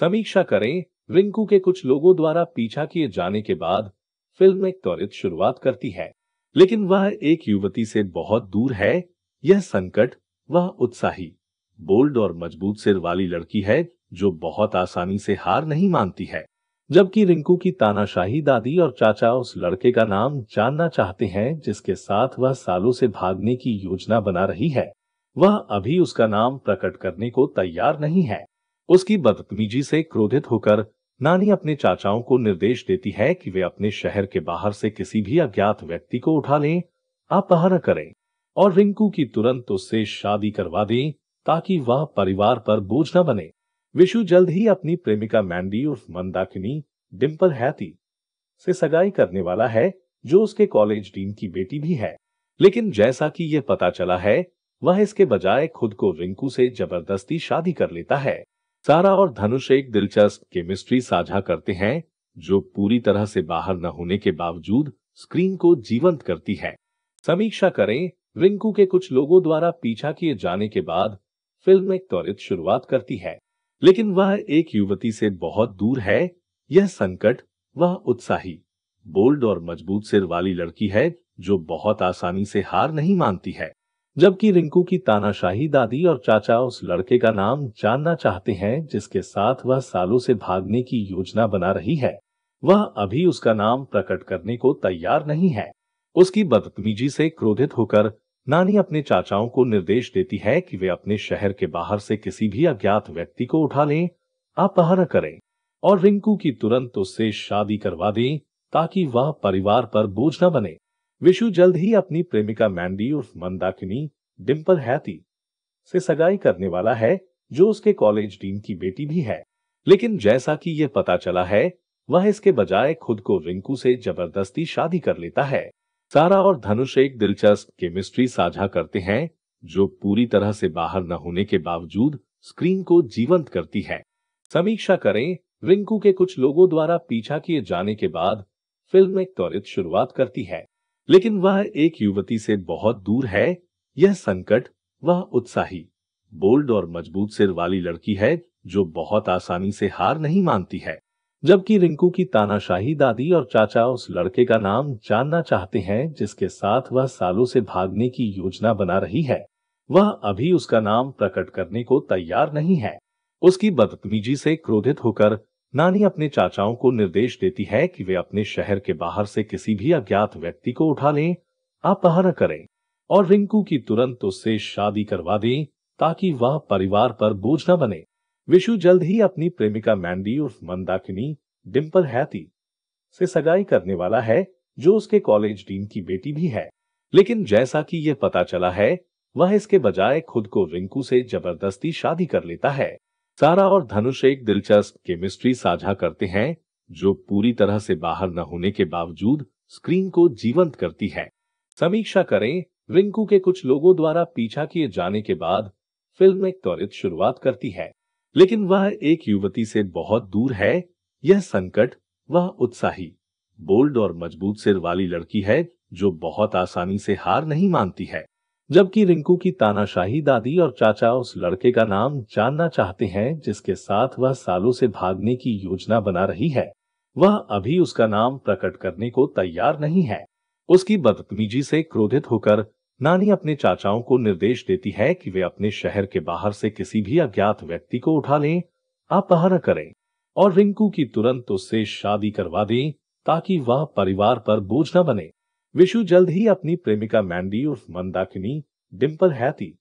समीक्षा करें रिंकू के कुछ लोगों द्वारा पीछा किए जाने के बाद फिल्म एक त्वरित शुरुआत करती है लेकिन वह एक युवती से बहुत दूर है यह संकट वह उत्साही बोल्ड और मजबूत सिर वाली लड़की है जो बहुत आसानी से हार नहीं मानती है जबकि रिंकू की तानाशाही दादी और चाचा उस लड़के का नाम जानना चाहते हैं जिसके साथ वह सालों से भागने की योजना बना रही है वह अभी उसका नाम प्रकट करने को तैयार नहीं है उसकी बदतमीजी से क्रोधित होकर नानी अपने चाचाओं को निर्देश देती है कि वे अपने शहर के बाहर से किसी भी अज्ञात व्यक्ति को उठा लें अपहरण करें और रिंकू की तुरंत उससे शादी करवा दें ताकि वह परिवार पर बोझ न बने विशु जल्द ही अपनी प्रेमिका मैंडी उर्फ मंदाकिनी डिम्पल हैती से सगाई करने वाला है जो उसके कॉलेज डीन की बेटी भी है लेकिन जैसा कि यह पता चला है वह इसके बजाय खुद को रिंकू से जबरदस्ती शादी कर लेता है सारा और धनुष एक दिलचस्प केमिस्ट्री साझा करते हैं जो पूरी तरह से बाहर न होने के बावजूद स्क्रीन को जीवंत करती है समीक्षा करें रिंकू के कुछ लोगों द्वारा पीछा किए जाने के बाद फिल्म एक त्वरित शुरुआत करती है लेकिन वह एक युवती से बहुत दूर है यह संकट वह उत्साही बोल्ड और मजबूत सिर वाली लड़की है जो बहुत आसानी से हार नहीं मानती है जबकि रिंकू की तानाशाही दादी और चाचा उस लड़के का नाम जानना चाहते हैं जिसके साथ वह सालों से भागने की योजना बना रही है वह अभी उसका नाम प्रकट करने को तैयार नहीं है उसकी बदतमीजी से क्रोधित होकर नानी अपने चाचाओं को निर्देश देती है कि वे अपने शहर के बाहर से किसी भी अज्ञात व्यक्ति को उठा लें अपहरण करें और रिंकू की तुरंत उससे शादी करवा दें ताकि वह परिवार पर बोझ न बने विशु जल्द ही अपनी प्रेमिका मैंडी उर्फ मंदाकिनी डिम्पल हैती से सगाई करने वाला है जो उसके कॉलेज डीन की बेटी भी है लेकिन जैसा कि यह पता चला है वह इसके बजाय खुद को रिंकू से जबरदस्ती शादी कर लेता है सारा और धनुष एक दिलचस्प केमिस्ट्री साझा करते हैं जो पूरी तरह से बाहर न होने के बावजूद स्क्रीन को जीवंत करती है समीक्षा करें रिंकू के कुछ लोगों द्वारा पीछा किए जाने के बाद फिल्म एक त्वरित शुरुआत करती है लेकिन वह एक युवती से बहुत दूर है यह संकट वह उत्साही बोल्ड और मजबूत सिर वाली लड़की है जो बहुत आसानी से हार नहीं मानती है जबकि रिंकू की तानाशाही दादी और चाचा उस लड़के का नाम जानना चाहते हैं जिसके साथ वह सालों से भागने की योजना बना रही है वह अभी उसका नाम प्रकट करने को तैयार नहीं है उसकी बदतमीजी से क्रोधित होकर नानी अपने चाचाओं को निर्देश देती है कि वे अपने शहर के बाहर से किसी भी अज्ञात व्यक्ति को उठा लें आप करें और रिंकू की तुरंत उससे शादी करवा दें ताकि वह परिवार पर बोझ न बने विशु जल्द ही अपनी प्रेमिका मैंडी उर्फ मंदाकिनी डिम्पल हैती से सगाई करने वाला है जो उसके कॉलेज डीन की बेटी भी है लेकिन जैसा कि यह पता चला है वह इसके बजाय खुद को रिंकू से जबरदस्ती शादी कर लेता है सारा और धनुष एक दिलचस्प केमिस्ट्री साझा करते हैं जो पूरी तरह से बाहर न होने के बावजूद स्क्रीन को जीवंत करती है समीक्षा करें रिंकू के कुछ लोगों द्वारा पीछा किए जाने के बाद फिल्म एक त्वरित शुरुआत करती है लेकिन वह एक युवती से बहुत दूर है यह संकट वह उत्साही बोल्ड और मजबूत सिर वाली लड़की है जो बहुत आसानी से हार नहीं मानती है जबकि रिंकू की तानाशाही दादी और चाचा उस लड़के का नाम जानना चाहते हैं जिसके साथ वह सालों से भागने की योजना बना रही है वह अभी उसका नाम प्रकट करने को तैयार नहीं है उसकी बदतमीजी से क्रोधित होकर नानी अपने चाचाओं को निर्देश देती है कि वे अपने शहर के बाहर से किसी भी अज्ञात व्यक्ति को उठा लें अपहरण करें और रिंकू की तुरंत उससे शादी करवा दें ताकि वह परिवार पर बोझ न बने विशु जल्द ही अपनी प्रेमिका मैंडी उर्फ मंदाकिनी डिम्पल हैती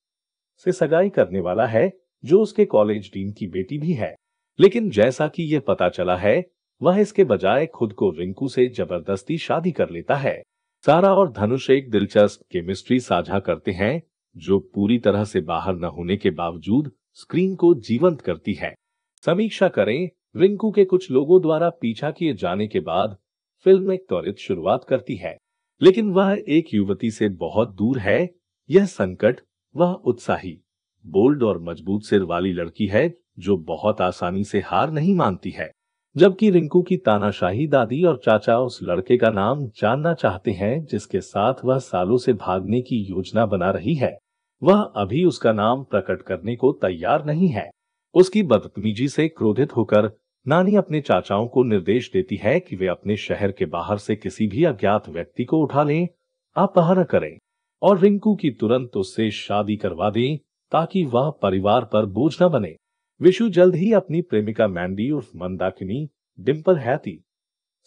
से सगाई करने वाला है जो उसके कॉलेज डीन की बेटी भी है लेकिन जैसा कि यह पता चला है वह इसके बजाय खुद को रिंकू से जबरदस्ती शादी कर लेता है सारा और धनुष एक दिलचस्प केमिस्ट्री साझा करते हैं जो पूरी तरह से बाहर न होने के बावजूद स्क्रीन को जीवंत करती है समीक्षा करें रिंकू के कुछ लोगों द्वारा पीछा किए जाने के बाद फिल्म एक त्वरित शुरुआत करती है लेकिन वह एक युवती से बहुत दूर है यह संकट वह उत्साही बोल्ड और मजबूत सिर वाली लड़की है जो बहुत आसानी से हार नहीं मानती है जबकि रिंकू की तानाशाही दादी और चाचा उस लड़के का नाम जानना चाहते हैं जिसके साथ वह सालों से भागने की योजना बना रही है वह अभी उसका नाम प्रकट करने को तैयार नहीं है उसकी बदतमीजी से क्रोधित होकर नानी अपने चाचाओं को निर्देश देती है कि वे अपने शहर के बाहर से किसी भी अज्ञात व्यक्ति को उठा लें आप करें और रिंकू की तुरंत उससे शादी करवा दें ताकि वह परिवार पर बोझ न बने विशु जल्द ही अपनी प्रेमिका मैंडी उर्फ मंदाकिनी डिम्पल हैती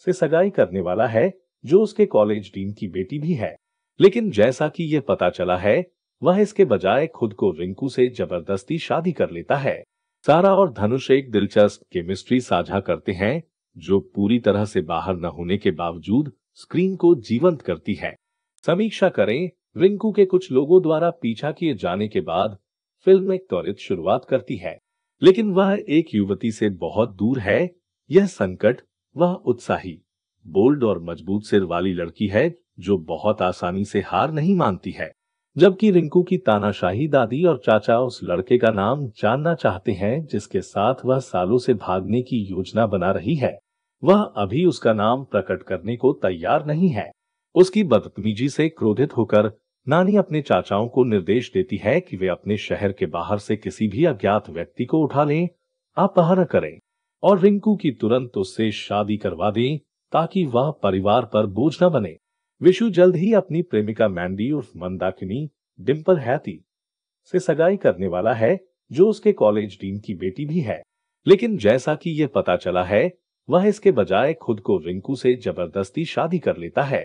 से सगाई करने वाला है जो उसके कॉलेज डीन की बेटी भी है लेकिन जैसा कि यह पता चला है वह इसके बजाय खुद को रिंकू से जबरदस्ती शादी कर लेता है सारा और धनुष एक दिलचस्प केमिस्ट्री साझा करते हैं जो पूरी तरह से बाहर न होने के बावजूद स्क्रीन को जीवंत करती है समीक्षा करें रिंकू के कुछ लोगों द्वारा पीछा किए जाने के बाद फिल्म एक त्वरित शुरुआत करती है लेकिन वह एक युवती से बहुत दूर है यह संकट वह उत्साही बोल्ड और मजबूत सिर वाली लड़की है जो बहुत आसानी से हार नहीं मानती है जबकि रिंकू की तानाशाही दादी और चाचा उस लड़के का नाम जानना चाहते हैं जिसके साथ वह सालों से भागने की योजना बना रही है वह अभी उसका नाम प्रकट करने को तैयार नहीं है उसकी बदतमीजी से क्रोधित होकर नानी अपने चाचाओं को निर्देश देती है कि वे अपने शहर के बाहर से किसी भी अज्ञात व्यक्ति को उठा लें अपहरण करें और रिंकू की तुरंत उससे शादी करवा दें ताकि वह परिवार पर बोझ न बने विशु जल्द ही अपनी प्रेमिका मैंडी उर्फ मंदाकिनी डिम्पल हैती से सगाई करने वाला है जो उसके कॉलेज डीन की बेटी भी है लेकिन जैसा कि यह पता चला है वह इसके बजाय खुद को रिंकू से जबरदस्ती शादी कर लेता है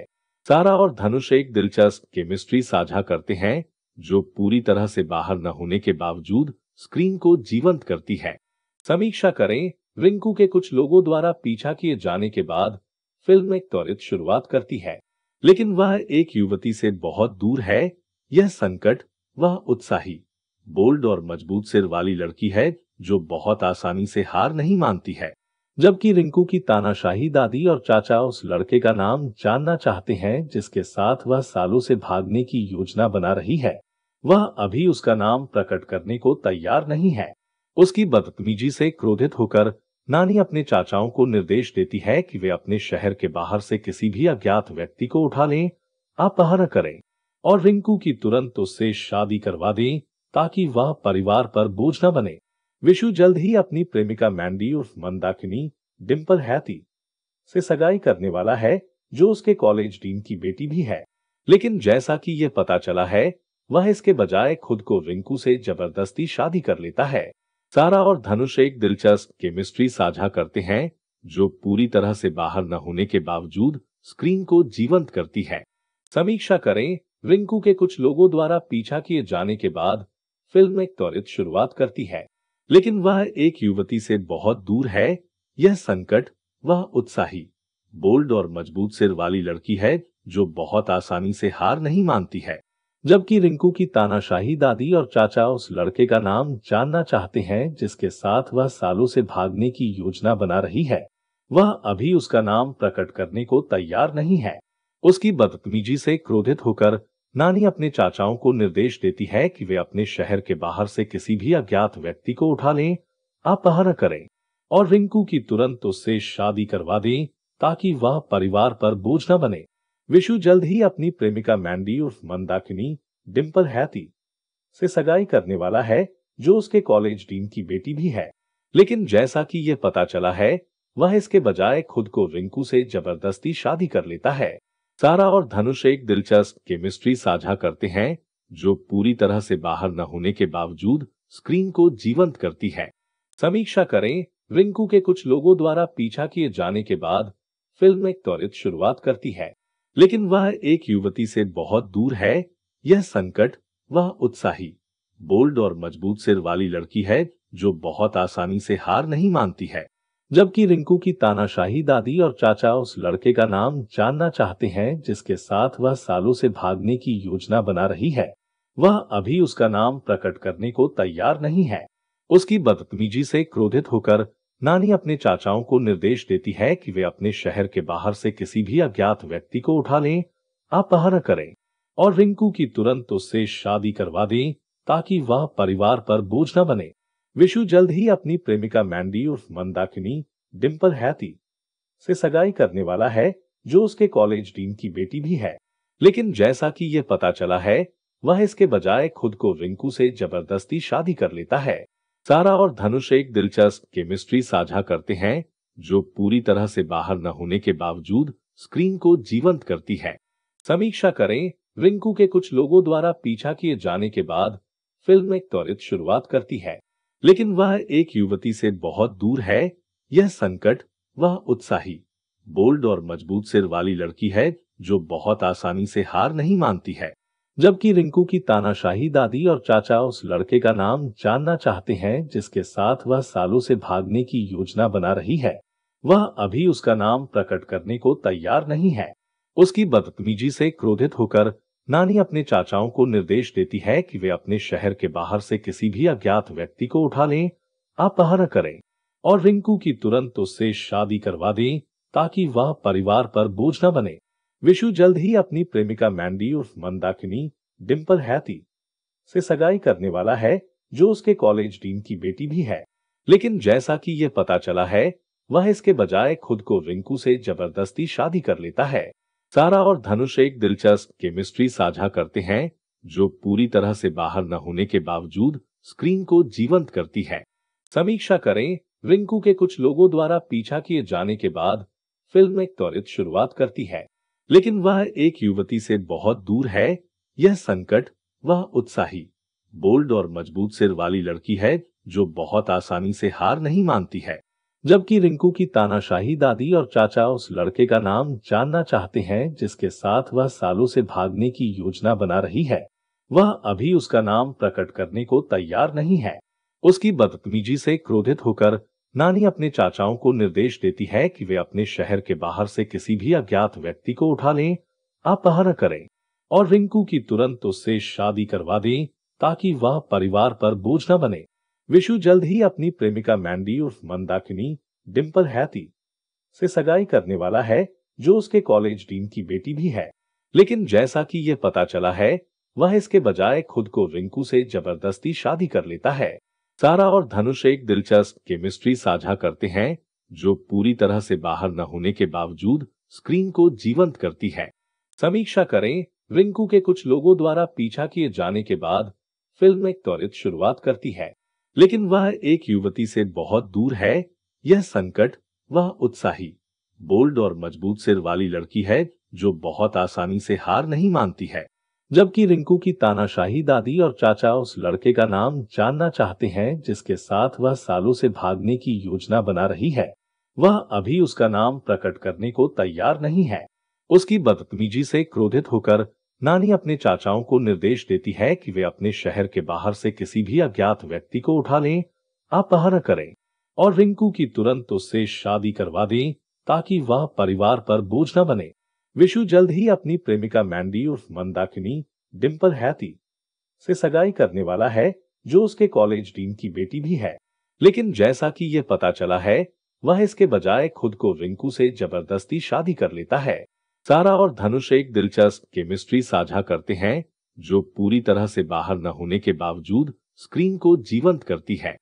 सारा और धनुष एक दिलचस्प केमिस्ट्री साझा करते हैं जो पूरी तरह से बाहर न होने के बावजूद स्क्रीन को जीवंत करती है समीक्षा करें रिंकू के कुछ लोगों द्वारा पीछा किए जाने के बाद फिल्म एक त्वरित शुरुआत करती है लेकिन वह एक युवती से बहुत दूर है यह संकट वह उत्साही बोल्ड और मजबूत सिर वाली लड़की है जो बहुत आसानी से हार नहीं मानती है जबकि रिंकू की तानाशाही दादी और चाचा उस लड़के का नाम जानना चाहते हैं जिसके साथ वह सालों से भागने की योजना बना रही है वह अभी उसका नाम प्रकट करने को तैयार नहीं है उसकी बदतमीजी से क्रोधित होकर नानी अपने चाचाओं को निर्देश देती है कि वे अपने शहर के बाहर से किसी भी अज्ञात व्यक्ति को उठा लें आप करें और रिंकू की तुरंत उससे शादी करवा दें ताकि वह परिवार पर बोझ न बने विशु जल्द ही अपनी प्रेमिका मैंडी उर्फ मंदाकिनी डिम्पल हैती से सगाई करने वाला है जो उसके कॉलेज डीन की बेटी भी है लेकिन जैसा कि यह पता चला है वह इसके बजाय खुद को रिंकू से जबरदस्ती शादी कर लेता है सारा और धनुष एक दिलचस्प केमिस्ट्री साझा करते हैं जो पूरी तरह से बाहर न होने के बावजूद स्क्रीन को जीवंत करती है समीक्षा करें रिंकू के कुछ लोगों द्वारा पीछा किए जाने के बाद फिल्म एक त्वरित शुरुआत करती है लेकिन वह एक युवती से बहुत दूर है यह संकट वह उत्साही बोल्ड और मजबूत सिर वाली लड़की है जो बहुत आसानी से हार नहीं मानती है जबकि रिंकू की तानाशाही दादी और चाचा उस लड़के का नाम जानना चाहते हैं जिसके साथ वह सालों से भागने की योजना बना रही है वह अभी उसका नाम प्रकट करने को तैयार नहीं है उसकी बदतमीजी से क्रोधित होकर नानी अपने चाचाओं को निर्देश देती है कि वे अपने शहर के बाहर से किसी भी अज्ञात व्यक्ति को उठा लें अपहरण करें और रिंकू की तुरंत उससे शादी करवा दें ताकि वह परिवार पर बोझ न बने विशु जल्द ही अपनी प्रेमिका मैंडी उर्फ मंदाकिनी डिम्पल हैती से सगाई करने वाला है जो उसके कॉलेज डीन की बेटी भी है लेकिन जैसा कि यह पता चला है वह इसके बजाय खुद को रिंकू से जबरदस्ती शादी कर लेता है सारा और धनुष एक दिलचस्प केमिस्ट्री साझा करते हैं जो पूरी तरह से बाहर न होने के बावजूद स्क्रीन को जीवंत करती है समीक्षा करें रिंकू के कुछ लोगों द्वारा पीछा किए जाने के बाद फिल्म एक त्वरित शुरुआत करती है लेकिन वह एक युवती से बहुत दूर है यह संकट वह उत्साही बोल्ड और मजबूत सिर वाली लड़की है जो बहुत आसानी से हार नहीं मानती है जबकि रिंकू की तानाशाही दादी और चाचा उस लड़के का नाम जानना चाहते हैं जिसके साथ वह सालों से भागने की योजना बना रही है वह अभी उसका नाम प्रकट करने को तैयार नहीं है उसकी बदतमीजी से क्रोधित होकर नानी अपने चाचाओं को निर्देश देती है कि वे अपने शहर के बाहर से किसी भी अज्ञात व्यक्ति को उठा लें अपहरण करें और रिंकू की तुरंत उससे शादी करवा दें ताकि वह परिवार पर बोझ न बने विशु जल्द ही अपनी प्रेमिका मैंडी उर्फ मंदाकिनी डिम्पल हैती से सगाई करने वाला है जो उसके कॉलेज डीन की बेटी भी है लेकिन जैसा कि यह पता चला है वह इसके बजाय खुद को रिंकू से जबरदस्ती शादी कर लेता है सारा और धनुष एक दिलचस्प केमिस्ट्री साझा करते हैं जो पूरी तरह से बाहर न होने के बावजूद स्क्रीन को जीवंत करती है समीक्षा करें रिंकू के कुछ लोगों द्वारा पीछा किए जाने के बाद फिल्म एक त्वरित शुरुआत करती है लेकिन वह एक युवती से बहुत दूर है यह संकट वह उत्साही बोल्ड और मजबूत सिर वाली लड़की है जो बहुत आसानी से हार नहीं मानती है जबकि रिंकू की तानाशाही दादी और चाचा उस लड़के का नाम जानना चाहते हैं जिसके साथ वह सालों से भागने की योजना बना रही है वह अभी उसका नाम प्रकट करने को तैयार नहीं है उसकी बदतमीजी से क्रोधित होकर नानी अपने चाचाओं को निर्देश देती है कि वे अपने शहर के बाहर से किसी भी अज्ञात व्यक्ति को उठा लें अपहरण करें और रिंकू की तुरंत उससे शादी करवा दें ताकि वह परिवार पर बोझ न बने विशु जल्द ही अपनी प्रेमिका मैंडी उर्फ मंदाकिनी डिम्पल हैती से सगाई करने वाला है जो उसके कॉलेज डीन की बेटी भी है लेकिन जैसा कि यह पता चला है वह इसके बजाय खुद को रिंकू से जबरदस्ती शादी कर लेता है सारा और धनुष एक दिलचस्प केमिस्ट्री साझा करते हैं जो पूरी तरह से बाहर न होने के बावजूद स्क्रीन को जीवंत करती है समीक्षा करें रिंकू के कुछ लोगों द्वारा पीछा किए जाने के बाद फिल्म एक त्वरित शुरुआत करती है लेकिन वह एक युवती से बहुत दूर है यह संकट वह उत्साही बोल्ड और मजबूत सिर वाली लड़की है जो बहुत आसानी से हार नहीं मानती है जबकि रिंकू की तानाशाही दादी और चाचा उस लड़के का नाम जानना चाहते हैं जिसके साथ वह सालों से भागने की योजना बना रही है वह अभी उसका नाम प्रकट करने को तैयार नहीं है उसकी बदतमीजी से क्रोधित होकर नानी अपने चाचाओं को निर्देश देती है कि वे अपने शहर के बाहर से किसी भी अज्ञात व्यक्ति को उठा लें आप करें और रिंकू की तुरंत उससे शादी करवा दें ताकि वह परिवार पर बोझ न बने विशु जल्द ही अपनी प्रेमिका मैंडी उर्फ मंदाकिनी डिम्पल हैती से सगाई करने वाला है जो उसके कॉलेज डीन की बेटी भी है लेकिन जैसा कि यह पता चला है वह इसके बजाय खुद को रिंकू से जबरदस्ती शादी कर लेता है सारा और धनुष एक दिलचस्प केमिस्ट्री साझा करते हैं जो पूरी तरह से बाहर न होने के बावजूद स्क्रीन को जीवंत करती है समीक्षा करें रिंकू के कुछ लोगों द्वारा पीछा किए जाने के बाद फिल्म एक त्वरित शुरुआत करती है लेकिन वह एक युवती से बहुत दूर है यह संकट वह उत्साही बोल्ड और मजबूत सिर वाली लड़की है जो बहुत आसानी से हार नहीं मानती है जबकि रिंकू की तानाशाही दादी और चाचा उस लड़के का नाम जानना चाहते हैं जिसके साथ वह सालों से भागने की योजना बना रही है वह अभी उसका नाम प्रकट करने को तैयार नहीं है उसकी बदतमीजी से क्रोधित होकर नानी अपने चाचाओं को निर्देश देती है कि वे अपने शहर के बाहर से किसी भी अज्ञात व्यक्ति को उठा लें अपहरण करें और रिंकू की तुरंत उससे शादी करवा दें ताकि वह परिवार पर बोझ न बने विशु जल्द ही अपनी प्रेमिका मैंडी उर्फ मंदाकिनी डिम्पल हैती से सगाई करने वाला है जो उसके कॉलेज डीन की बेटी भी है लेकिन जैसा कि यह पता चला है वह इसके बजाय खुद को रिंकू से जबरदस्ती शादी कर लेता है सारा और धनुष एक दिलचस्प केमिस्ट्री साझा करते हैं जो पूरी तरह से बाहर न होने के बावजूद स्क्रीन को जीवंत करती है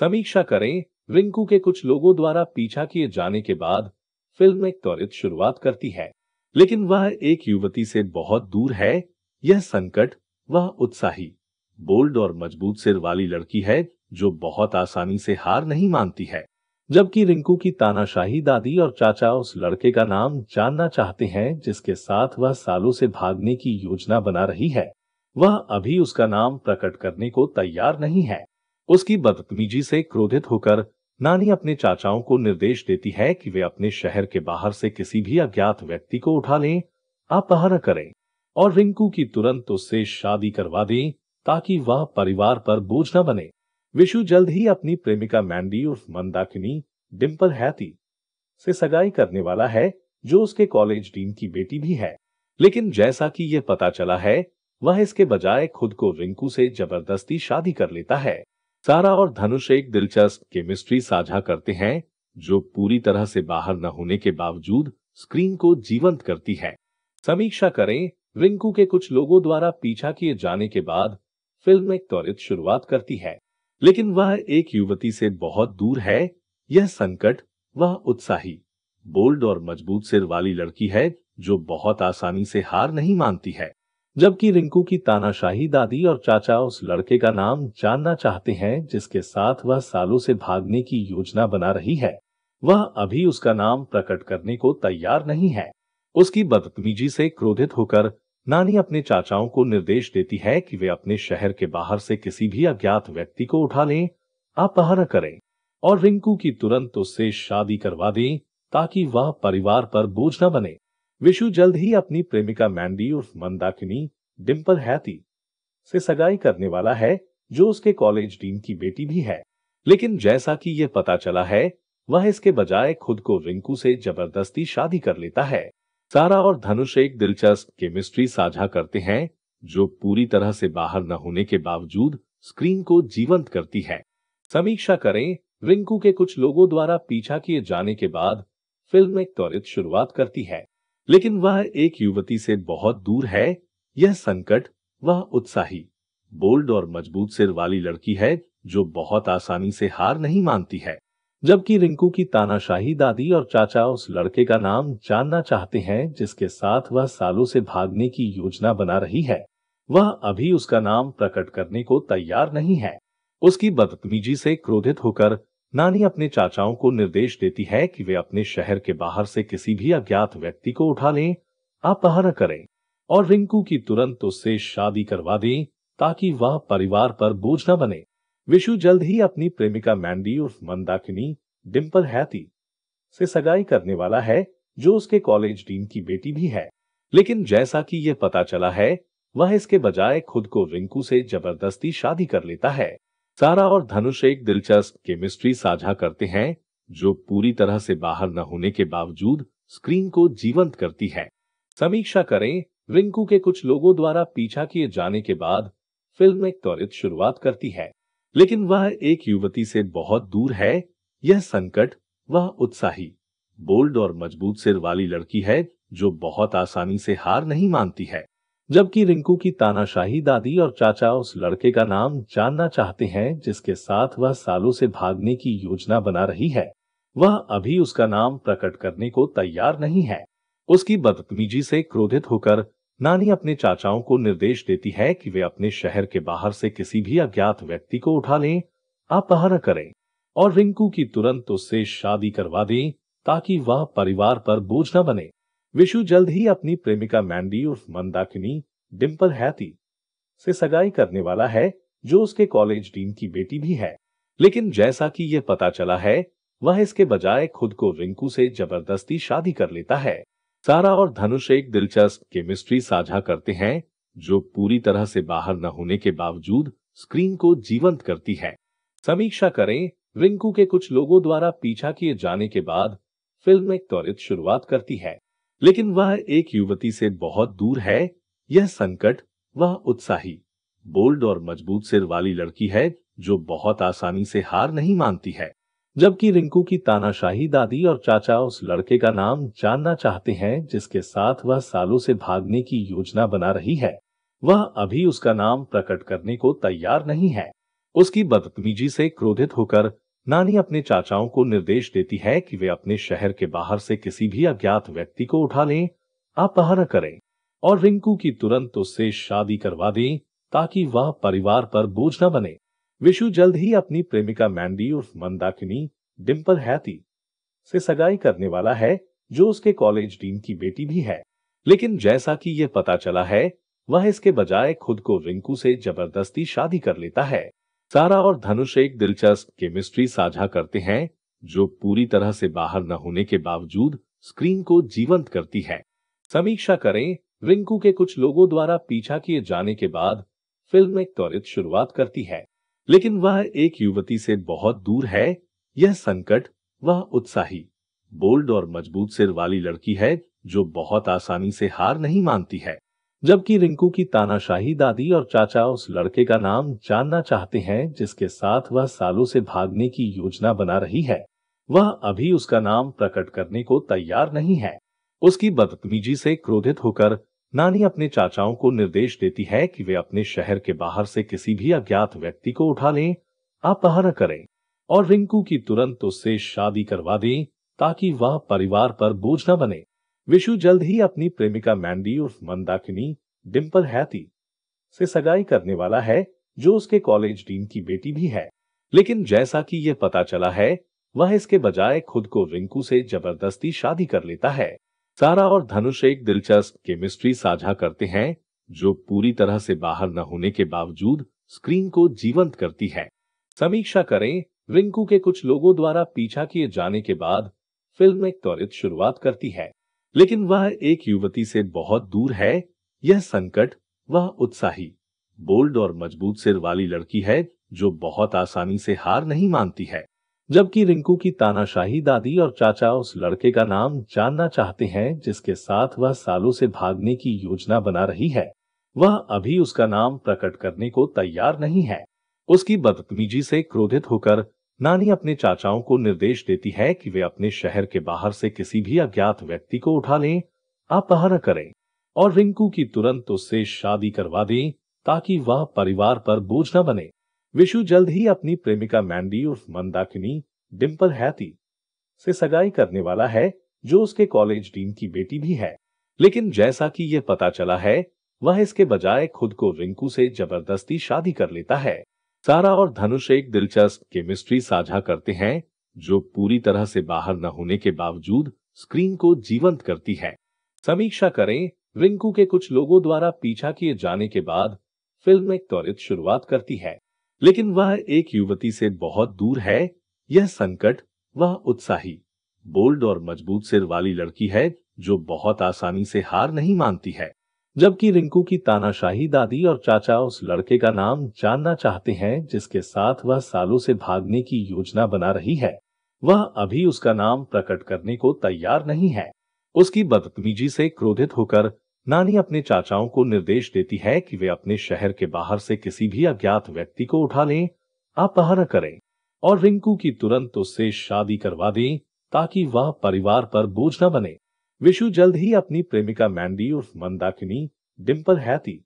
समीक्षा करें रिंकू के कुछ लोगों द्वारा पीछा किए जाने के बाद फिल्म एक त्वरित शुरुआत करती है लेकिन वह एक युवती से बहुत दूर है यह संकट वह उत्साही बोल्ड और मजबूत सिर वाली लड़की है जो बहुत आसानी से हार नहीं मानती है जबकि रिंकू की तानाशाही दादी और चाचा उस लड़के का नाम जानना चाहते हैं जिसके साथ वह सालों से भागने की योजना बना रही है वह अभी उसका नाम प्रकट करने को तैयार नहीं है उसकी बदतमीजी से क्रोधित होकर नानी अपने चाचाओं को निर्देश देती है कि वे अपने शहर के बाहर से किसी भी अज्ञात व्यक्ति को उठा लें अपहरण करें और रिंकू की तुरंत उससे शादी करवा दें ताकि वह परिवार पर बोझ न बने विशु जल्द ही अपनी प्रेमिका मैंडी उर्फ मंदाकिनी डिम्पल हैती से सगाई करने वाला है जो उसके कॉलेज डीन की बेटी भी है लेकिन जैसा कि यह पता चला है वह इसके बजाय खुद को रिंकू से जबरदस्ती शादी कर लेता है सारा और धनुष एक दिलचस्प केमिस्ट्री साझा करते हैं जो पूरी तरह से बाहर न होने के बावजूद स्क्रीन को जीवंत करती है समीक्षा करें रिंकू के कुछ लोगों द्वारा पीछा किए जाने के बाद फिल्म एक त्वरित शुरुआत करती है लेकिन वह एक युवती से बहुत दूर है यह संकट वह उत्साही बोल्ड और मजबूत सिर वाली लड़की है जो बहुत आसानी से हार नहीं मानती है जबकि रिंकू की तानाशाही दादी और चाचा उस लड़के का नाम जानना चाहते हैं जिसके साथ वह सालों से भागने की योजना बना रही है वह अभी उसका नाम प्रकट करने को तैयार नहीं है उसकी बदतमीजी से क्रोधित होकर नानी अपने चाचाओं को निर्देश देती है कि वे अपने शहर के बाहर से किसी भी अज्ञात व्यक्ति को उठा लें अपहरण करें और रिंकू की तुरंत उससे शादी करवा दें ताकि वह परिवार पर बोझ न बने विशु जल्द ही अपनी प्रेमिका मैंडी उर्फ मंदाकिनी डिम्पल हैती से सगाई करने वाला है जो उसके कॉलेज डीन की बेटी भी है लेकिन जैसा कि यह पता चला है वह इसके बजाय खुद को रिंकू से जबरदस्ती शादी कर लेता है सारा और धनुष एक दिलचस्प केमिस्ट्री साझा करते हैं जो पूरी तरह से बाहर न होने के बावजूद स्क्रीन को जीवंत करती है समीक्षा करें रिंकू के कुछ लोगों द्वारा पीछा किए जाने के बाद फिल्म एक त्वरित शुरुआत करती है लेकिन वह एक युवती से बहुत दूर है यह संकट वह उत्साही बोल्ड और मजबूत सिर वाली लड़की है जो बहुत आसानी से हार नहीं मानती है जबकि रिंकू की तानाशाही दादी और चाचा उस लड़के का नाम जानना चाहते हैं जिसके साथ वह सालों से भागने की योजना बना रही है वह अभी उसका नाम प्रकट करने को तैयार नहीं है उसकी बदतमीजी से क्रोधित होकर नानी अपने चाचाओं को निर्देश देती है कि वे अपने शहर के बाहर से किसी भी अज्ञात व्यक्ति को उठा लें आप न करें और रिंकू की तुरंत उससे शादी करवा दें ताकि वह परिवार पर बोझ न बने विशु जल्द ही अपनी प्रेमिका मैंडी उर्फ मंदाकिनी डिम्पल हैती से सगाई करने वाला है जो उसके कॉलेज डीन की बेटी भी है लेकिन जैसा कि यह पता चला है वह इसके बजाय खुद को रिंकू से जबरदस्ती शादी कर लेता है सारा और धनुष एक दिलचस्प केमिस्ट्री साझा करते हैं जो पूरी तरह से बाहर न होने के बावजूद स्क्रीन को जीवंत करती है समीक्षा करें रिंकू के कुछ लोगों द्वारा पीछा किए जाने के बाद फिल्म एक त्वरित शुरुआत करती है लेकिन वह एक युवती से बहुत दूर है यह संकट वह उत्साही बोल्ड और मजबूत सिर वाली लड़की है जो बहुत आसानी से हार नहीं मानती है जबकि रिंकू की तानाशाही दादी और चाचा उस लड़के का नाम जानना चाहते हैं जिसके साथ वह सालों से भागने की योजना बना रही है वह अभी उसका नाम प्रकट करने को तैयार नहीं है उसकी बदतमीजी से क्रोधित होकर नानी अपने चाचाओं को निर्देश देती है कि वे अपने शहर के बाहर से किसी भी अज्ञात व्यक्ति को उठा लें अपहरण करें और रिंकू की तुरंत उससे शादी करवा दें ताकि वह परिवार पर बोझ न बने विशु जल्द ही अपनी प्रेमिका मैंडी उर्फ मंदाकिनी डिम्पल हैती से सगाई करने वाला है जो उसके कॉलेज डीन की बेटी भी है लेकिन जैसा कि यह पता चला है वह इसके बजाय खुद को रिंकू से जबरदस्ती शादी कर लेता है सारा और धनुष एक दिलचस्प केमिस्ट्री साझा करते हैं जो पूरी तरह से बाहर न होने के बावजूद स्क्रीन को जीवंत करती है समीक्षा करें रिंकू के कुछ लोगों द्वारा पीछा किए जाने के बाद फिल्म एक त्वरित शुरुआत करती है लेकिन वह एक युवती से बहुत दूर है यह संकट वह उत्साही बोल्ड और मजबूत सिर वाली लड़की है जो बहुत आसानी से हार नहीं मानती है जबकि रिंकू की तानाशाही दादी और चाचा उस लड़के का नाम जानना चाहते हैं जिसके साथ वह सालों से भागने की योजना बना रही है वह अभी उसका नाम प्रकट करने को तैयार नहीं है उसकी बदतमीजी से क्रोधित होकर नानी अपने चाचाओं को निर्देश देती है कि वे अपने शहर के बाहर से किसी भी अज्ञात व्यक्ति को उठा लें आप करें और रिंकू की तुरंत उससे शादी करवा दें ताकि वह परिवार पर बोझ न बने विशु जल्द ही अपनी प्रेमिका मैंडी उर्फ मंदाकिनी डिम्पल हैती से सगाई करने वाला है जो उसके कॉलेज डीन की बेटी भी है लेकिन जैसा कि यह पता चला है वह इसके बजाय खुद को रिंकू से जबरदस्ती शादी कर लेता है सारा और धनुष एक दिलचस्प केमिस्ट्री साझा करते हैं जो पूरी तरह से बाहर न होने के बावजूद स्क्रीन को जीवंत करती है समीक्षा करें रिंकू के कुछ लोगों द्वारा पीछा किए जाने के बाद फिल्म एक त्वरित शुरुआत करती है लेकिन वह एक युवती से बहुत दूर है यह संकट वह उत्साही बोल्ड और मजबूत सिर वाली लड़की है जो बहुत आसानी से हार नहीं मानती है जबकि रिंकू की तानाशाही दादी और चाचा उस लड़के का नाम जानना चाहते हैं जिसके साथ वह सालों से भागने की योजना बना रही है वह अभी उसका नाम प्रकट करने को तैयार नहीं है उसकी बदतमीजी से क्रोधित होकर नानी अपने चाचाओं को निर्देश देती है कि वे अपने शहर के बाहर से किसी भी अज्ञात व्यक्ति को उठा लें अपहरण करें और रिंकू की तुरंत उससे शादी करवा दें ताकि वह परिवार पर बोझ न बने विशु जल्द ही अपनी प्रेमिका मैंडी उर्फ मंदाकिनी डिम्पल हैती से सगाई करने वाला है जो उसके कॉलेज डीन की बेटी भी है लेकिन जैसा कि यह पता चला है वह इसके बजाय खुद को रिंकू से जबरदस्ती शादी कर लेता है सारा और धनुष एक दिलचस्प केमिस्ट्री साझा करते हैं जो पूरी तरह से बाहर न होने के बावजूद स्क्रीन को जीवंत करती है समीक्षा करें रिंकू के कुछ लोगों द्वारा पीछा किए जाने के बाद फिल्म एक त्वरित शुरुआत करती है लेकिन वह एक युवती से बहुत दूर है यह संकट वह उत्साही बोल्ड और मजबूत सिर वाली लड़की है जो बहुत आसानी से हार नहीं मानती है जबकि रिंकू की तानाशाही दादी और चाचा उस लड़के का नाम जानना चाहते हैं जिसके साथ वह सालों से भागने की योजना बना रही है वह अभी उसका नाम प्रकट करने को तैयार नहीं है उसकी बदतमीजी से क्रोधित होकर नानी अपने चाचाओं को निर्देश देती है कि वे अपने शहर के बाहर से किसी भी अज्ञात व्यक्ति को उठा लें अपहरण करें और रिंकू की तुरंत उससे शादी करवा दें ताकि वह परिवार पर बोझ न बने विशु जल्द ही अपनी प्रेमिका मैंडी उर्फ मंदाकिनी डिम्पल हैती से सगाई करने वाला है जो उसके कॉलेज डीन की बेटी भी है लेकिन जैसा कि यह पता चला है वह इसके बजाय खुद को रिंकू से जबरदस्ती शादी कर लेता है सारा और धनुष एक दिलचस्प केमिस्ट्री साझा करते हैं जो पूरी तरह से बाहर न होने के बावजूद स्क्रीन को जीवंत करती है समीक्षा करें रिंकू के कुछ लोगों द्वारा पीछा किए जाने के बाद फिल्म एक त्वरित शुरुआत करती है लेकिन वह एक युवती से बहुत दूर है यह संकट वह उत्साही बोल्ड और मजबूत सिर वाली लड़की है जो बहुत आसानी से हार नहीं मानती है जबकि रिंकू की तानाशाही दादी और चाचा उस लड़के का नाम जानना चाहते हैं जिसके साथ वह सालों से भागने की योजना बना रही है वह अभी उसका नाम प्रकट करने को तैयार नहीं है उसकी बदतमीजी से क्रोधित होकर नानी अपने चाचाओं को निर्देश देती है कि वे अपने शहर के बाहर से किसी भी अज्ञात व्यक्ति को उठा लें अपहरण करें और रिंकू की तुरंत उससे शादी करवा दें ताकि वह परिवार पर बोझ न बने विशु जल्द ही अपनी प्रेमिका मैंडी उर्फ मंदाकिनी डिम्पल हैती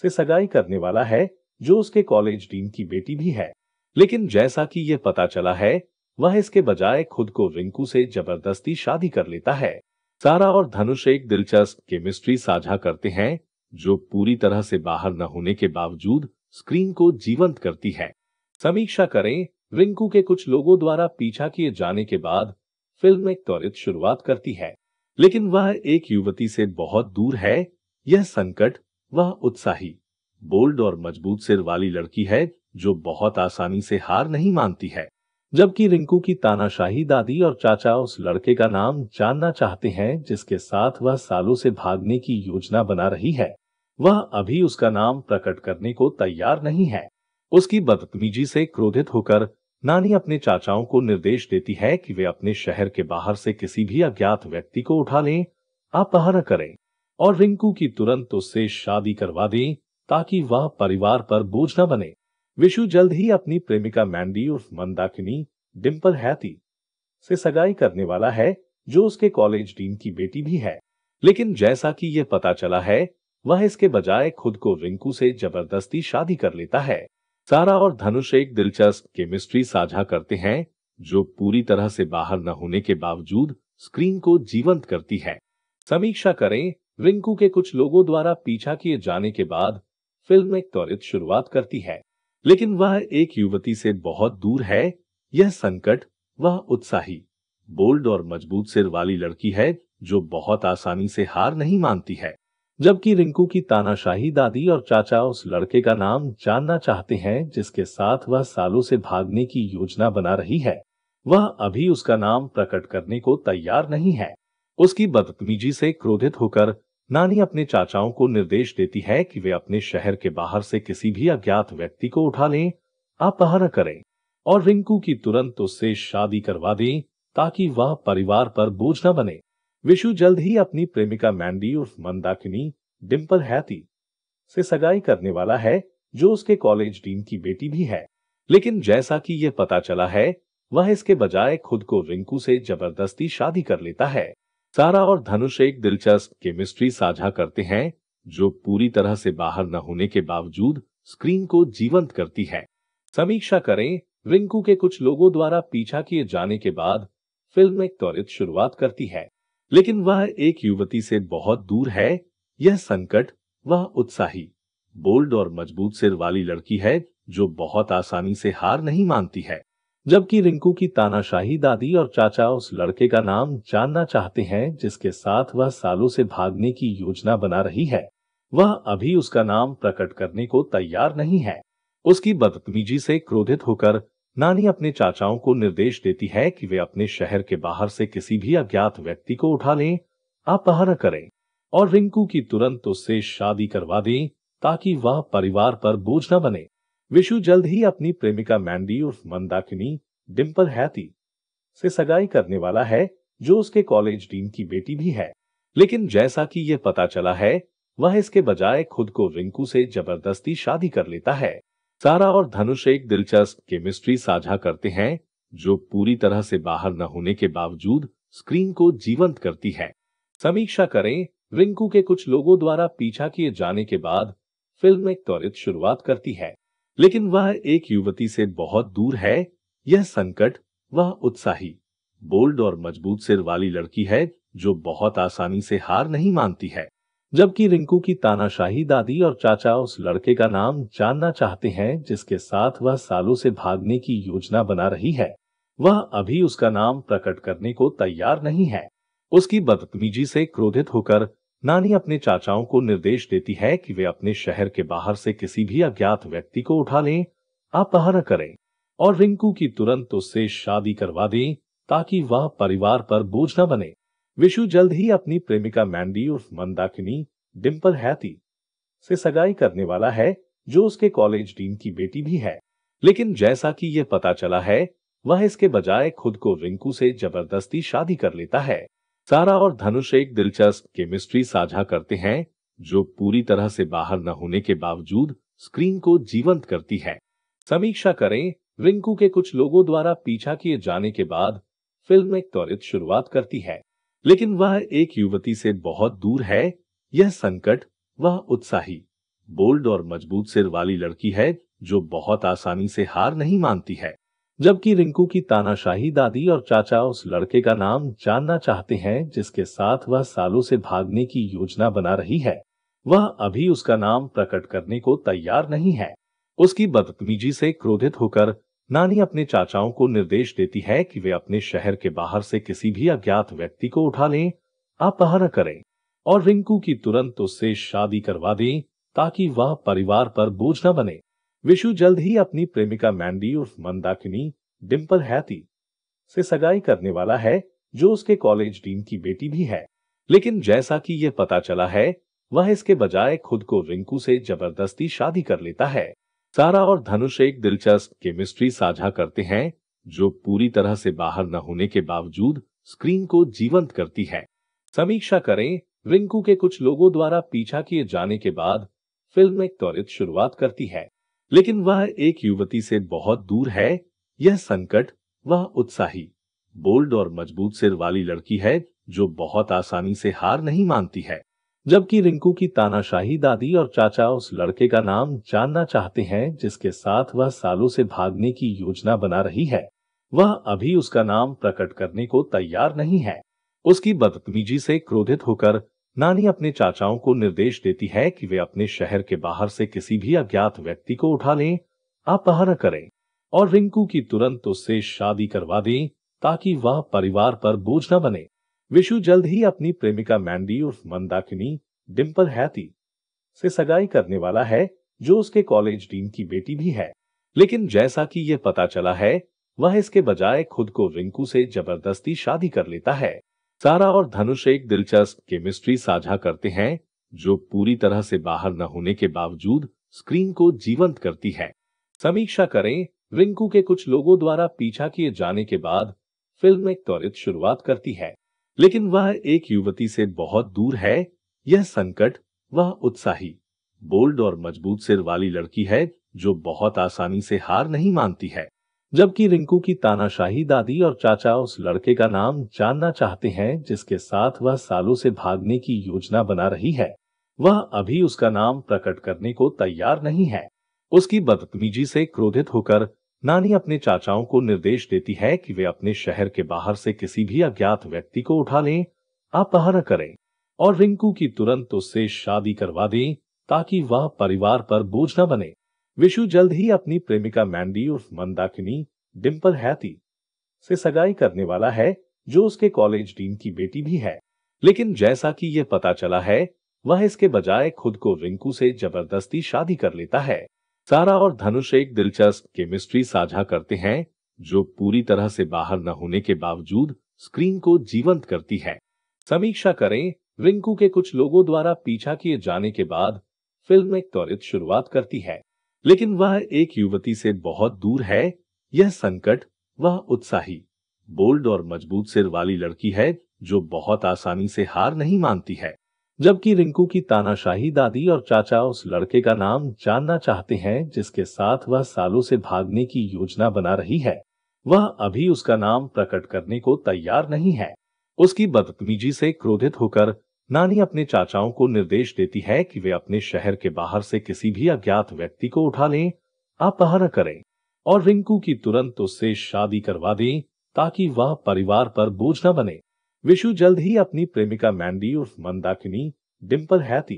से सगाई करने वाला है जो उसके कॉलेज डीन की बेटी भी है लेकिन जैसा कि यह पता चला है वह इसके बजाय खुद को रिंकू से जबरदस्ती शादी कर लेता है सारा और धनुष एक दिलचस्प केमिस्ट्री साझा करते हैं जो पूरी तरह से बाहर न होने के बावजूद स्क्रीन को जीवंत करती है समीक्षा करें रिंकू के कुछ लोगों द्वारा पीछा किए जाने के बाद फिल्म एक त्वरित शुरुआत करती है लेकिन वह एक युवती से बहुत दूर है यह संकट वह उत्साही बोल्ड और मजबूत सिर वाली लड़की है जो बहुत आसानी से हार नहीं मानती है जबकि रिंकू की तानाशाही दादी और चाचा उस लड़के का नाम जानना चाहते हैं जिसके साथ वह सालों से भागने की योजना बना रही है वह अभी उसका नाम प्रकट करने को तैयार नहीं है उसकी बदतमीजी से क्रोधित होकर नानी अपने चाचाओं को निर्देश देती है कि वे अपने शहर के बाहर से किसी भी अज्ञात व्यक्ति को उठा लें अपहरण करें और रिंकू की तुरंत उससे शादी करवा दें ताकि वह परिवार पर बोझ न बने विशु जल्द ही अपनी प्रेमिका मैंडी उर्फ मंदाकिनी डिम्पल हैती से सगाई करने वाला है जो उसके कॉलेज डीन की बेटी भी है लेकिन जैसा कि यह पता चला है वह इसके बजाय खुद को रिंकू से जबरदस्ती शादी कर लेता है सारा और धनुष एक दिलचस्प केमिस्ट्री साझा करते हैं जो पूरी तरह से बाहर न होने के बावजूद स्क्रीन को जीवंत करती है समीक्षा करें रिंकू के कुछ लोगों द्वारा पीछा किए जाने के बाद फिल्म एक त्वरित शुरुआत करती है लेकिन वह एक युवती से बहुत दूर है यह संकट वह उत्साही बोल्ड और मजबूत सिर वाली लड़की है जो बहुत आसानी से हार नहीं मानती है जबकि रिंकू की तानाशाही दादी और चाचा उस लड़के का नाम जानना चाहते हैं जिसके साथ वह सालों से भागने की योजना बना रही है वह अभी उसका नाम प्रकट करने को तैयार नहीं है उसकी बदतमीजी से क्रोधित होकर नानी अपने चाचाओं को निर्देश देती है कि वे अपने शहर के बाहर से किसी भी अज्ञात व्यक्ति को उठा लें अपहरण करें और रिंकू की तुरंत उससे शादी करवा दें ताकि वह परिवार पर बोझ न बने विशु जल्द ही अपनी प्रेमिका मैंडी उर्फ मंदाकिनी डिम्पल हैती से सगाई करने वाला है जो उसके कॉलेज डीन की बेटी भी है लेकिन जैसा कि यह पता चला है वह इसके बजाय खुद को रिंकू से जबरदस्ती शादी कर लेता है सारा और धनुष एक दिलचस्प केमिस्ट्री साझा करते हैं जो पूरी तरह से बाहर न होने के बावजूद स्क्रीन को जीवंत करती है समीक्षा करें रिंकू के कुछ लोगों द्वारा पीछा किए जाने के बाद फिल्म एक त्वरित शुरुआत करती है लेकिन वह एक युवती से बहुत दूर है यह संकट वह उत्साही बोल्ड और मजबूत सिर वाली लड़की है जो बहुत आसानी से हार नहीं मानती है जबकि रिंकू की तानाशाही दादी और चाचा उस लड़के का नाम जानना चाहते हैं जिसके साथ वह सालों से भागने की योजना बना रही है वह अभी उसका नाम प्रकट करने को तैयार नहीं है उसकी बदतमीजी से क्रोधित होकर नानी अपने चाचाओं को निर्देश देती है कि वे अपने शहर के बाहर से किसी भी अज्ञात व्यक्ति को उठा लें आप करें और रिंकू की तुरंत उससे शादी करवा दें ताकि वह परिवार पर बोझ न बने विशु जल्द ही अपनी प्रेमिका मैंडी उर्फ मंदाकिनी डिम्पल हैती से सगाई करने वाला है जो उसके कॉलेज डीन की बेटी भी है लेकिन जैसा कि यह पता चला है वह इसके बजाय खुद को रिंकू से जबरदस्ती शादी कर लेता है सारा और धनुष एक दिलचस्प केमिस्ट्री साझा करते हैं जो पूरी तरह से बाहर न होने के बावजूद स्क्रीन को जीवंत करती है समीक्षा करें रिंकू के कुछ लोगों द्वारा पीछा किए जाने के बाद फिल्म एक त्वरित शुरुआत करती है लेकिन वह एक युवती से बहुत दूर है यह संकट वह उत्साही बोल्ड और मजबूत सिर वाली लड़की है जो बहुत आसानी से हार नहीं मानती है जबकि रिंकू की तानाशाही दादी और चाचा उस लड़के का नाम जानना चाहते हैं जिसके साथ वह सालों से भागने की योजना बना रही है वह अभी उसका नाम प्रकट करने को तैयार नहीं है उसकी बदतमीजी से क्रोधित होकर नानी अपने चाचाओं को निर्देश देती है कि वे अपने शहर के बाहर से किसी भी अज्ञात व्यक्ति को उठा लें अपहरण करें और रिंकू की तुरंत उससे शादी करवा दें ताकि वह परिवार पर बोझ न बने विशु जल्द ही अपनी प्रेमिका मैंडी उर्फ मंदाकिनी डिम्पल हैती से सगाई करने वाला है जो उसके कॉलेज डीन की बेटी भी है लेकिन जैसा कि यह पता चला है वह इसके बजाय खुद को रिंकू से जबरदस्ती शादी कर लेता है सारा और धनुष एक दिलचस्प केमिस्ट्री साझा करते हैं जो पूरी तरह से बाहर न होने के बावजूद स्क्रीन को जीवंत करती है समीक्षा करें रिंकू के कुछ लोगों द्वारा पीछा किए जाने के बाद फिल्म एक त्वरित शुरुआत करती है लेकिन वह एक युवती से बहुत दूर है यह संकट वह उत्साही बोल्ड और मजबूत सिर वाली लड़की है जो बहुत आसानी से हार नहीं मानती है जबकि रिंकू की तानाशाही दादी और चाचा उस लड़के का नाम जानना चाहते हैं जिसके साथ वह सालों से भागने की योजना बना रही है वह अभी उसका नाम प्रकट करने को तैयार नहीं है उसकी बदतमीजी से क्रोधित होकर नानी अपने चाचाओं को निर्देश देती है कि वे अपने शहर के बाहर से किसी भी अज्ञात व्यक्ति को उठा लें अपहरण करें और रिंकू की तुरंत उससे शादी करवा दें ताकि वह परिवार पर बोझ न बने विशु जल्द ही अपनी प्रेमिका मैंडी उर्फ मंदाकिनी डिम्पल हैती से सगाई करने वाला है जो उसके कॉलेज डीन की बेटी भी है लेकिन जैसा कि यह पता चला है वह इसके बजाय खुद को रिंकू से जबरदस्ती शादी कर लेता है सारा और धनुष एक दिलचस्प केमिस्ट्री साझा करते हैं जो पूरी तरह से बाहर न होने के बावजूद स्क्रीन को जीवंत करती है समीक्षा करें रिंकू के कुछ लोगों द्वारा पीछा किए जाने के बाद फिल्म एक त्वरित शुरुआत करती है लेकिन वह एक युवती से बहुत दूर है यह संकट वह उत्साही बोल्ड और मजबूत सिर वाली लड़की है जो बहुत आसानी से हार नहीं मानती है जबकि रिंकू की तानाशाही दादी और चाचा उस लड़के का नाम जानना चाहते हैं जिसके साथ वह सालों से भागने की योजना बना रही है वह अभी उसका नाम प्रकट करने को तैयार नहीं है उसकी बदतमीजी से क्रोधित होकर नानी अपने चाचाओं को निर्देश देती है कि वे अपने शहर के बाहर से किसी भी अज्ञात व्यक्ति को उठा लें अपहरण करें और रिंकू की तुरंत उससे शादी करवा दें ताकि वह परिवार पर बोझ न बने विशु जल्द ही अपनी प्रेमिका मैंडी उर्फ मंदाकिनी डिम्पल हैती से सगाई करने वाला है जो उसके कॉलेज डीन की बेटी भी है लेकिन जैसा कि यह पता चला है वह इसके बजाय खुद को रिंकू से जबरदस्ती शादी कर लेता है सारा और धनुष एक दिलचस्प केमिस्ट्री साझा करते हैं जो पूरी तरह से बाहर न होने के बावजूद स्क्रीन को जीवंत करती है समीक्षा करें रिंकू के कुछ लोगों द्वारा पीछा किए जाने के बाद फिल्म एक त्वरित शुरुआत करती है लेकिन वह एक युवती से बहुत दूर है यह संकट वह उत्साही बोल्ड और मजबूत सिर वाली लड़की है जो बहुत आसानी से हार नहीं मानती है जबकि रिंकू की तानाशाही दादी और चाचा उस लड़के का नाम जानना चाहते हैं जिसके साथ वह सालों से भागने की योजना बना रही है वह अभी उसका नाम प्रकट करने को तैयार नहीं है उसकी बदतमीजी से क्रोधित होकर नानी अपने चाचाओं को निर्देश देती है कि वे अपने शहर के बाहर से किसी भी अज्ञात व्यक्ति को उठा लें अपहरण करें और रिंकू की तुरंत उससे शादी करवा दें ताकि वह परिवार पर बोझ न बने विशु जल्द ही अपनी प्रेमिका मैंडी उर्फ मंदाकिनी डिम्पल हैती से सगाई करने वाला है जो उसके कॉलेज डीन की बेटी भी है लेकिन जैसा कि यह पता चला है वह इसके बजाय खुद को रिंकू से जबरदस्ती शादी कर लेता है सारा और धनुष एक दिलचस्प केमिस्ट्री साझा करते हैं जो पूरी तरह से बाहर न होने के बावजूद स्क्रीन को जीवंत करती है समीक्षा करें रिंकू के कुछ लोगों द्वारा पीछा किए जाने के बाद फिल्म एक त्वरित शुरुआत करती है लेकिन वह एक युवती से बहुत दूर है यह संकट वह उत्साही बोल्ड और मजबूत सिर वाली लड़की है जो बहुत आसानी से हार नहीं मानती है जबकि रिंकू की तानाशाही दादी और चाचा उस लड़के का नाम जानना चाहते हैं जिसके साथ वह सालों से भागने की योजना बना रही है वह अभी उसका नाम प्रकट करने को तैयार नहीं है उसकी बदतमीजी से क्रोधित होकर नानी अपने चाचाओं को निर्देश देती है कि वे अपने शहर के बाहर से किसी भी अज्ञात व्यक्ति को उठा लें अपहरण करें और रिंकू की तुरंत उससे शादी करवा दें ताकि वह परिवार पर बोझ न बने विशु जल्द ही अपनी प्रेमिका मैंडी उर्फ मंदाकिनी डिम्पल हैती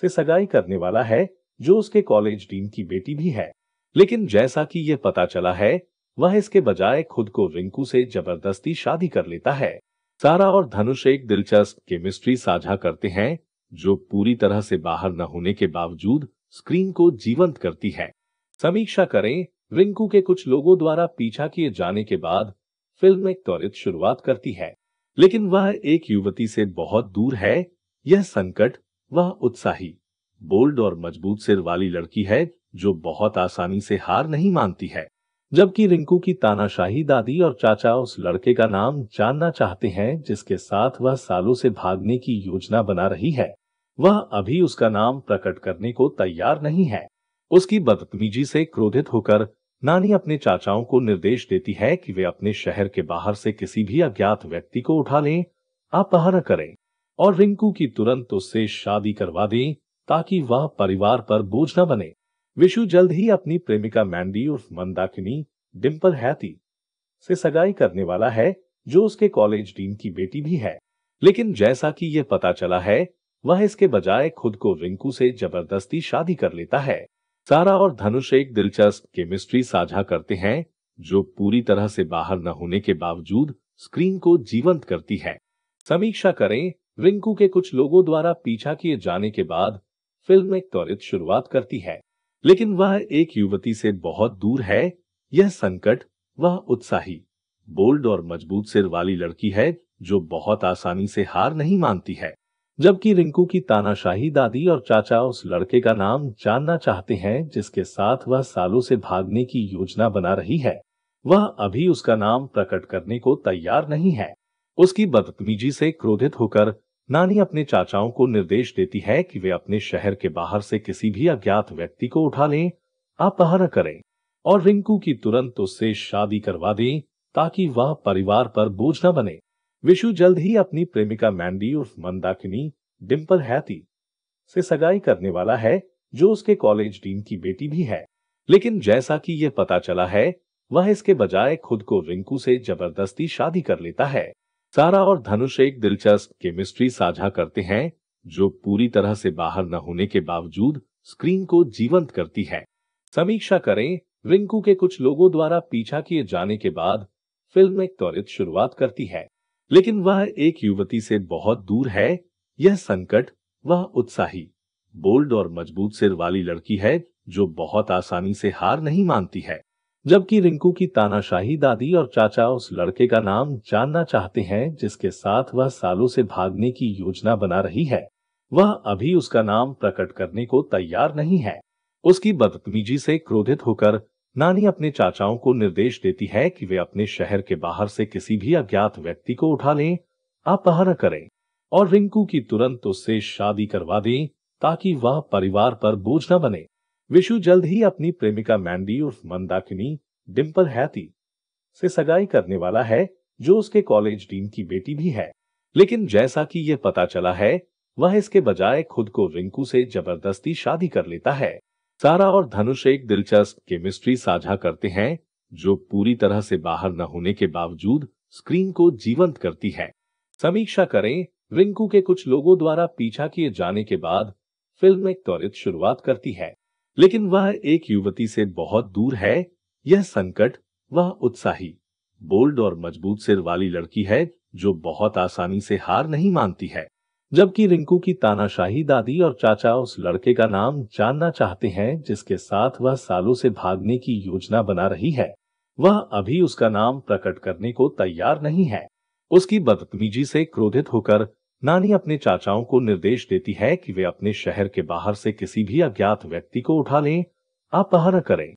से सगाई करने वाला है जो उसके कॉलेज डीन की बेटी भी है लेकिन जैसा कि यह पता चला है वह इसके बजाय खुद को रिंकू से जबरदस्ती शादी कर लेता है सारा और धनुष एक दिलचस्प केमिस्ट्री साझा करते हैं जो पूरी तरह से बाहर न होने के बावजूद स्क्रीन को जीवंत करती है समीक्षा करें रिंकू के कुछ लोगों द्वारा पीछा किए जाने के बाद फिल्म एक त्वरित शुरुआत करती है लेकिन वह एक युवती से बहुत दूर है यह संकट वह उत्साही बोल्ड और मजबूत सिर वाली लड़की है जो बहुत आसानी से हार नहीं मानती है जबकि रिंकू की तानाशाही दादी और चाचा उस लड़के का नाम जानना चाहते हैं जिसके साथ वह सालों से भागने की योजना बना रही है वह अभी उसका नाम प्रकट करने को तैयार नहीं है उसकी बदतमीजी से क्रोधित होकर नानी अपने चाचाओं को निर्देश देती है कि वे अपने शहर के बाहर से किसी भी अज्ञात व्यक्ति को उठा लें आप करें और रिंकू की तुरंत उससे शादी करवा दें ताकि वह परिवार पर बोझ न बने विशु जल्द ही अपनी प्रेमिका मैंडी उर्फ मंदाकिनी डिम्पल हैती से सगाई करने वाला है जो उसके कॉलेज डीन की बेटी भी है लेकिन जैसा कि यह पता चला है वह इसके बजाय खुद को रिंकू से जबरदस्ती शादी कर लेता है सारा और धनुष एक दिलचस्प केमिस्ट्री साझा करते हैं जो पूरी तरह से बाहर न होने के बावजूद स्क्रीन को जीवंत करती है समीक्षा करें रिंकू के कुछ लोगों द्वारा पीछा किए जाने के बाद फिल्म एक त्वरित शुरुआत करती है लेकिन वह एक युवती से बहुत दूर है यह संकट वह उत्साही बोल्ड और मजबूत सिर वाली लड़की है जो बहुत आसानी से हार नहीं मानती है जबकि रिंकू की तानाशाही दादी और चाचा उस लड़के का नाम जानना चाहते हैं जिसके साथ वह सालों से भागने की योजना बना रही है वह अभी उसका नाम प्रकट करने को तैयार नहीं है उसकी बदतमीजी से क्रोधित होकर नानी अपने चाचाओं को निर्देश देती है कि वे अपने शहर के बाहर से किसी भी अज्ञात व्यक्ति को उठा लें अपहरण करें और रिंकू की तुरंत उससे शादी करवा दें ताकि वह परिवार पर बोझ न बने विशु जल्द ही अपनी प्रेमिका मैंडी उर्फ मंदाकिनी डिम्पल हैती से सगाई करने वाला है जो उसके कॉलेज डीन की बेटी भी है लेकिन जैसा कि यह पता चला है वह इसके बजाय खुद को रिंकू से जबरदस्ती शादी कर लेता है सारा और धनुष एक दिलचस्प केमिस्ट्री साझा करते हैं जो पूरी तरह से बाहर न होने के बावजूद स्क्रीन को जीवंत करती है समीक्षा करें रिंकू के कुछ लोगों द्वारा पीछा किए जाने के बाद फिल्म एक त्वरित शुरुआत करती है लेकिन वह एक युवती से बहुत दूर है यह संकट वह उत्साही बोल्ड और मजबूत सिर वाली लड़की है जो बहुत आसानी से हार नहीं मानती है जबकि रिंकू की तानाशाही दादी और चाचा उस लड़के का नाम जानना चाहते हैं जिसके साथ वह सालों से भागने की योजना बना रही है वह अभी उसका नाम प्रकट करने को तैयार नहीं है उसकी बदतमीजी से क्रोधित होकर नानी अपने चाचाओं को निर्देश देती है कि वे अपने शहर के बाहर से किसी भी अज्ञात व्यक्ति को उठा लें अपहरण करें और रिंकू की तुरंत उससे शादी करवा दें ताकि वह परिवार पर बोझ न बने विशु जल्द ही अपनी प्रेमिका मैंडी उर्फ मंदाकिनी डिम्पल हैती से सगाई करने वाला है जो उसके कॉलेज डीन की बेटी भी है लेकिन जैसा कि यह पता चला है वह इसके बजाय खुद को रिंकू से जबरदस्ती शादी कर लेता है सारा और धनुष एक दिलचस्प केमिस्ट्री साझा करते हैं जो पूरी तरह से बाहर न होने के बावजूद स्क्रीन को जीवंत करती है समीक्षा करें रिंकू के कुछ लोगों द्वारा पीछा किए जाने के बाद फिल्म एक त्वरित शुरुआत करती है लेकिन वह एक युवती से बहुत दूर है यह संकट वह उत्साही बोल्ड और मजबूत सिर वाली लड़की है जो बहुत आसानी से हार नहीं मानती है जबकि रिंकू की तानाशाही दादी और चाचा उस लड़के का नाम जानना चाहते हैं जिसके साथ वह सालों से भागने की योजना बना रही है वह अभी उसका नाम प्रकट करने को तैयार नहीं है उसकी बदतमीजी से क्रोधित होकर नानी अपने चाचाओं को निर्देश देती है कि वे अपने शहर के बाहर से किसी भी अज्ञात व्यक्ति को उठा लें अपहरण करें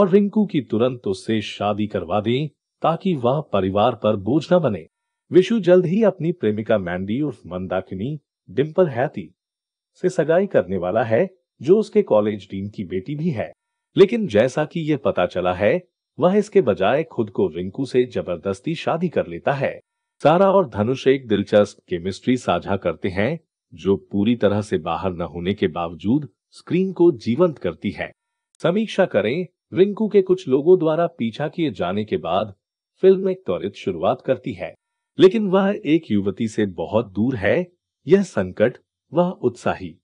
और रिंकू की तुरंत उससे शादी करवा दें ताकि वह परिवार पर बोझ न बने विशु जल्द ही अपनी प्रेमिका मैंडी उर्फ मंदाकिनी डिम्पल हैती से सगाई करने वाला है जो उसके कॉलेज डीन की बेटी भी है लेकिन जैसा कि यह पता चला है वह इसके बजाय खुद को रिंकू से जबरदस्ती शादी कर लेता है सारा और धनुष एक दिलचस्प केमिस्ट्री साझा करते हैं जो पूरी तरह से बाहर न होने के बावजूद स्क्रीन को जीवंत करती है समीक्षा करें रिंकू के कुछ लोगों द्वारा पीछा किए जाने के बाद फिल्म एक त्वरित शुरुआत करती है लेकिन वह एक युवती से बहुत दूर है यह संकट वह उत्साही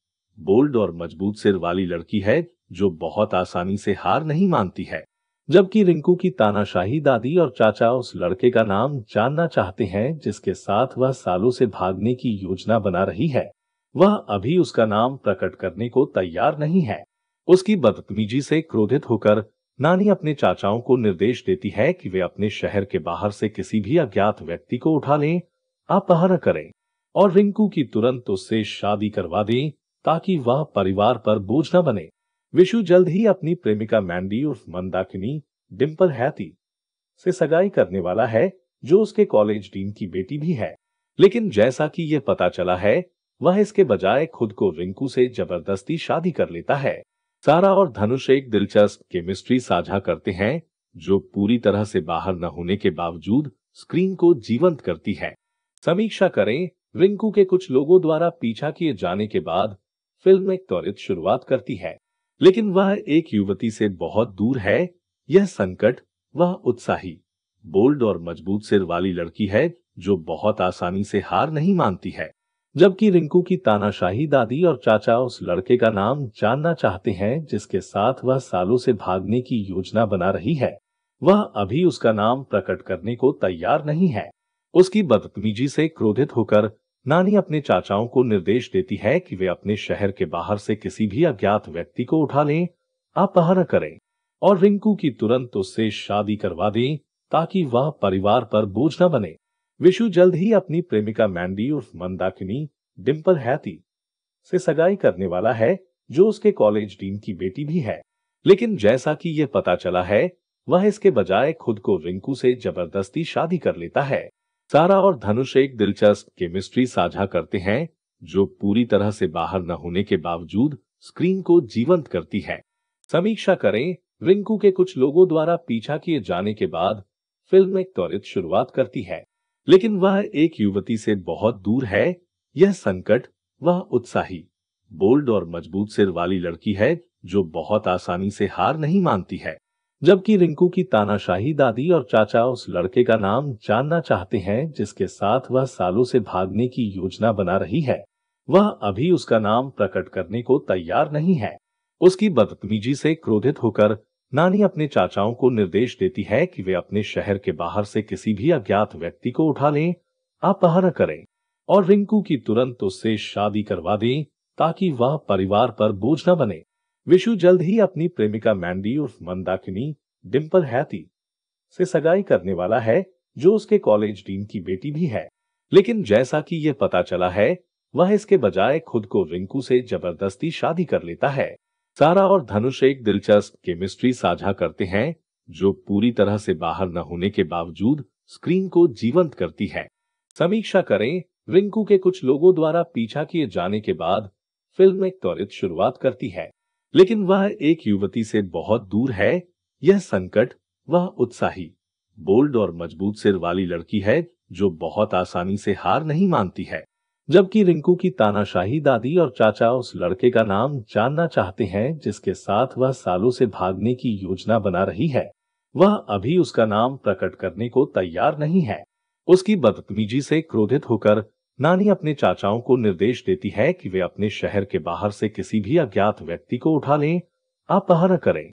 बोल्ड और मजबूत सिर वाली लड़की है जो बहुत आसानी से हार नहीं मानती है जबकि रिंकू की तानाशाही दादी और चाचा उस लड़के का नाम जानना चाहते हैं जिसके साथ वह सालों से भागने की योजना बना रही है वह अभी उसका नाम प्रकट करने को तैयार नहीं है उसकी बदतमीजी से क्रोधित होकर नानी अपने चाचाओं को निर्देश देती है कि वे अपने शहर के बाहर से किसी भी अज्ञात व्यक्ति को उठा लें अपहरण करें और रिंकू की तुरंत उससे शादी करवा दें ताकि वह परिवार पर बोझ न बने विशु जल्द ही अपनी प्रेमिका मैंडी उर्फ मंदाकिनी डिम्पल हैती से सगाई करने वाला है जो उसके कॉलेज डीन की बेटी भी है लेकिन जैसा कि यह पता चला है वह इसके बजाय खुद को रिंकू से जबरदस्ती शादी कर लेता है सारा और धनुष एक दिलचस्प केमिस्ट्री साझा करते हैं जो पूरी तरह से बाहर न होने के बावजूद स्क्रीन को जीवंत करती है समीक्षा करें रिंकू के कुछ लोगों द्वारा पीछा किए जाने के बाद फिल्म एक त्वरित शुरुआत करती है लेकिन वह एक युवती से बहुत दूर है यह संकट वह उत्साही बोल्ड और मजबूत सिर वाली लड़की है जो बहुत आसानी से हार नहीं मानती है जबकि रिंकू की तानाशाही दादी और चाचा उस लड़के का नाम जानना चाहते हैं जिसके साथ वह सालों से भागने की योजना बना रही है वह अभी उसका नाम प्रकट करने को तैयार नहीं है उसकी बदतमीजी से क्रोधित होकर नानी अपने चाचाओं को निर्देश देती है कि वे अपने शहर के बाहर से किसी भी अज्ञात व्यक्ति को उठा लें अपहरण करें और रिंकू की तुरंत उससे शादी करवा दें ताकि वह परिवार पर बोझ न बने विशु जल्द ही अपनी प्रेमिका मैंडी उर्फ मंदाकिनी डिम्पल हैती से सगाई करने वाला है जो उसके कॉलेज डीन की बेटी भी है लेकिन जैसा कि यह पता चला है वह इसके बजाय खुद को रिंकू से जबरदस्ती शादी कर लेता है सारा और धनुष एक दिलचस्प केमिस्ट्री साझा करते हैं जो पूरी तरह से बाहर न होने के बावजूद स्क्रीन को जीवंत करती है समीक्षा करें रिंकू के कुछ लोगों द्वारा पीछा किए जाने के बाद फिल्म एक त्वरित शुरुआत करती है लेकिन वह एक युवती से बहुत दूर है यह संकट वह उत्साही बोल्ड और मजबूत सिर वाली लड़की है जो बहुत आसानी से हार नहीं मानती है जबकि रिंकू की तानाशाही दादी और चाचा उस लड़के का नाम जानना चाहते हैं जिसके साथ वह सालों से भागने की योजना बना रही है वह अभी उसका नाम प्रकट करने को तैयार नहीं है उसकी बदतमीजी से क्रोधित होकर नानी अपने चाचाओं को निर्देश देती है कि वे अपने शहर के बाहर से किसी भी अज्ञात व्यक्ति को उठा लें आप करें और रिंकू की तुरंत उससे शादी करवा दें ताकि वह परिवार पर बोझ न बने विशु जल्द ही अपनी प्रेमिका मैंडी उर्फ मंदाकिनी डिम्पल हैती से सगाई करने वाला है जो उसके कॉलेज डीन की बेटी भी है लेकिन जैसा कि यह पता चला है वह इसके बजाय खुद को रिंकू से जबरदस्ती शादी कर लेता है सारा और धनुष एक दिलचस्प केमिस्ट्री साझा करते हैं जो पूरी तरह से बाहर न होने के बावजूद स्क्रीन को जीवंत करती है समीक्षा करें रिंकू के कुछ लोगों द्वारा पीछा किए जाने के बाद फिल्म एक त्वरित शुरुआत करती है लेकिन वह एक युवती से बहुत दूर है यह संकट वह उत्साही बोल्ड और मजबूत सिर वाली लड़की है जो बहुत आसानी से हार नहीं मानती है जबकि रिंकू की तानाशाही दादी और चाचा उस लड़के का नाम जानना चाहते हैं जिसके साथ वह सालों से भागने की योजना बना रही है वह अभी उसका नाम प्रकट करने को तैयार नहीं है उसकी बदतमीजी से क्रोधित होकर नानी अपने चाचाओं को निर्देश देती है कि वे अपने शहर के बाहर से किसी भी अज्ञात व्यक्ति को उठा लें अपहरण करें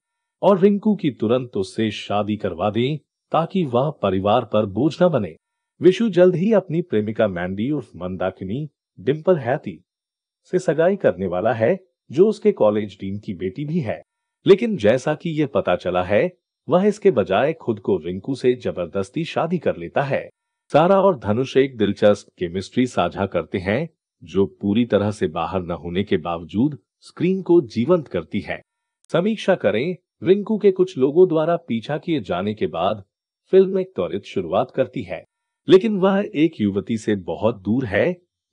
और रिंकू की तुरंत उससे शादी करवा दें ताकि वह परिवार पर बोझ न बने विशु जल्द ही अपनी प्रेमिका मैंडी उर्फ मंदाकिनी डिम्पल हैती से सगाई करने वाला है जो उसके कॉलेज डीन की बेटी भी है लेकिन जैसा कि यह पता चला है वह इसके बजाय खुद को रिंकू से जबरदस्ती शादी कर लेता है सारा और धनुष एक दिलचस्प केमिस्ट्री साझा करते हैं जो पूरी तरह से बाहर न होने के बावजूद स्क्रीन को जीवंत करती है समीक्षा करें रिंकू के कुछ लोगों द्वारा पीछा किए जाने के बाद फिल्म एक त्वरित शुरुआत करती है लेकिन वह एक युवती से बहुत दूर है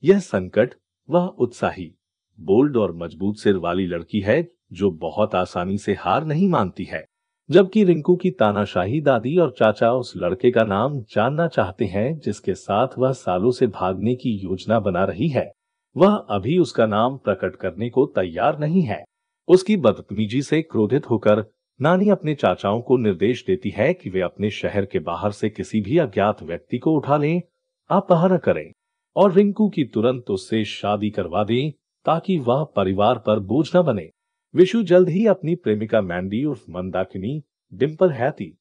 यह संकट वह उत्साही बोल्ड और मजबूत सिर वाली लड़की है जो बहुत आसानी से हार नहीं मानती है जबकि रिंकू की तानाशाही दादी और चाचा उस लड़के का नाम जानना चाहते हैं जिसके साथ वह सालों से भागने की योजना बना रही है वह अभी उसका नाम प्रकट करने को तैयार नहीं है उसकी बदतमीजी से क्रोधित होकर नानी अपने चाचाओं को निर्देश देती है कि वे अपने शहर के बाहर से किसी भी अज्ञात व्यक्ति को उठा लें अपहरण करें और रिंकू की तुरंत उससे शादी करवा दें ताकि वह परिवार पर बोझ न बने विशु जल्द ही अपनी प्रेमिका मैंडी उर्फ मंदाकिनी डिम्पल हैती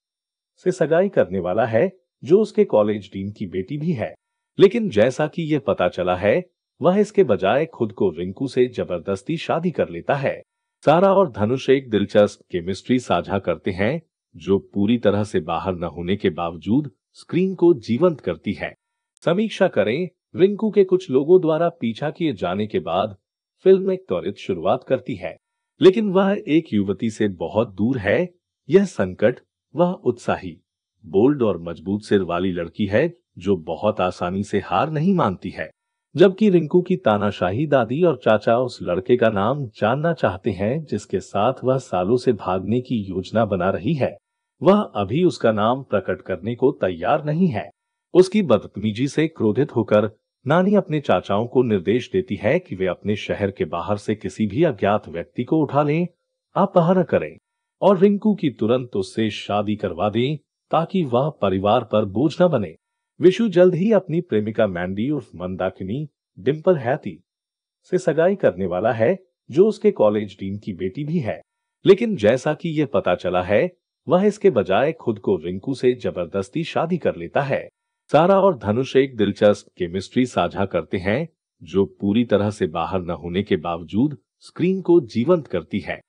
से सगाई करने वाला है जो उसके कॉलेज डीन की बेटी भी है लेकिन जैसा कि यह पता चला है वह इसके बजाय खुद को रिंकू से जबरदस्ती शादी कर लेता है सारा और धनुष एक दिलचस्प केमिस्ट्री साझा करते हैं जो पूरी तरह से बाहर न होने के बावजूद स्क्रीन को जीवंत करती है समीक्षा करें रिंकू के कुछ लोगों द्वारा पीछा किए जाने के बाद फिल्म एक त्वरित शुरुआत करती है लेकिन वह एक युवती से बहुत दूर है यह संकट वह उत्साही बोल्ड और मजबूत सिर वाली लड़की है जो बहुत आसानी से हार नहीं मानती है जबकि रिंकू की तानाशाही दादी और चाचा उस लड़के का नाम जानना चाहते हैं जिसके साथ वह सालों से भागने की योजना बना रही है वह अभी उसका नाम प्रकट करने को तैयार नहीं है उसकी बदतमीजी से क्रोधित होकर नानी अपने चाचाओं को निर्देश देती है कि वे अपने शहर के बाहर से किसी भी अज्ञात व्यक्ति को उठा लें अपहरण करें और रिंकू की तुरंत उससे शादी करवा दें ताकि वह परिवार पर बोझ न बने विशु जल्द ही अपनी प्रेमिका मैंडी उर्फ मंदाकिनी डिम्पल हैती से सगाई करने वाला है जो उसके कॉलेज डीन की बेटी भी है लेकिन जैसा कि यह पता चला है वह इसके बजाय खुद को रिंकू से जबरदस्ती शादी कर लेता है सारा और धनुष एक दिलचस्प केमिस्ट्री साझा करते हैं जो पूरी तरह से बाहर न होने के बावजूद स्क्रीन को जीवंत करती है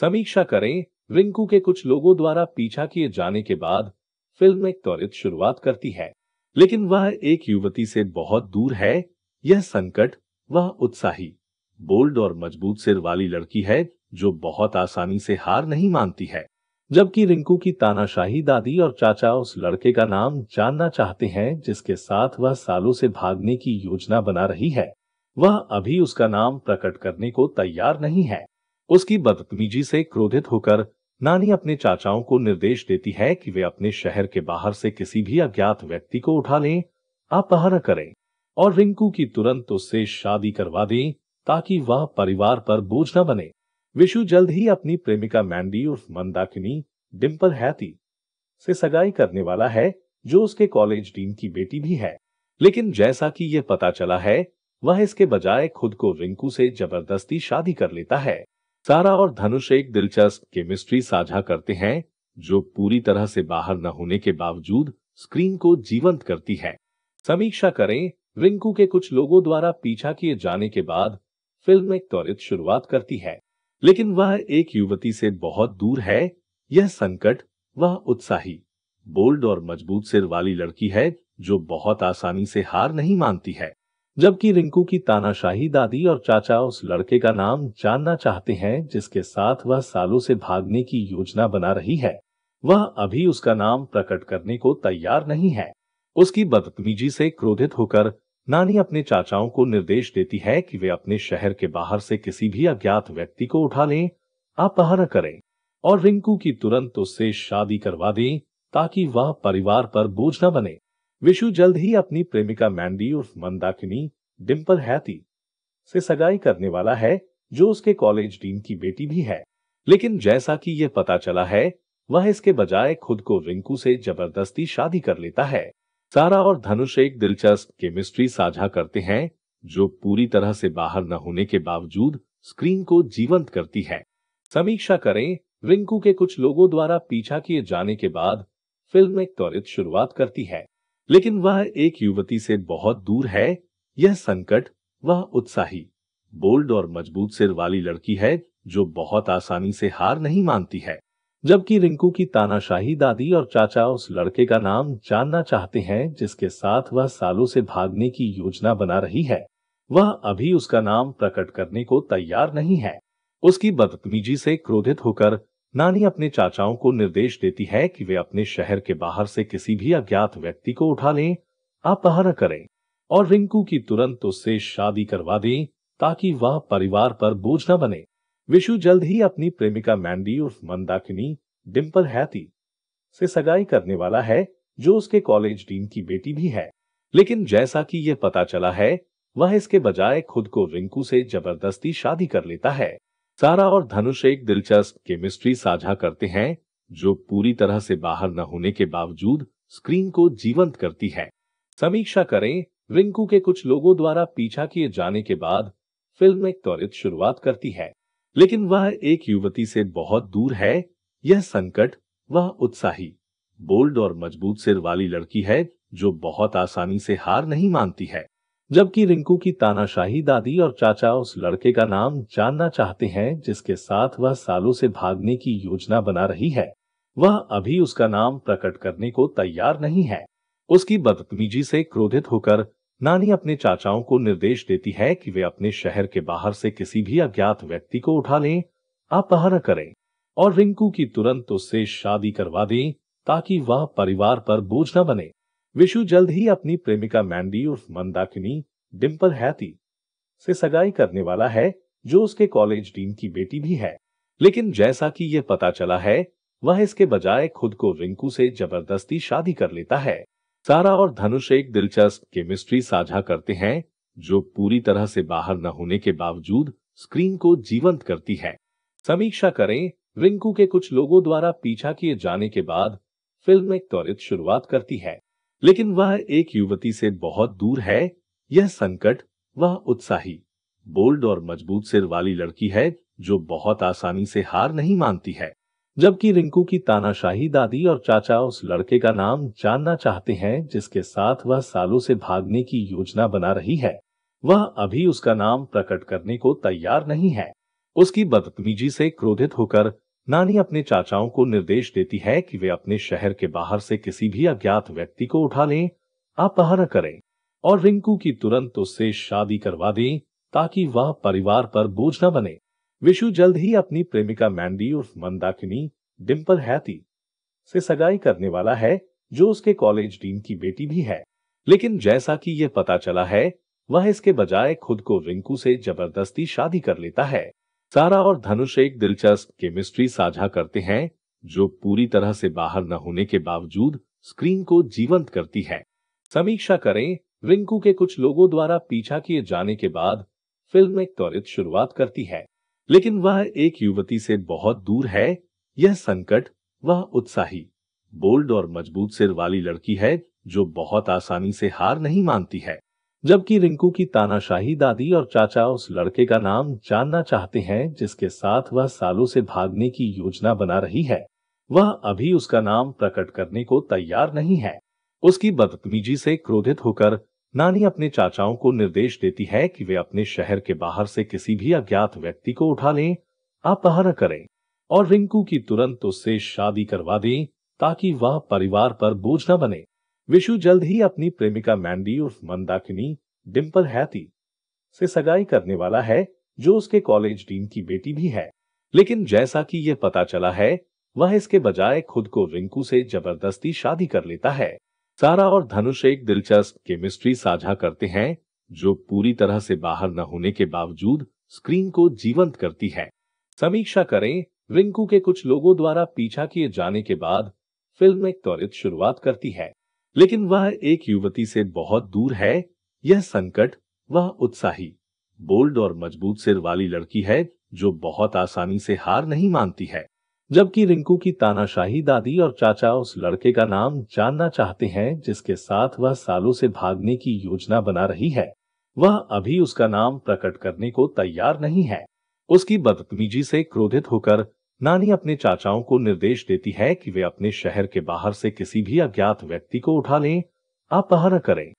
समीक्षा करें रिंकू के कुछ लोगों द्वारा पीछा किए जाने के बाद फिल्म एक त्वरित शुरुआत करती है लेकिन वह एक युवती से बहुत दूर है यह संकट वह उत्साही बोल्ड और मजबूत सिर वाली लड़की है जो बहुत आसानी से हार नहीं मानती है जबकि रिंकू की तानाशाही दादी और चाचा उस लड़के का नाम जानना चाहते हैं जिसके साथ वह सालों से भागने की योजना बना रही है वह अभी उसका नाम प्रकट करने को तैयार नहीं है उसकी बदतमीजी से क्रोधित होकर नानी अपने चाचाओं को निर्देश देती है कि वे अपने शहर के बाहर से किसी भी अज्ञात व्यक्ति को उठा लें अपहरण करें और रिंकू की तुरंत उससे शादी करवा दें ताकि वह परिवार पर बोझ न बने विशु जल्द ही अपनी प्रेमिका मैंडी उर्फ मंदाकिनी डिम्पल हैती से सगाई करने वाला है जो उसके कॉलेज डीन की बेटी भी है लेकिन जैसा कि यह पता चला है वह इसके बजाय खुद को रिंकू से जबरदस्ती शादी कर लेता है सारा और धनुष एक दिलचस्प केमिस्ट्री साझा करते हैं जो पूरी तरह से बाहर न होने के बावजूद स्क्रीन को जीवंत करती है समीक्षा करें रिंकू के कुछ लोगों द्वारा पीछा किए जाने के बाद फिल्म एक त्वरित शुरुआत करती है लेकिन वह एक युवती से बहुत दूर है यह संकट वह उत्साही बोल्ड और मजबूत सिर वाली लड़की है जो बहुत आसानी से हार नहीं मानती है जबकि रिंकू की तानाशाही दादी और चाचा उस लड़के का नाम जानना चाहते हैं जिसके साथ वह सालों से भागने की योजना बना रही है वह अभी उसका नाम प्रकट करने को तैयार नहीं है उसकी बदतमीजी से क्रोधित होकर नानी अपने चाचाओं को निर्देश देती है कि वे अपने शहर के बाहर से किसी भी अज्ञात व्यक्ति को उठा लें अपहरण करें और रिंकू की तुरंत उससे शादी करवा दें ताकि वह परिवार पर बोझ न बने विशु जल्द ही अपनी प्रेमिका मैंडी उर्फ मंदाकिनी डिम्पल हैती से सगाई करने वाला है जो उसके कॉलेज डीन की बेटी भी है लेकिन जैसा कि यह पता चला है वह इसके बजाय खुद को रिंकू से जबरदस्ती शादी कर लेता है सारा और धनुष एक दिलचस्प केमिस्ट्री साझा करते हैं जो पूरी तरह से बाहर न होने के बावजूद स्क्रीन को जीवंत करती है समीक्षा करें रिंकू के कुछ लोगों द्वारा पीछा किए जाने के बाद फिल्म एक त्वरित शुरुआत करती है लेकिन वह एक युवती से बहुत दूर है यह संकट वह उत्साही बोल्ड और मजबूत सिर वाली लड़की है जो बहुत आसानी से हार नहीं मानती है जबकि रिंकू की तानाशाही दादी और चाचा उस लड़के का नाम जानना चाहते हैं जिसके साथ वह सालों से भागने की योजना बना रही है वह अभी उसका नाम प्रकट करने को तैयार नहीं है उसकी बदतमीजी से क्रोधित होकर नानी अपने चाचाओं को निर्देश देती है कि वे अपने शहर के बाहर से किसी भी अज्ञात व्यक्ति को उठा लें आप करें और रिंकू की तुरंत उससे शादी करवा दें ताकि वह परिवार पर बोझ न बने विशु जल्द ही अपनी प्रेमिका मैंडी उर्फ मंदाकिनी डिम्पल हैती से सगाई करने वाला है जो उसके कॉलेज डीन की बेटी भी है लेकिन जैसा कि यह पता चला है वह इसके बजाय खुद को रिंकू से जबरदस्ती शादी कर लेता है सारा और धनुष एक दिलचस्प केमिस्ट्री साझा करते हैं जो पूरी तरह से बाहर न होने के बावजूद स्क्रीन को जीवंत करती है समीक्षा करें रिंकू के कुछ लोगों द्वारा पीछा किए जाने के बाद फिल्म एक त्वरित शुरुआत करती है लेकिन वह एक युवती से बहुत दूर है यह संकट वह उत्साही बोल्ड और मजबूत सिर वाली लड़की है जो बहुत आसानी से हार नहीं मानती है जबकि रिंकू की तानाशाही दादी और चाचा उस लड़के का नाम जानना चाहते हैं जिसके साथ वह सालों से भागने की योजना बना रही है वह अभी उसका नाम प्रकट करने को तैयार नहीं है उसकी बदतमीजी से क्रोधित होकर नानी अपने चाचाओं को निर्देश देती है कि वे अपने शहर के बाहर से किसी भी अज्ञात व्यक्ति को उठा लें अपहरण करें और रिंकू की तुरंत उससे शादी करवा दें ताकि वह परिवार पर बोझ न बने विशु जल्द ही अपनी प्रेमिका मैंडी उर्फ मंदाकिनी डिम्पल हैती से सगाई करने वाला है जो उसके कॉलेज डीन की बेटी भी है लेकिन जैसा कि यह पता चला है वह इसके बजाय खुद को रिंकू से जबरदस्ती शादी कर लेता है सारा और धनुष एक दिलचस्प केमिस्ट्री साझा करते हैं जो पूरी तरह से बाहर न होने के बावजूद स्क्रीन को जीवंत करती है समीक्षा करें रिंकू के कुछ लोगों द्वारा पीछा किए जाने के बाद फिल्म एक त्वरित शुरुआत करती है लेकिन वह एक युवती से बहुत दूर है यह संकट वह उत्साही बोल्ड और मजबूत सिर वाली लड़की है जो बहुत आसानी से हार नहीं मानती है जबकि रिंकू की तानाशाही दादी और चाचा उस लड़के का नाम जानना चाहते हैं जिसके साथ वह सालों से भागने की योजना बना रही है वह अभी उसका नाम प्रकट करने को तैयार नहीं है उसकी बदतमीजी से क्रोधित होकर नानी अपने चाचाओं को निर्देश देती है कि वे अपने शहर के बाहर से किसी भी अज्ञात व्यक्ति को उठा लें अपहरण करें और रिंकू की तुरंत उससे शादी करवा दें ताकि वह परिवार पर बोझ न बने विशु जल्द ही अपनी प्रेमिका मैंडी उर्फ मंदाकिनी डिम्पल हैती से सगाई करने वाला है जो उसके कॉलेज डीन की बेटी भी है लेकिन जैसा कि यह पता चला है वह इसके बजाय खुद को रिंकू से जबरदस्ती शादी कर लेता है सारा और धनुष एक दिलचस्प केमिस्ट्री साझा करते हैं जो पूरी तरह से बाहर न होने के बावजूद स्क्रीन को जीवंत करती है समीक्षा करें रिंकू के कुछ लोगों द्वारा पीछा किए जाने के बाद फिल्म एक त्वरित शुरुआत करती है लेकिन वह एक युवती से बहुत दूर है यह संकट वह उत्साही बोल्ड और मजबूत सिर वाली लड़की है जो बहुत आसानी से हार नहीं मानती है जबकि रिंकू की तानाशाही दादी और चाचा उस लड़के का नाम जानना चाहते हैं जिसके साथ वह सालों से भागने की योजना बना रही है वह अभी उसका नाम प्रकट करने को तैयार नहीं है उसकी बदतमीजी से क्रोधित होकर नानी अपने चाचाओं को निर्देश देती है कि वे अपने शहर के बाहर से किसी भी अज्ञात व्यक्ति को उठा लें अपहरण करें और रिंकू की तुरंत उससे शादी करवा दें ताकि वह परिवार पर बोझ न बने विशु जल्द ही अपनी प्रेमिका मैंडी उर्फ मंदाकिनी डिम्पल हैती से सगाई करने वाला है जो उसके कॉलेज डीन की बेटी भी है लेकिन जैसा कि यह पता चला है वह इसके बजाय खुद को रिंकू से जबरदस्ती शादी कर लेता है सारा और धनुष एक दिलचस्प केमिस्ट्री साझा करते हैं जो पूरी तरह से बाहर न होने के बावजूद स्क्रीन को जीवंत करती है समीक्षा करें रिंकू के कुछ लोगों द्वारा पीछा किए जाने के बाद फिल्म एक त्वरित शुरुआत करती है लेकिन वह एक युवती से बहुत दूर है यह संकट वह उत्साही बोल्ड और मजबूत सिर वाली लड़की है जो बहुत आसानी से हार नहीं मानती है जबकि रिंकू की तानाशाही दादी और चाचा उस लड़के का नाम जानना चाहते हैं जिसके साथ वह सालों से भागने की योजना बना रही है वह अभी उसका नाम प्रकट करने को तैयार नहीं है उसकी बदतमीजी से क्रोधित होकर नानी अपने चाचाओं को निर्देश देती है कि वे अपने शहर के बाहर से किसी भी अज्ञात व्यक्ति को उठा लें अपहरण करें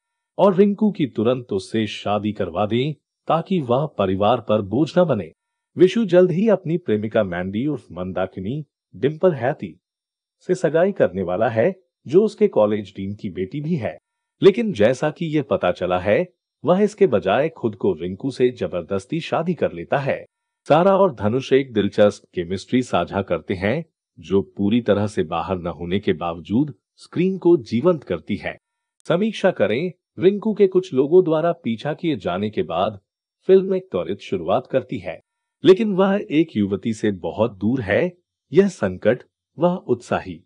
और रिंकू की तुरंत उससे शादी करवा दें ताकि वह परिवार पर बोझ न बने विशु जल्द ही अपनी प्रेमिका मैंडी उर्फ मंदाकिनी डिम्पल हैती से सगाई करने वाला है जो उसके कॉलेज डीन की बेटी भी है लेकिन जैसा कि यह पता चला है वह इसके बजाय खुद को रिंकू से जबरदस्ती शादी कर लेता है सारा और धनुष एक दिलचस्प केमिस्ट्री साझा करते हैं जो पूरी तरह से बाहर न होने के बावजूद स्क्रीन को जीवंत करती है समीक्षा करें रिंकू के कुछ लोगों द्वारा पीछा किए जाने के बाद फिल्म एक त्वरित शुरुआत करती है लेकिन वह एक युवती से बहुत दूर है यह संकट वह उत्साही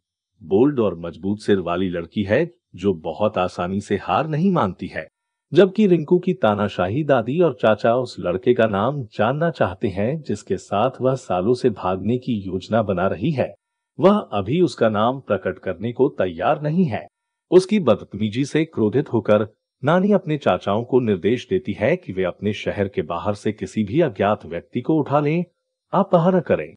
बोल्ड और मजबूत सिर वाली लड़की है जो बहुत आसानी से हार नहीं मानती है जबकि रिंकू की तानाशाही दादी और चाचा उस लड़के का नाम जानना चाहते हैं जिसके साथ वह सालों से भागने की योजना बना रही है वह अभी उसका नाम प्रकट करने को तैयार नहीं है उसकी बदतमीजी से क्रोधित होकर नानी अपने चाचाओं को निर्देश देती है कि वे अपने शहर के बाहर से किसी भी अज्ञात व्यक्ति को उठा लें अपहरण करें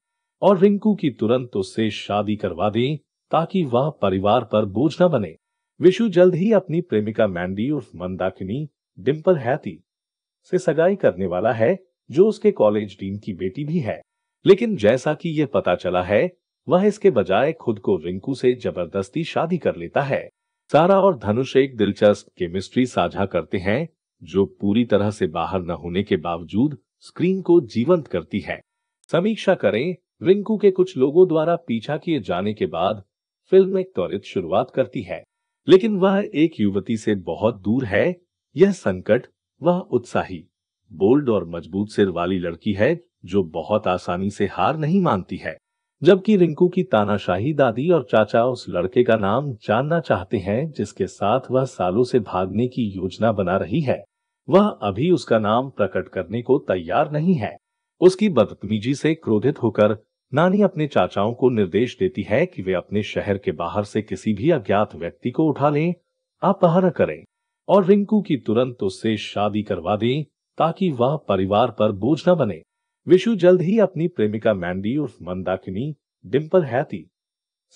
और रिंकू की तुरंत उससे शादी करवा दें ताकि वह परिवार पर बोझ न बने विशु जल्द ही अपनी प्रेमिका मैंडी उर्फ मंदाकिनी डिम्पल हैती से सगाई करने वाला है जो उसके कॉलेज डीन की बेटी भी है लेकिन जैसा कि यह पता चला है वह इसके बजाय खुद को रिंकू से जबरदस्ती शादी कर लेता है सारा और धनुष एक दिलचस्प केमिस्ट्री साझा करते हैं जो पूरी तरह से बाहर न होने के बावजूद स्क्रीन को जीवंत करती है समीक्षा करें रिंकू के कुछ लोगों द्वारा पीछा किए जाने के बाद फिल्म एक त्वरित शुरुआत करती है लेकिन वह एक युवती से बहुत दूर है यह संकट वह उत्साही बोल्ड और मजबूत सिर वाली लड़की है जो बहुत आसानी से हार नहीं मानती है जबकि रिंकू की तानाशाही दादी और चाचा उस लड़के का नाम जानना चाहते हैं जिसके साथ वह सालों से भागने की योजना बना रही है वह अभी उसका नाम प्रकट करने को तैयार नहीं है उसकी बदतमीजी से क्रोधित होकर नानी अपने चाचाओं को निर्देश देती है कि वे अपने शहर के बाहर से किसी भी अज्ञात व्यक्ति को उठा लें आप करें और रिंकू की तुरंत उससे शादी करवा दें ताकि वह परिवार पर बोझ न बने विशु जल्द ही अपनी प्रेमिका मैंडी उर्फ मंदाकिनी डिम्पल हैती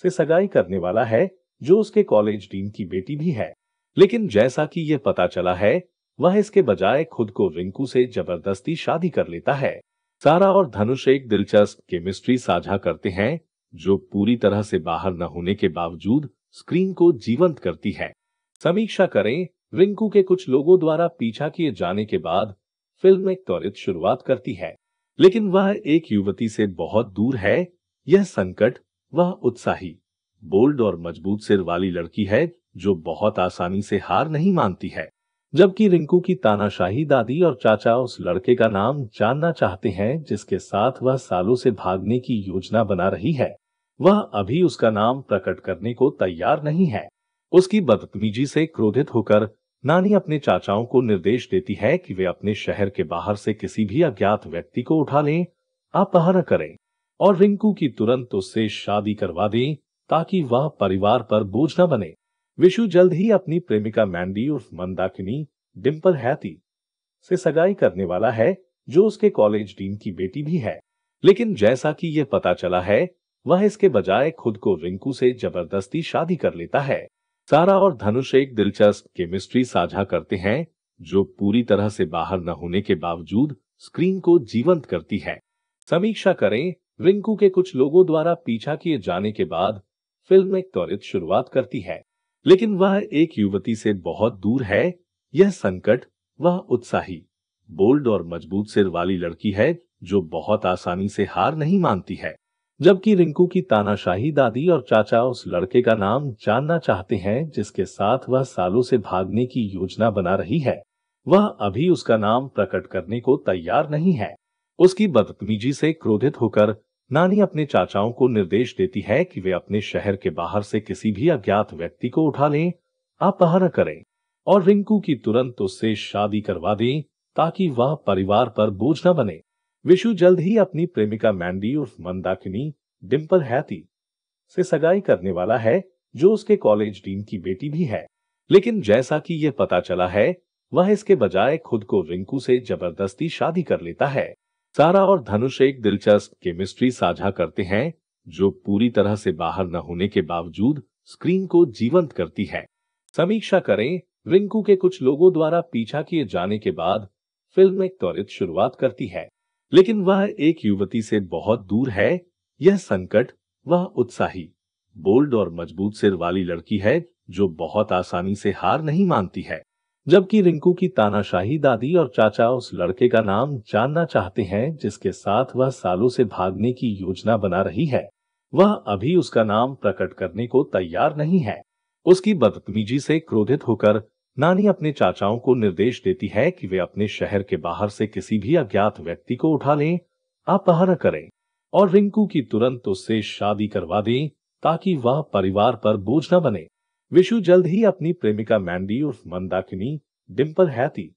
से सगाई करने वाला है जो उसके कॉलेज डीन की बेटी भी है लेकिन जैसा कि यह पता चला है वह इसके बजाय खुद को रिंकू से जबरदस्ती शादी कर लेता है सारा और धनुष एक दिलचस्प केमिस्ट्री साझा करते हैं जो पूरी तरह से बाहर न होने के बावजूद स्क्रीन को जीवंत करती है समीक्षा करें रिंकू के कुछ लोगों द्वारा पीछा किए जाने के बाद फिल्म एक त्वरित शुरुआत करती है लेकिन वह एक युवती से बहुत दूर है यह संकट वह उत्साही बोल्ड और मजबूत सिर वाली लड़की है जो बहुत आसानी से हार नहीं मानती है जबकि रिंकू की तानाशाही दादी और चाचा उस लड़के का नाम जानना चाहते हैं जिसके साथ वह सालों से भागने की योजना बना रही है वह अभी उसका नाम प्रकट करने को तैयार नहीं है उसकी बदतमीजी से क्रोधित होकर नानी अपने चाचाओं को निर्देश देती है कि वे अपने शहर के बाहर से किसी भी अज्ञात व्यक्ति को उठा लें अपहरण करें और रिंकू की तुरंत उससे शादी करवा दें ताकि वह परिवार पर बोझ न बने विशु जल्द ही अपनी प्रेमिका मैंडी उर्फ मंदाकिनी डिम्पल हैती से सगाई करने वाला है जो उसके कॉलेज डीन की बेटी भी है लेकिन जैसा कि यह पता चला है वह इसके बजाय खुद को रिंकू से जबरदस्ती शादी कर लेता है सारा और धनुष एक दिलचस्प केमिस्ट्री साझा करते हैं जो पूरी तरह से बाहर न होने के बावजूद स्क्रीन को जीवंत करती है समीक्षा करें रिंकू के कुछ लोगों द्वारा पीछा किए जाने के बाद फिल्म एक त्वरित शुरुआत करती है लेकिन वह एक युवती से बहुत दूर है यह संकट वह उत्साही बोल्ड और मजबूत सिर वाली लड़की है जो बहुत आसानी से हार नहीं मानती है जबकि रिंकू की तानाशाही दादी और चाचा उस लड़के का नाम जानना चाहते हैं जिसके साथ वह सालों से भागने की योजना बना रही है वह अभी उसका नाम प्रकट करने को तैयार नहीं है उसकी बदतमीजी से क्रोधित होकर नानी अपने चाचाओं को निर्देश देती है कि वे अपने शहर के बाहर से किसी भी अज्ञात व्यक्ति को उठा लें आप करें और रिंकू की तुरंत उससे शादी करवा दें ताकि वह परिवार पर बोझ न बने विशु जल्द ही अपनी प्रेमिका मैंडी उर्फ मंदाकिनी डिम्पल हैती से सगाई करने वाला है जो उसके कॉलेज डीन की बेटी भी है लेकिन जैसा कि यह पता चला है वह इसके बजाय खुद को रिंकू से जबरदस्ती शादी कर लेता है सारा और धनुष एक दिलचस्प केमिस्ट्री साझा करते हैं जो पूरी तरह से बाहर न होने के बावजूद स्क्रीन को जीवंत करती है समीक्षा करें रिंकू के कुछ लोगों द्वारा पीछा किए जाने के बाद फिल्म एक त्वरित शुरुआत करती है लेकिन वह एक युवती से बहुत दूर है यह संकट वह उत्साही बोल्ड और मजबूत सिर वाली लड़की है जो बहुत आसानी से हार नहीं मानती है जबकि रिंकू की तानाशाही दादी और चाचा उस लड़के का नाम जानना चाहते हैं जिसके साथ वह सालों से भागने की योजना बना रही है वह अभी उसका नाम प्रकट करने को तैयार नहीं है उसकी बदतमीजी से क्रोधित होकर नानी अपने चाचाओं को निर्देश देती है कि वे अपने शहर के बाहर से किसी भी अज्ञात व्यक्ति को उठा लें अपहरण करें और रिंकू की तुरंत उससे शादी करवा दें ताकि वह परिवार पर बोझ न बने विशु जल्द ही अपनी प्रेमिका मैंडी उर्फ मंदाकिनी डिम्पल हैती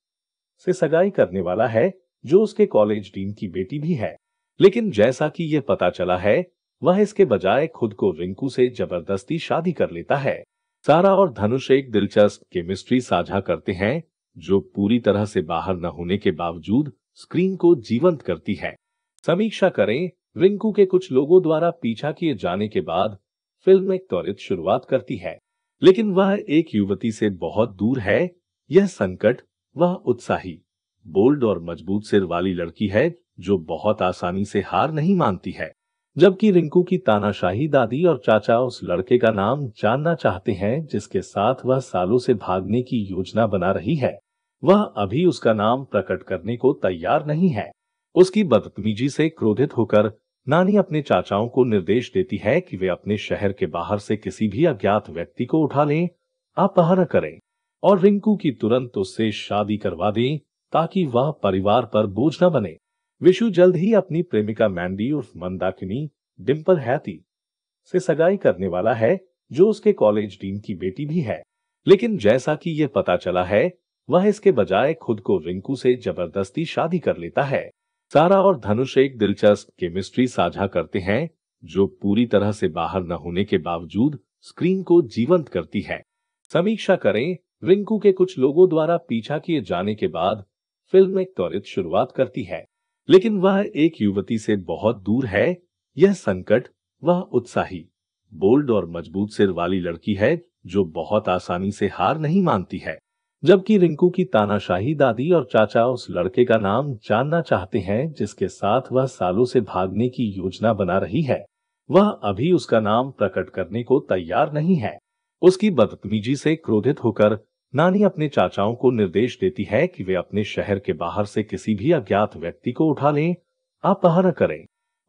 से सगाई करने वाला है जो उसके कॉलेज डीन की बेटी भी है लेकिन जैसा कि यह पता चला है वह इसके बजाय खुद को रिंकू से जबरदस्ती शादी कर लेता है सारा और धनुष एक दिलचस्प केमिस्ट्री साझा करते हैं जो पूरी तरह से बाहर न होने के बावजूद स्क्रीन को जीवंत करती है समीक्षा करें रिंकू के कुछ लोगों द्वारा पीछा किए जाने के बाद फिल्म एक त्वरित शुरुआत करती है लेकिन वह एक युवती से बहुत दूर है यह संकट वह उत्साही बोल्ड और मजबूत सिर वाली लड़की है जो बहुत आसानी से हार नहीं मानती है जबकि रिंकू की तानाशाही दादी और चाचा उस लड़के का नाम जानना चाहते हैं जिसके साथ वह सालों से भागने की योजना बना रही है वह अभी उसका नाम प्रकट करने को तैयार नहीं है उसकी बदतमीजी से क्रोधित होकर नानी अपने चाचाओं को निर्देश देती है कि वे अपने शहर के बाहर से किसी भी अज्ञात व्यक्ति को उठा लें आप करें और रिंकू की तुरंत उससे शादी करवा दें ताकि वह परिवार पर बोझ न बने विशु जल्द ही अपनी प्रेमिका मैंडी उर्फ मंदाकिनी डिम्पल हैती से सगाई करने वाला है जो उसके कॉलेज डीन की बेटी भी है लेकिन जैसा कि यह पता चला है वह इसके बजाय खुद को रिंकू से जबरदस्ती शादी कर लेता है सारा और धनुष एक दिलचस्प केमिस्ट्री साझा करते हैं जो पूरी तरह से बाहर न होने के बावजूद स्क्रीन को जीवंत करती है समीक्षा करें रिंकू के कुछ लोगों द्वारा पीछा किए जाने के बाद फिल्म एक त्वरित शुरुआत करती है लेकिन वह एक युवती से बहुत दूर है यह संकट वह उत्साही बोल्ड और मजबूत सिर वाली लड़की है जो बहुत आसानी से हार नहीं मानती है जबकि रिंकू की तानाशाही दादी और चाचा उस लड़के का नाम जानना चाहते हैं जिसके साथ वह सालों से भागने की योजना बना रही है वह अभी उसका नाम प्रकट करने को तैयार नहीं है उसकी बदतमीजी से क्रोधित होकर नानी अपने चाचाओं को निर्देश देती है कि वे अपने शहर के बाहर से किसी भी अज्ञात व्यक्ति को उठा लें अपहरण करें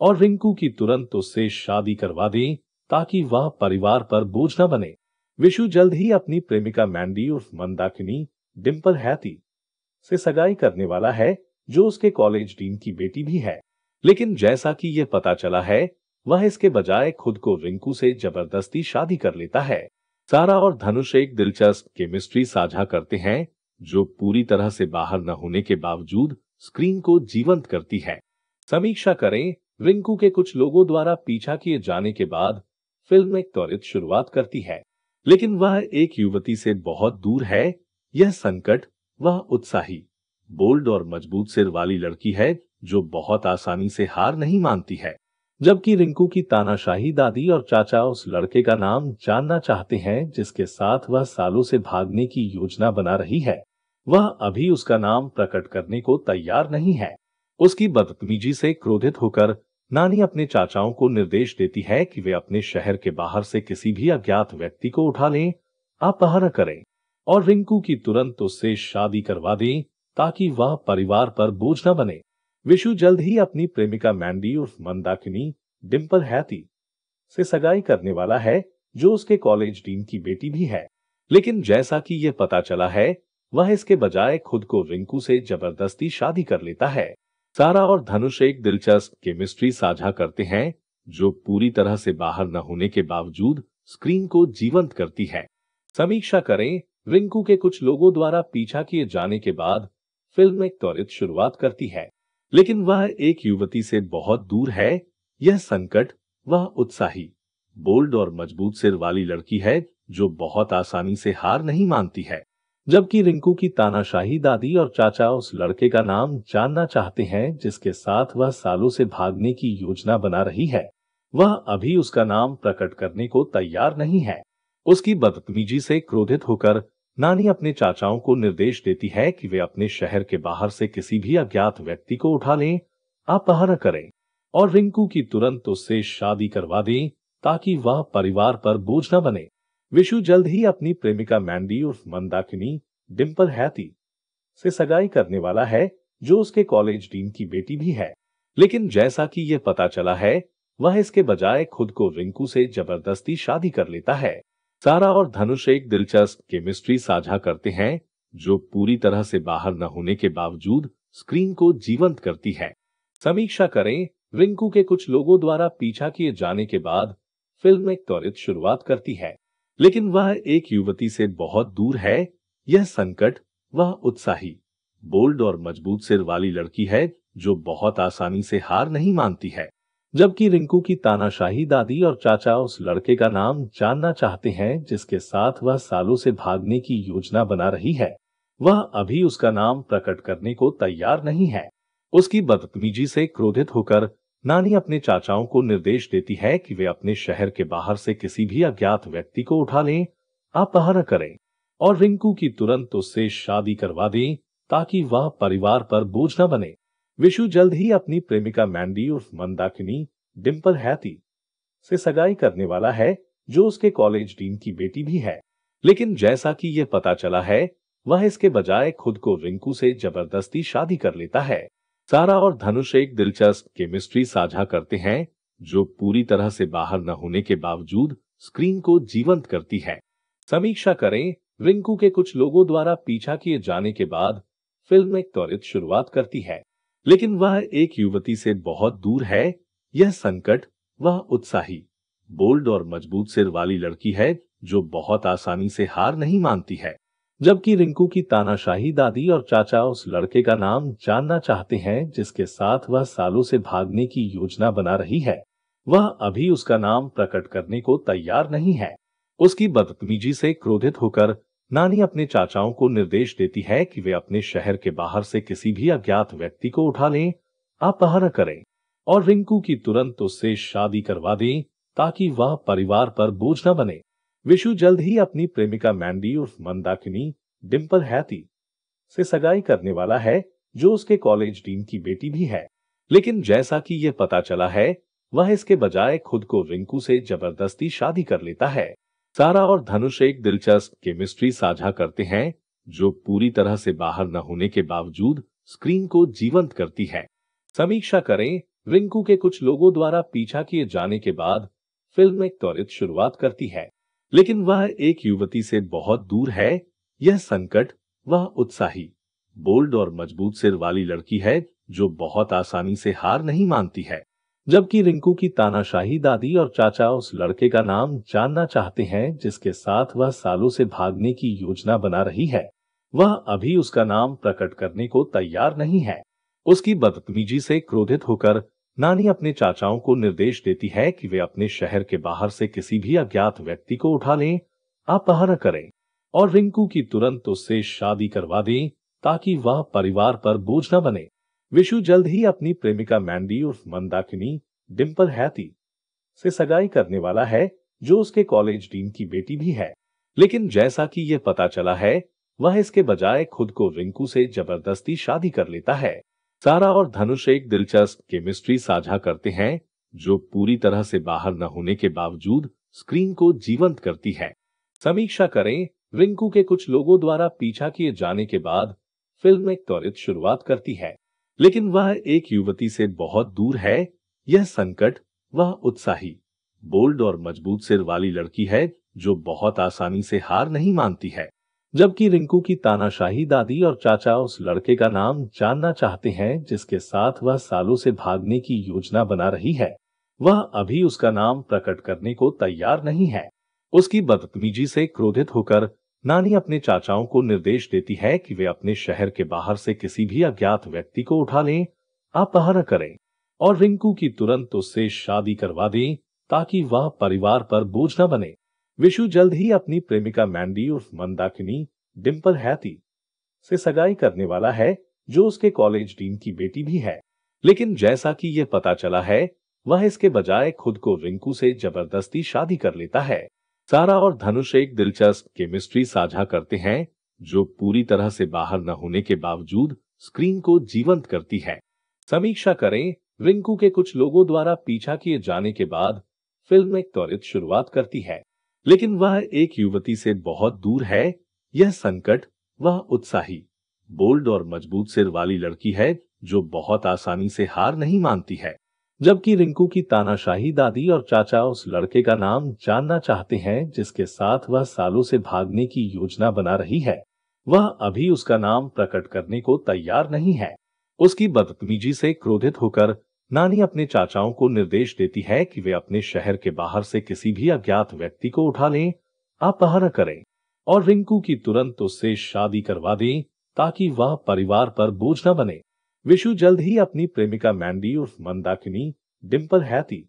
और रिंकू की तुरंत उससे शादी करवा दें ताकि वह परिवार पर बोझ न बने विशु जल्द ही अपनी प्रेमिका मैंडी उर्फ मंदाकिनी डिम्पल हैती से सगाई करने वाला है जो उसके कॉलेज डीन की बेटी भी है लेकिन जैसा कि यह पता चला है वह इसके बजाय खुद को रिंकू से जबरदस्ती शादी कर लेता है सारा और धनुष एक दिलचस्प केमिस्ट्री साझा करते हैं जो पूरी तरह से बाहर न होने के बावजूद स्क्रीन को जीवंत करती है समीक्षा करें रिंकू के कुछ लोगों द्वारा पीछा किए जाने के बाद फिल्म एक त्वरित शुरुआत करती है लेकिन वह एक युवती से बहुत दूर है यह संकट वह उत्साही बोल्ड और मजबूत सिर वाली लड़की है जो बहुत आसानी से हार नहीं मानती है जबकि रिंकू की तानाशाही दादी और चाचा उस लड़के का नाम जानना चाहते हैं जिसके साथ वह सालों से भागने की योजना बना रही है वह अभी उसका नाम प्रकट करने को तैयार नहीं है उसकी बदतमीजी से क्रोधित होकर नानी अपने चाचाओं को निर्देश देती है कि वे अपने शहर के बाहर से किसी भी अज्ञात व्यक्ति को उठा लें आप करें और रिंकू की तुरंत उससे शादी करवा दें ताकि वह परिवार पर बोझ न बने विशु जल्द ही अपनी प्रेमिका मैंडी उर्फ मंदाकिनी डिम्पल हैती से सगाई करने वाला है जो उसके कॉलेज डीन की बेटी भी है लेकिन जैसा कि यह पता चला है वह इसके बजाय खुद को रिंकू से जबरदस्ती शादी कर लेता है सारा और धनुष एक दिलचस्प केमिस्ट्री साझा करते हैं जो पूरी तरह से बाहर न होने के बावजूद स्क्रीन को जीवंत करती है समीक्षा करें रिंकू के कुछ लोगों द्वारा पीछा किए जाने के बाद फिल्म एक त्वरित शुरुआत करती है लेकिन वह एक युवती से बहुत दूर है यह संकट वह उत्साही बोल्ड और मजबूत सिर वाली लड़की है जो बहुत आसानी से हार नहीं मानती है जबकि रिंकू की तानाशाही दादी और चाचा उस लड़के का नाम जानना चाहते हैं जिसके साथ वह सालों से भागने की योजना बना रही है वह अभी उसका नाम प्रकट करने को तैयार नहीं है उसकी बदतमीजी से क्रोधित होकर नानी अपने चाचाओं को निर्देश देती है कि वे अपने शहर के बाहर से किसी भी अज्ञात व्यक्ति को उठा लें अपहरण करें और रिंकू की तुरंत उससे शादी करवा दें ताकि वह परिवार पर बोझ न बने विशु जल्द ही अपनी प्रेमिका मैंडी उर्फ मंदाकिनी डिम्पल हैती से सगाई करने वाला है जो उसके कॉलेज डीन की बेटी भी है लेकिन जैसा कि यह पता चला है वह इसके बजाय खुद को रिंकू से जबरदस्ती शादी कर लेता है सारा और धनुष एक दिलचस्प केमिस्ट्री साझा करते हैं जो पूरी तरह से बाहर न होने के बावजूद स्क्रीन को जीवंत करती है समीक्षा करें रिंकू के कुछ लोगों द्वारा पीछा किए जाने के बाद फिल्म एक त्वरित शुरुआत करती है लेकिन वह एक युवती से बहुत दूर है यह संकट वह उत्साही बोल्ड और मजबूत सिर वाली लड़की है जो बहुत आसानी से हार नहीं मानती है जबकि रिंकू की तानाशाही दादी और चाचा उस लड़के का नाम जानना चाहते हैं जिसके साथ वह सालों से भागने की योजना बना रही है वह अभी उसका नाम प्रकट करने को तैयार नहीं है उसकी बदतमीजी से क्रोधित होकर नानी अपने चाचाओं को निर्देश देती है कि वे अपने शहर के बाहर से किसी भी अज्ञात व्यक्ति को उठा लें आप करें और रिंकू की तुरंत उससे शादी करवा दें ताकि वह परिवार पर बोझ न बने विशु जल्द ही अपनी प्रेमिका मैंडी उर्फ मंदाकिनी डिम्पल हैती से सगाई करने वाला है जो उसके कॉलेज डीन की बेटी भी है लेकिन जैसा कि यह पता चला है वह इसके बजाय खुद को रिंकू से जबरदस्ती शादी कर लेता है सारा और धनुष एक दिलचस्प केमिस्ट्री साझा करते हैं जो पूरी तरह से बाहर न होने के बावजूद स्क्रीन को जीवंत करती है समीक्षा करें रिंकू के कुछ लोगों द्वारा पीछा किए जाने के बाद फिल्म एक त्वरित शुरुआत करती है लेकिन वह एक युवती से बहुत दूर है यह संकट वह उत्साही बोल्ड और मजबूत सिर वाली लड़की है जो बहुत आसानी से हार नहीं मानती है जबकि रिंकू की तानाशाही दादी और चाचा उस लड़के का नाम जानना चाहते हैं जिसके साथ वह सालों से भागने की योजना बना रही है वह अभी उसका नाम प्रकट करने को तैयार नहीं है उसकी बदतमीजी से क्रोधित होकर नानी अपने चाचाओं को निर्देश देती है कि वे अपने शहर के बाहर से किसी भी अज्ञात व्यक्ति को उठा लें अपहरण करें और रिंकू की तुरंत उससे शादी करवा दें ताकि वह परिवार पर बोझ न बने विशु जल्द ही अपनी प्रेमिका मैंडी उर्फ मंदाकिनी डिम्पल हैती से सगाई करने वाला है जो उसके कॉलेज डीन की बेटी भी है लेकिन जैसा कि यह पता चला है वह इसके बजाय खुद को रिंकू से जबरदस्ती शादी कर लेता है सारा और धनुष एक दिलचस्प केमिस्ट्री साझा करते हैं जो पूरी तरह से बाहर न होने के बावजूद स्क्रीन को जीवंत करती है समीक्षा करें रिंकू के कुछ लोगों द्वारा पीछा किए जाने के बाद फिल्म एक त्वरित शुरुआत करती है लेकिन वह एक युवती से बहुत दूर है यह संकट वह उत्साही बोल्ड और मजबूत सिर वाली लड़की है जो बहुत आसानी से हार नहीं मानती है जबकि रिंकू की तानाशाही दादी और चाचा उस लड़के का नाम जानना चाहते हैं जिसके साथ वह सालों से भागने की योजना बना रही है वह अभी उसका नाम प्रकट करने को तैयार नहीं है उसकी बदतमीजी से क्रोधित होकर नानी अपने चाचाओं को निर्देश देती है कि वे अपने शहर के बाहर से किसी भी अज्ञात व्यक्ति को उठा लें आप करें और रिंकू की तुरंत उससे शादी करवा दें ताकि वह परिवार पर बोझ न बने विशु जल्द ही अपनी प्रेमिका मैंडी उर्फ मंदाकिनी डिम्पल हैती से सगाई करने वाला है जो उसके कॉलेज डीन की बेटी भी है लेकिन जैसा कि यह पता चला है वह इसके बजाय खुद को रिंकू से जबरदस्ती शादी कर लेता है सारा और धनुष एक दिलचस्प केमिस्ट्री साझा करते हैं जो पूरी तरह से बाहर न होने के बावजूद स्क्रीन को जीवंत करती है समीक्षा करें रिंकू के कुछ लोगों द्वारा पीछा किए जाने के बाद फिल्म एक त्वरित शुरुआत करती है लेकिन वह एक युवती से बहुत दूर है यह संकट वह उत्साही बोल्ड और मजबूत सिर वाली लड़की है जो बहुत आसानी से हार नहीं मानती है जबकि रिंकू की तानाशाही दादी और चाचा उस लड़के का नाम जानना चाहते हैं जिसके साथ वह सालों से भागने की योजना बना रही है वह अभी उसका नाम प्रकट करने को तैयार नहीं है उसकी बदतमीजी से क्रोधित होकर नानी अपने चाचाओं को निर्देश देती है कि वे अपने शहर के बाहर से किसी भी अज्ञात व्यक्ति को उठा लें अपहरण करें और रिंकू की तुरंत उससे शादी करवा दें ताकि वह परिवार पर बोझ न बने विशु जल्द ही अपनी प्रेमिका मैंडी उर्फ मंदाकिनी डिम्पल हैती से सगाई करने वाला है जो उसके कॉलेज डीन की बेटी भी है लेकिन जैसा कि यह पता चला है वह इसके बजाय खुद को रिंकू से जबरदस्ती शादी कर लेता है सारा और धनुष एक दिलचस्प केमिस्ट्री साझा करते हैं जो पूरी तरह से बाहर न होने के बावजूद स्क्रीन को जीवंत करती है समीक्षा करें रिंकू के कुछ लोगों द्वारा पीछा किए जाने के बाद फिल्म एक त्वरित शुरुआत करती है लेकिन वह एक युवती से बहुत दूर है यह संकट वह उत्साही बोल्ड और मजबूत सिर वाली लड़की है जो बहुत आसानी से हार नहीं मानती है जबकि रिंकू की तानाशाही दादी और चाचा उस लड़के का नाम जानना चाहते हैं जिसके साथ वह सालों से भागने की योजना बना रही है वह अभी उसका नाम प्रकट करने को तैयार नहीं है उसकी बदतमीजी से क्रोधित होकर नानी अपने चाचाओं को निर्देश देती है कि वे अपने शहर के बाहर से किसी भी अज्ञात व्यक्ति को उठा लें आप करें और रिंकू की तुरंत उससे शादी करवा दें ताकि वह परिवार पर बोझ न बने विशु जल्द ही अपनी प्रेमिका मैंडी उर्फ मंदाकिनी डिम्पल हैती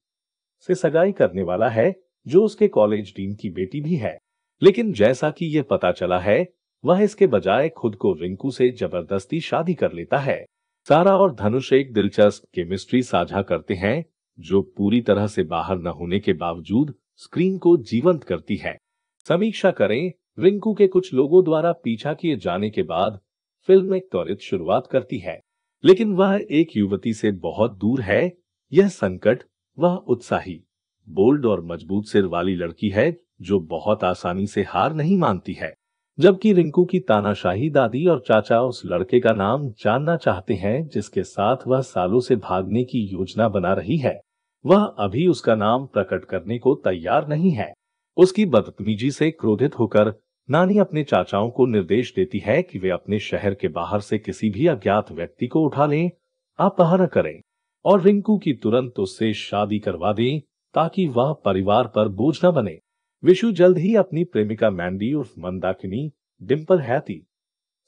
से सगाई करने वाला है जो उसके कॉलेज डीन की बेटी भी है लेकिन जैसा कि यह पता चला है वह इसके बजाय खुद को रिंकू से जबरदस्ती शादी कर लेता है सारा और धनुष एक दिलचस्प केमिस्ट्री साझा करते हैं जो पूरी तरह से बाहर न होने के बावजूद स्क्रीन को जीवंत करती है समीक्षा करें रिंकू के कुछ लोगों द्वारा पीछा किए जाने के बाद फिल्म एक त्वरित शुरुआत करती है लेकिन वह एक युवती से बहुत दूर है यह संकट वह उत्साही बोल्ड और मजबूत सिर वाली लड़की है जो बहुत आसानी से हार नहीं मानती है जबकि रिंकू की तानाशाही दादी और चाचा उस लड़के का नाम जानना चाहते हैं जिसके साथ वह सालों से भागने की योजना बना रही है वह अभी उसका नाम प्रकट करने को तैयार नहीं है उसकी बदतमीजी से क्रोधित होकर नानी अपने चाचाओं को निर्देश देती है कि वे अपने शहर के बाहर से किसी भी अज्ञात व्यक्ति को उठा लें अपहरण करें और रिंकू की तुरंत उससे शादी करवा दें ताकि वह परिवार पर बोझ न बने विशु जल्द ही अपनी प्रेमिका मैंडी उर्फ मंदाकिनी डिम्पल हैती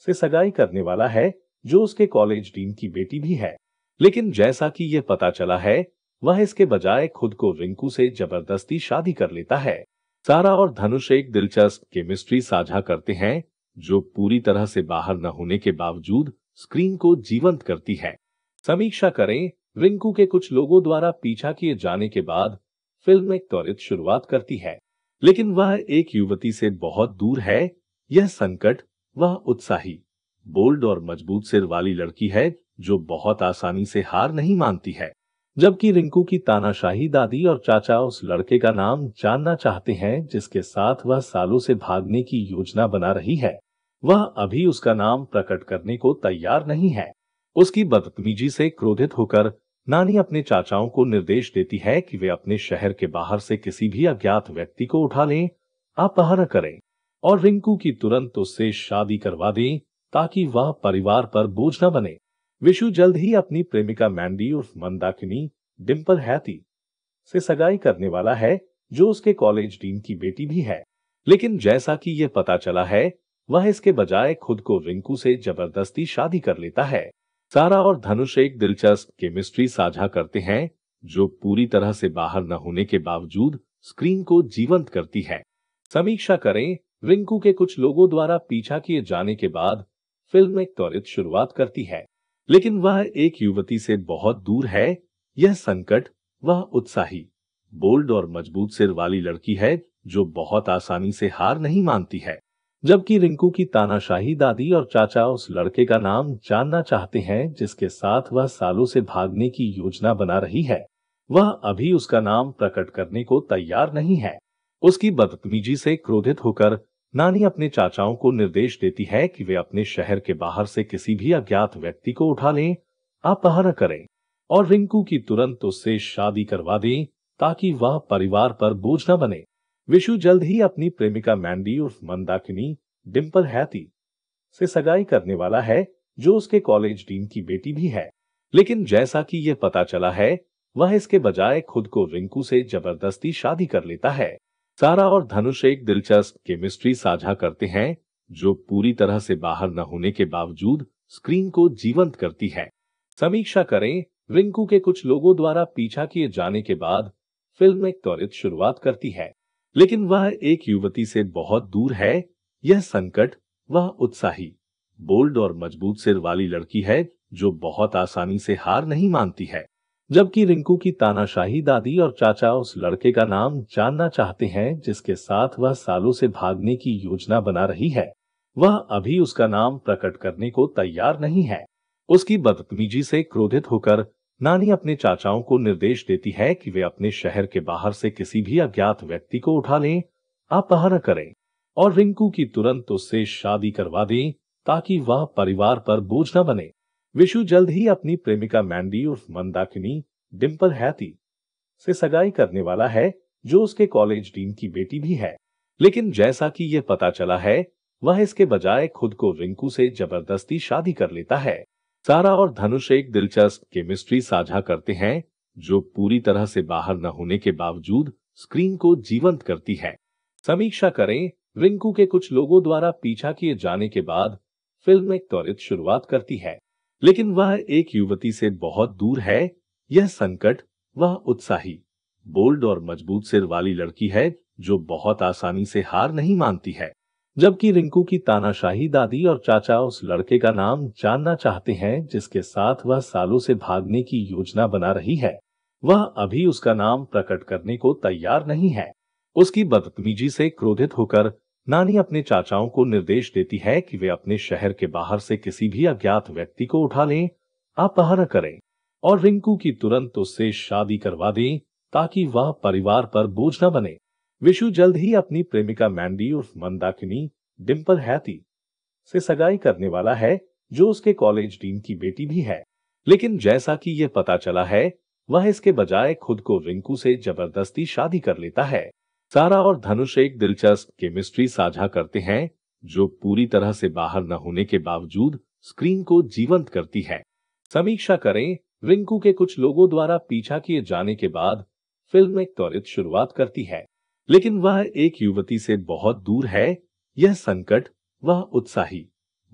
से सगाई करने वाला है जो उसके कॉलेज डीन की बेटी भी है लेकिन जैसा कि यह पता चला है वह इसके बजाय खुद को रिंकू से जबरदस्ती शादी कर लेता है सारा और धनुष एक दिलचस्प केमिस्ट्री साझा करते हैं जो पूरी तरह से बाहर न होने के बावजूद स्क्रीन को जीवंत करती है समीक्षा करें रिंकू के कुछ लोगों द्वारा पीछा किए जाने के बाद फिल्म एक त्वरित शुरुआत करती है लेकिन वह एक युवती से बहुत दूर है यह संकट वह उत्साही बोल्ड और मजबूत सिर वाली लड़की है जो बहुत आसानी से हार नहीं मानती है जबकि रिंकू की तानाशाही दादी और चाचा उस लड़के का नाम जानना चाहते हैं जिसके साथ वह सालों से भागने की योजना बना रही है वह अभी उसका नाम प्रकट करने को तैयार नहीं है उसकी बदतमीजी से क्रोधित होकर नानी अपने चाचाओं को निर्देश देती है कि वे अपने शहर के बाहर से किसी भी अज्ञात व्यक्ति को उठा लें अपहरण करें और रिंकू की तुरंत उससे शादी करवा दें ताकि वह परिवार पर बोझ न बने विशु जल्द ही अपनी प्रेमिका मैंडी उर्फ मंदाकिनी डिम्पल हैती से सगाई करने वाला है जो उसके कॉलेज डीन की बेटी भी है लेकिन जैसा कि यह पता चला है वह इसके बजाय खुद को रिंकू से जबरदस्ती शादी कर लेता है सारा और धनुष एक दिलचस्प केमिस्ट्री साझा करते हैं जो पूरी तरह से बाहर न होने के बावजूद स्क्रीन को जीवंत करती है समीक्षा करें रिंकू के कुछ लोगों द्वारा पीछा किए जाने के बाद फिल्म एक त्वरित शुरुआत करती है लेकिन वह एक युवती से बहुत दूर है यह संकट वह उत्साही बोल्ड और मजबूत सिर वाली लड़की है जो बहुत आसानी से हार नहीं मानती है जबकि रिंकू की तानाशाही दादी और चाचा उस लड़के का नाम जानना चाहते हैं जिसके साथ वह सालों से भागने की योजना बना रही है वह अभी उसका नाम प्रकट करने को तैयार नहीं है उसकी बदतमीजी से क्रोधित होकर नानी अपने चाचाओं को निर्देश देती है कि वे अपने शहर के बाहर से किसी भी अज्ञात व्यक्ति को उठा लें अपहरण करें और रिंकू की तुरंत उससे शादी करवा दें ताकि वह परिवार पर बोझ न बने विशु जल्द ही अपनी प्रेमिका मैंडी उर्फ मंदाकिनी डिम्पल हैती से सगाई करने वाला है जो उसके कॉलेज डीन की बेटी भी है लेकिन जैसा कि यह पता चला है वह इसके बजाय खुद को रिंकू से जबरदस्ती शादी कर लेता है सारा और धनुष एक दिलचस्प केमिस्ट्री साझा करते हैं जो पूरी तरह से बाहर न होने के बावजूद स्क्रीन को जीवंत करती है समीक्षा करें रिंकू के कुछ लोगों द्वारा पीछा किए जाने के बाद फिल्म एक त्वरित शुरुआत करती है लेकिन वह एक युवती से बहुत दूर है यह संकट वह उत्साही बोल्ड और मजबूत सिर वाली लड़की है जो बहुत आसानी से हार नहीं मानती है जबकि रिंकू की तानाशाही दादी और चाचा उस लड़के का नाम जानना चाहते हैं जिसके साथ वह सालों से भागने की योजना बना रही है वह अभी उसका नाम प्रकट करने को तैयार नहीं है उसकी बदतमीजी से क्रोधित होकर नानी अपने चाचाओं को निर्देश देती है कि वे अपने शहर के बाहर से किसी भी अज्ञात व्यक्ति को उठा लें आप करें और रिंकू की तुरंत उससे शादी करवा दें ताकि वह परिवार पर बोझ न बने विशु जल्द ही अपनी प्रेमिका मैंडी उर्फ मंदाकिनी डिम्पल हैती से सगाई करने वाला है जो उसके कॉलेज डीन की बेटी भी है लेकिन जैसा कि यह पता चला है वह इसके बजाय खुद को रिंकू से जबरदस्ती शादी कर लेता है सारा और धनुष एक दिलचस्प केमिस्ट्री साझा करते हैं जो पूरी तरह से बाहर न होने के बावजूद स्क्रीन को जीवंत करती है समीक्षा करें रिंकू के कुछ लोगों द्वारा पीछा किए जाने के बाद फिल्म एक त्वरित शुरुआत करती है लेकिन वह एक युवती से बहुत दूर है यह संकट वह उत्साही बोल्ड और मजबूत सिर वाली लड़की है जो बहुत आसानी से हार नहीं मानती है जबकि रिंकू की तानाशाही दादी और चाचा उस लड़के का नाम जानना चाहते हैं जिसके साथ वह सालों से भागने की योजना बना रही है वह अभी उसका नाम प्रकट करने को तैयार नहीं है उसकी बदतमीजी से क्रोधित होकर नानी अपने चाचाओं को निर्देश देती है कि वे अपने शहर के बाहर से किसी भी अज्ञात व्यक्ति को उठा लें अपहरण करें और रिंकू की तुरंत उससे शादी करवा दें ताकि वह परिवार पर बोझ न बने विशु जल्द ही अपनी प्रेमिका मैंडी उर्फ मंदाकिनी डिम्पल हैती से सगाई करने वाला है जो उसके कॉलेज डीन की बेटी भी है लेकिन जैसा कि यह पता चला है वह इसके बजाय खुद को रिंकू से जबरदस्ती शादी कर लेता है सारा और धनुष एक दिलचस्प केमिस्ट्री साझा करते हैं जो पूरी तरह से बाहर न होने के बावजूद स्क्रीन को जीवंत करती है समीक्षा करें रिंकू के कुछ लोगों द्वारा पीछा किए जाने के बाद फिल्म एक त्वरित शुरुआत करती है लेकिन वह एक युवती से बहुत दूर है यह संकट वह उत्साही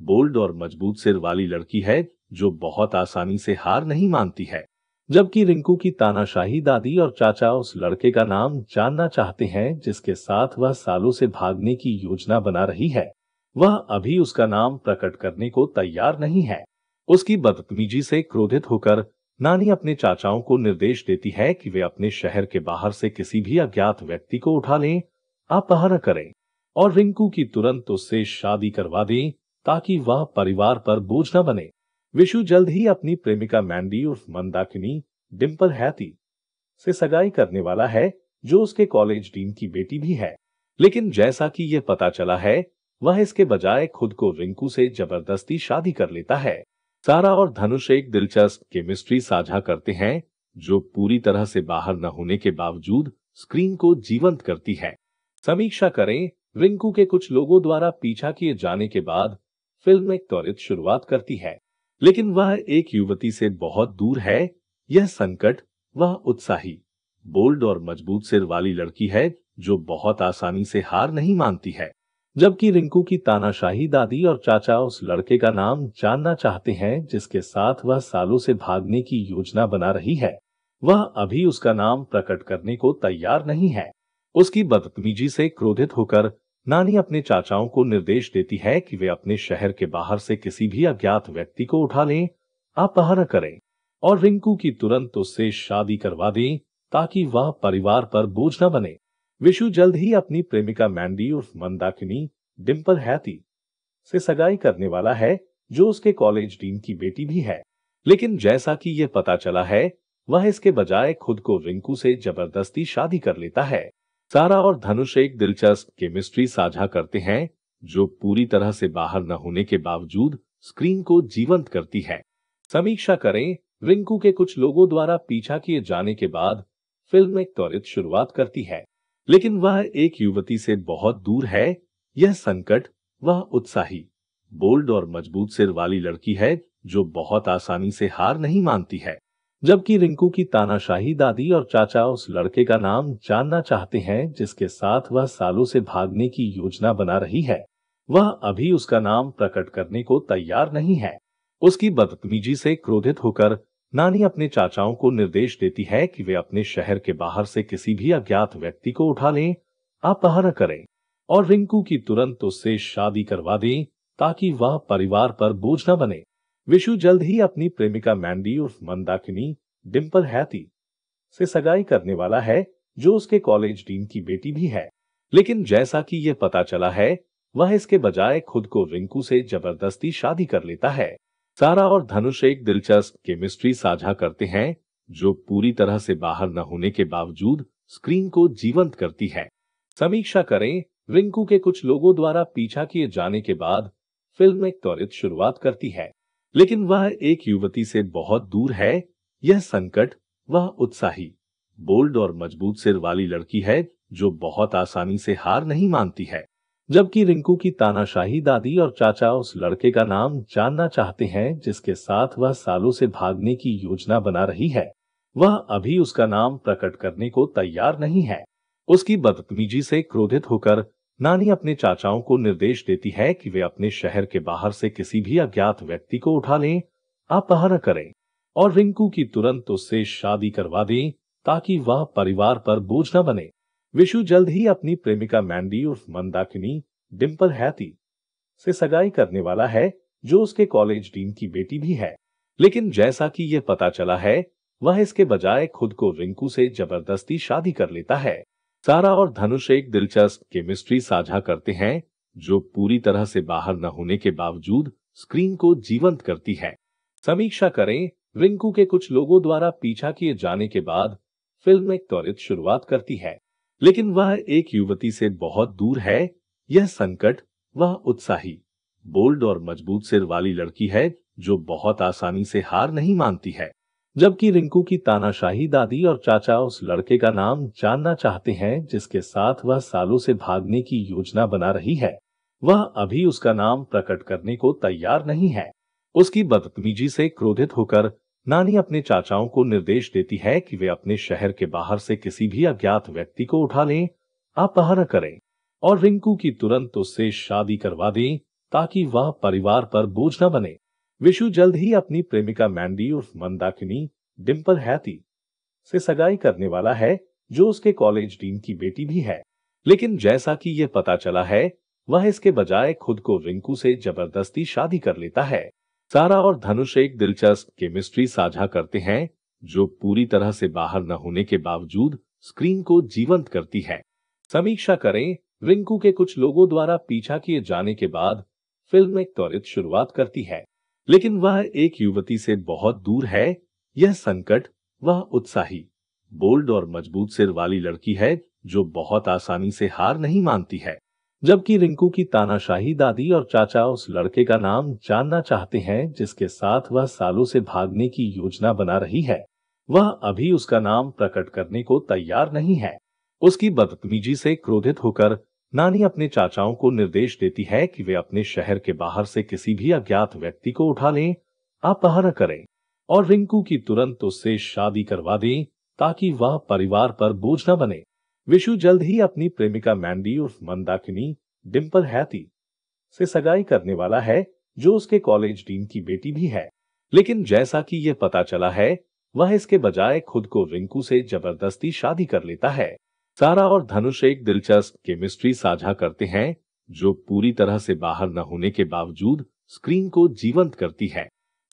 बोल्ड और मजबूत सिर वाली लड़की है जो बहुत आसानी से हार नहीं मानती है जबकि रिंकू की तानाशाही दादी और चाचा उस लड़के का नाम जानना चाहते हैं जिसके साथ वह सालों से भागने की योजना बना रही है वह अभी उसका नाम प्रकट करने को तैयार नहीं है उसकी बदतमीजी से क्रोधित होकर नानी अपने चाचाओं को निर्देश देती है कि वे अपने शहर के बाहर से किसी भी अज्ञात व्यक्ति को उठा लें आप करें और रिंकू की तुरंत उससे शादी करवा दें ताकि वह परिवार पर बोझ न बने विशु जल्द ही अपनी प्रेमिका मैंडी उर्फ मंदाकिनी डिम्पल हैती से सगाई करने वाला है जो उसके कॉलेज डीन की बेटी भी है लेकिन जैसा कि यह पता चला है वह इसके बजाय खुद को रिंकू से जबरदस्ती शादी कर लेता है सारा और धनुष एक दिलचस्प केमिस्ट्री साझा करते हैं जो पूरी तरह से बाहर न होने के बावजूद स्क्रीन को जीवंत करती है समीक्षा करें रिंकू के कुछ लोगों द्वारा पीछा किए जाने के बाद फिल्म एक त्वरित शुरुआत करती है लेकिन वह एक युवती से बहुत दूर है यह संकट वह उत्साही बोल्ड और मजबूत सिर वाली लड़की है जो बहुत आसानी से हार नहीं मानती है जबकि रिंकू की तानाशाही दादी और चाचा उस लड़के का नाम जानना चाहते हैं जिसके साथ वह सालों से भागने की योजना बना रही है वह अभी उसका नाम प्रकट करने को तैयार नहीं है उसकी बदतमीजी से क्रोधित होकर नानी अपने चाचाओं को निर्देश देती है कि वे अपने शहर के बाहर से किसी भी अज्ञात व्यक्ति को उठा लें अपहरण करें और रिंकू की तुरंत उससे शादी करवा दें ताकि वह परिवार पर बोझ न बने विशु जल्द ही अपनी प्रेमिका मैंडी उर्फ मंदाकिनी डिम्पल हैती से सगाई करने वाला है जो उसके कॉलेज डीन की बेटी भी है लेकिन जैसा कि यह पता चला है वह इसके बजाय खुद को रिंकू से जबरदस्ती शादी कर लेता है सारा और धनुष एक दिलचस्प केमिस्ट्री साझा करते हैं जो पूरी तरह से बाहर न होने के बावजूद स्क्रीन को जीवंत करती है समीक्षा करें रिंकू के कुछ लोगों द्वारा पीछा किए जाने के बाद फिल्म एक त्वरित शुरुआत करती है लेकिन वह एक युवती से बहुत दूर है यह संकट वह उत्साही बोल्ड और मजबूत सिर वाली लड़की है जो बहुत आसानी से हार नहीं मानती है जबकि रिंकू की तानाशाही दादी और चाचा उस लड़के का नाम जानना चाहते हैं जिसके साथ वह सालों से भागने की योजना बना रही है वह अभी उसका नाम प्रकट करने को तैयार नहीं है उसकी बदतमीजी से क्रोधित होकर नानी अपने चाचाओं को निर्देश देती है कि वे अपने शहर के बाहर से किसी भी अज्ञात व्यक्ति को उठा लें अपहरण करें और रिंकू की तुरंत उससे शादी करवा दें ताकि वह परिवार पर बोझ न बने विशु जल्द ही अपनी प्रेमिका मैंडी उर्फ मंदाकिनी डिम्पल हैती से सगाई करने वाला है जो उसके कॉलेज डीन की बेटी भी है लेकिन जैसा कि यह पता चला है वह इसके बजाय खुद को रिंकू से जबरदस्ती शादी कर लेता है सारा और धनुष एक दिलचस्प केमिस्ट्री साझा करते हैं जो पूरी तरह से बाहर न होने के बावजूद स्क्रीन को जीवंत करती है समीक्षा करें रिंकू के कुछ लोगों द्वारा पीछा किए जाने के बाद फिल्म एक त्वरित शुरुआत करती है लेकिन वह एक युवती से बहुत दूर है यह संकट वह उत्साही बोल्ड और मजबूत सिर वाली लड़की है जो बहुत आसानी से हार नहीं मानती है जबकि रिंकू की तानाशाही दादी और चाचा उस लड़के का नाम जानना चाहते हैं जिसके साथ वह सालों से भागने की योजना बना रही है वह अभी उसका नाम प्रकट करने को तैयार नहीं है उसकी बदतमीजी से क्रोधित होकर नानी अपने चाचाओं को निर्देश देती है कि वे अपने शहर के बाहर से किसी भी अज्ञात व्यक्ति को उठा लें अपहरण करें और रिंकू की तुरंत उससे शादी करवा दें ताकि वह परिवार पर बोझ न बने विशु जल्द ही अपनी प्रेमिका मैंडी उर्फ मंदाकिनी डिम्पल हैती से सगाई करने वाला है जो उसके कॉलेज डीन की बेटी भी है लेकिन जैसा कि यह पता चला है वह इसके बजाय खुद को रिंकू से जबरदस्ती शादी कर लेता है सारा और धनुष एक दिलचस्प केमिस्ट्री साझा करते हैं जो पूरी तरह से बाहर न होने के बावजूद स्क्रीन को जीवंत करती है समीक्षा करें रिंकू के कुछ लोगों द्वारा पीछा किए जाने के बाद फिल्म एक त्वरित शुरुआत करती है लेकिन वह एक युवती से बहुत दूर है यह संकट वह उत्साही बोल्ड और मजबूत सिर वाली लड़की है जो बहुत आसानी से हार नहीं मानती है जबकि रिंकू की तानाशाही दादी और चाचा उस लड़के का नाम जानना चाहते हैं जिसके साथ वह सालों से भागने की योजना बना रही है वह अभी उसका नाम प्रकट करने को तैयार नहीं है उसकी बदतमीजी से क्रोधित होकर नानी अपने चाचाओं को निर्देश देती है कि वे अपने शहर के बाहर से किसी भी अज्ञात व्यक्ति को उठा लें आप बहाना करें और रिंकू की तुरंत उससे शादी करवा दें ताकि वह परिवार पर बोझ न बने विशु जल्द ही अपनी प्रेमिका मैंडी उर्फ मंदाकिनी डिम्पल हैती से सगाई करने वाला है जो उसके कॉलेज डीन की बेटी भी है लेकिन जैसा कि यह पता चला है वह इसके बजाय खुद को रिंकू से जबरदस्ती शादी कर लेता है सारा और धनुष एक दिलचस्प केमिस्ट्री साझा करते हैं जो पूरी तरह से बाहर न होने के बावजूद स्क्रीन को जीवंत करती है समीक्षा करें रिंकू के कुछ लोगों द्वारा पीछा किए जाने के बाद फिल्म एक त्वरित शुरुआत करती है लेकिन वह एक युवती से बहुत दूर है यह संकट वह उत्साही बोल्ड और मजबूत सिर वाली लड़की है जो बहुत आसानी से हार नहीं मानती है जबकि रिंकू की तानाशाही दादी और चाचा उस लड़के का नाम जानना चाहते हैं जिसके साथ वह सालों से भागने की योजना बना रही है वह अभी उसका नाम प्रकट करने को तैयार नहीं है उसकी बदतमीजी से क्रोधित होकर नानी अपने चाचाओं को निर्देश देती है कि वे अपने शहर के बाहर से किसी भी अज्ञात व्यक्ति को उठा लें अपहरण करें और रिंकू की तुरंत उससे शादी करवा दें ताकि वह परिवार पर बोझ न बने विशु जल्द ही अपनी प्रेमिका मैंडी उर्फ मंदाकिनी डिम्पल हैती से सगाई करने वाला है जो उसके कॉलेज डीन की बेटी भी है लेकिन जैसा कि यह पता चला है वह इसके बजाय खुद को रिंकू से जबरदस्ती शादी कर लेता है सारा और धनुष एक दिलचस्प केमिस्ट्री साझा करते हैं जो पूरी तरह से बाहर न होने के बावजूद स्क्रीन को जीवंत करती है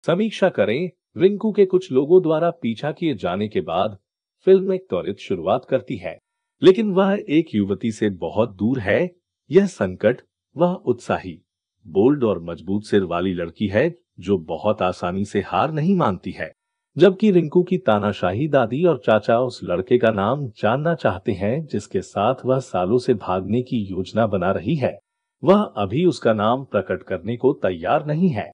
समीक्षा करें रिंकू के कुछ लोगों द्वारा पीछा किए जाने के बाद फिल्म एक त्वरित शुरुआत करती है लेकिन वह एक युवती से बहुत दूर है यह संकट वह उत्साही बोल्ड और मजबूत सिर वाली लड़की है जो बहुत आसानी से हार नहीं मानती है जबकि रिंकू की तानाशाही दादी और चाचा उस लड़के का नाम जानना चाहते हैं जिसके साथ वह सालों से भागने की योजना बना रही है वह अभी उसका नाम प्रकट करने को तैयार नहीं है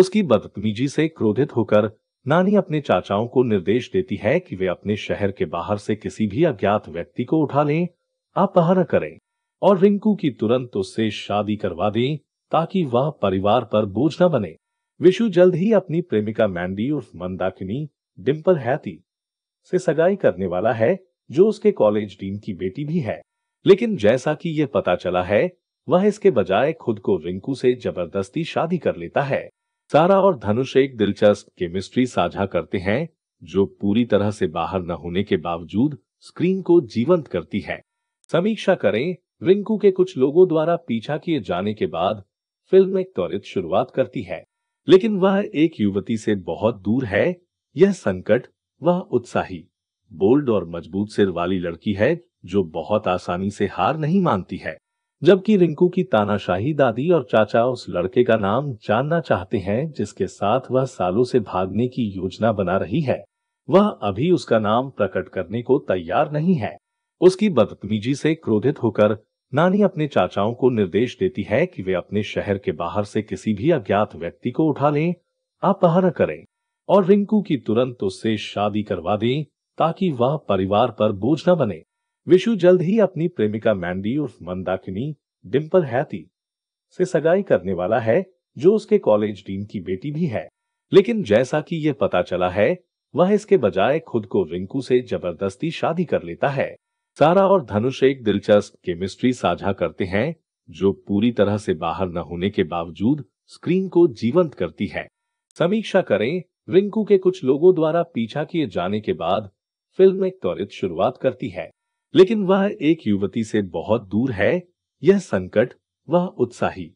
उसकी बदतमीजी से क्रोधित होकर नानी अपने चाचाओं को निर्देश देती है कि वे अपने शहर के बाहर से किसी भी अज्ञात व्यक्ति को उठा लें आप करें और रिंकू की तुरंत उससे शादी करवा दें ताकि वह परिवार पर बोझ न बने विशु जल्द ही अपनी प्रेमिका मैंडी उर्फ मंदाकिनी डिम्पल हैती से सगाई करने वाला है जो उसके कॉलेज डीन की बेटी भी है लेकिन जैसा कि यह पता चला है वह इसके बजाय खुद को रिंकू से जबरदस्ती शादी कर लेता है सारा और धनुष एक दिलचस्प केमिस्ट्री साझा करते हैं जो पूरी तरह से बाहर न होने के बावजूद स्क्रीन को जीवंत करती है समीक्षा करें रिंकू के कुछ लोगों द्वारा पीछा किए जाने के बाद फिल्म एक त्वरित शुरुआत करती है लेकिन वह एक युवती से बहुत दूर है यह संकट वह उत्साही बोल्ड और मजबूत सिर वाली लड़की है जो बहुत आसानी से हार नहीं मानती है जबकि रिंकू की तानाशाही दादी और चाचा उस लड़के का नाम जानना चाहते हैं जिसके साथ वह सालों से भागने की योजना बना रही है वह अभी उसका नाम प्रकट करने को तैयार नहीं है उसकी बदतमीजी से क्रोधित होकर नानी अपने चाचाओं को निर्देश देती है कि वे अपने शहर के बाहर से किसी भी अज्ञात व्यक्ति को उठा लें अपहरण करें और रिंकू की तुरंत उससे शादी करवा दें ताकि वह परिवार पर बोझ न बने विशु जल्द ही अपनी प्रेमिका मैंडी उर्फ मंदाकिनी डिम्पल हैती से सगाई करने वाला है जो उसके कॉलेज डीन की बेटी भी है लेकिन जैसा कि यह पता चला है वह इसके बजाय खुद को रिंकू से जबरदस्ती शादी कर लेता है सारा और धनुष एक दिलचस्प केमिस्ट्री साझा करते हैं जो पूरी तरह से बाहर न होने के बावजूद स्क्रीन को जीवंत करती है समीक्षा करें रिंकू के कुछ लोगों द्वारा पीछा किए जाने के बाद फिल्म एक त्वरित शुरुआत करती है लेकिन वह एक युवती से बहुत दूर है यह संकट वह उत्साही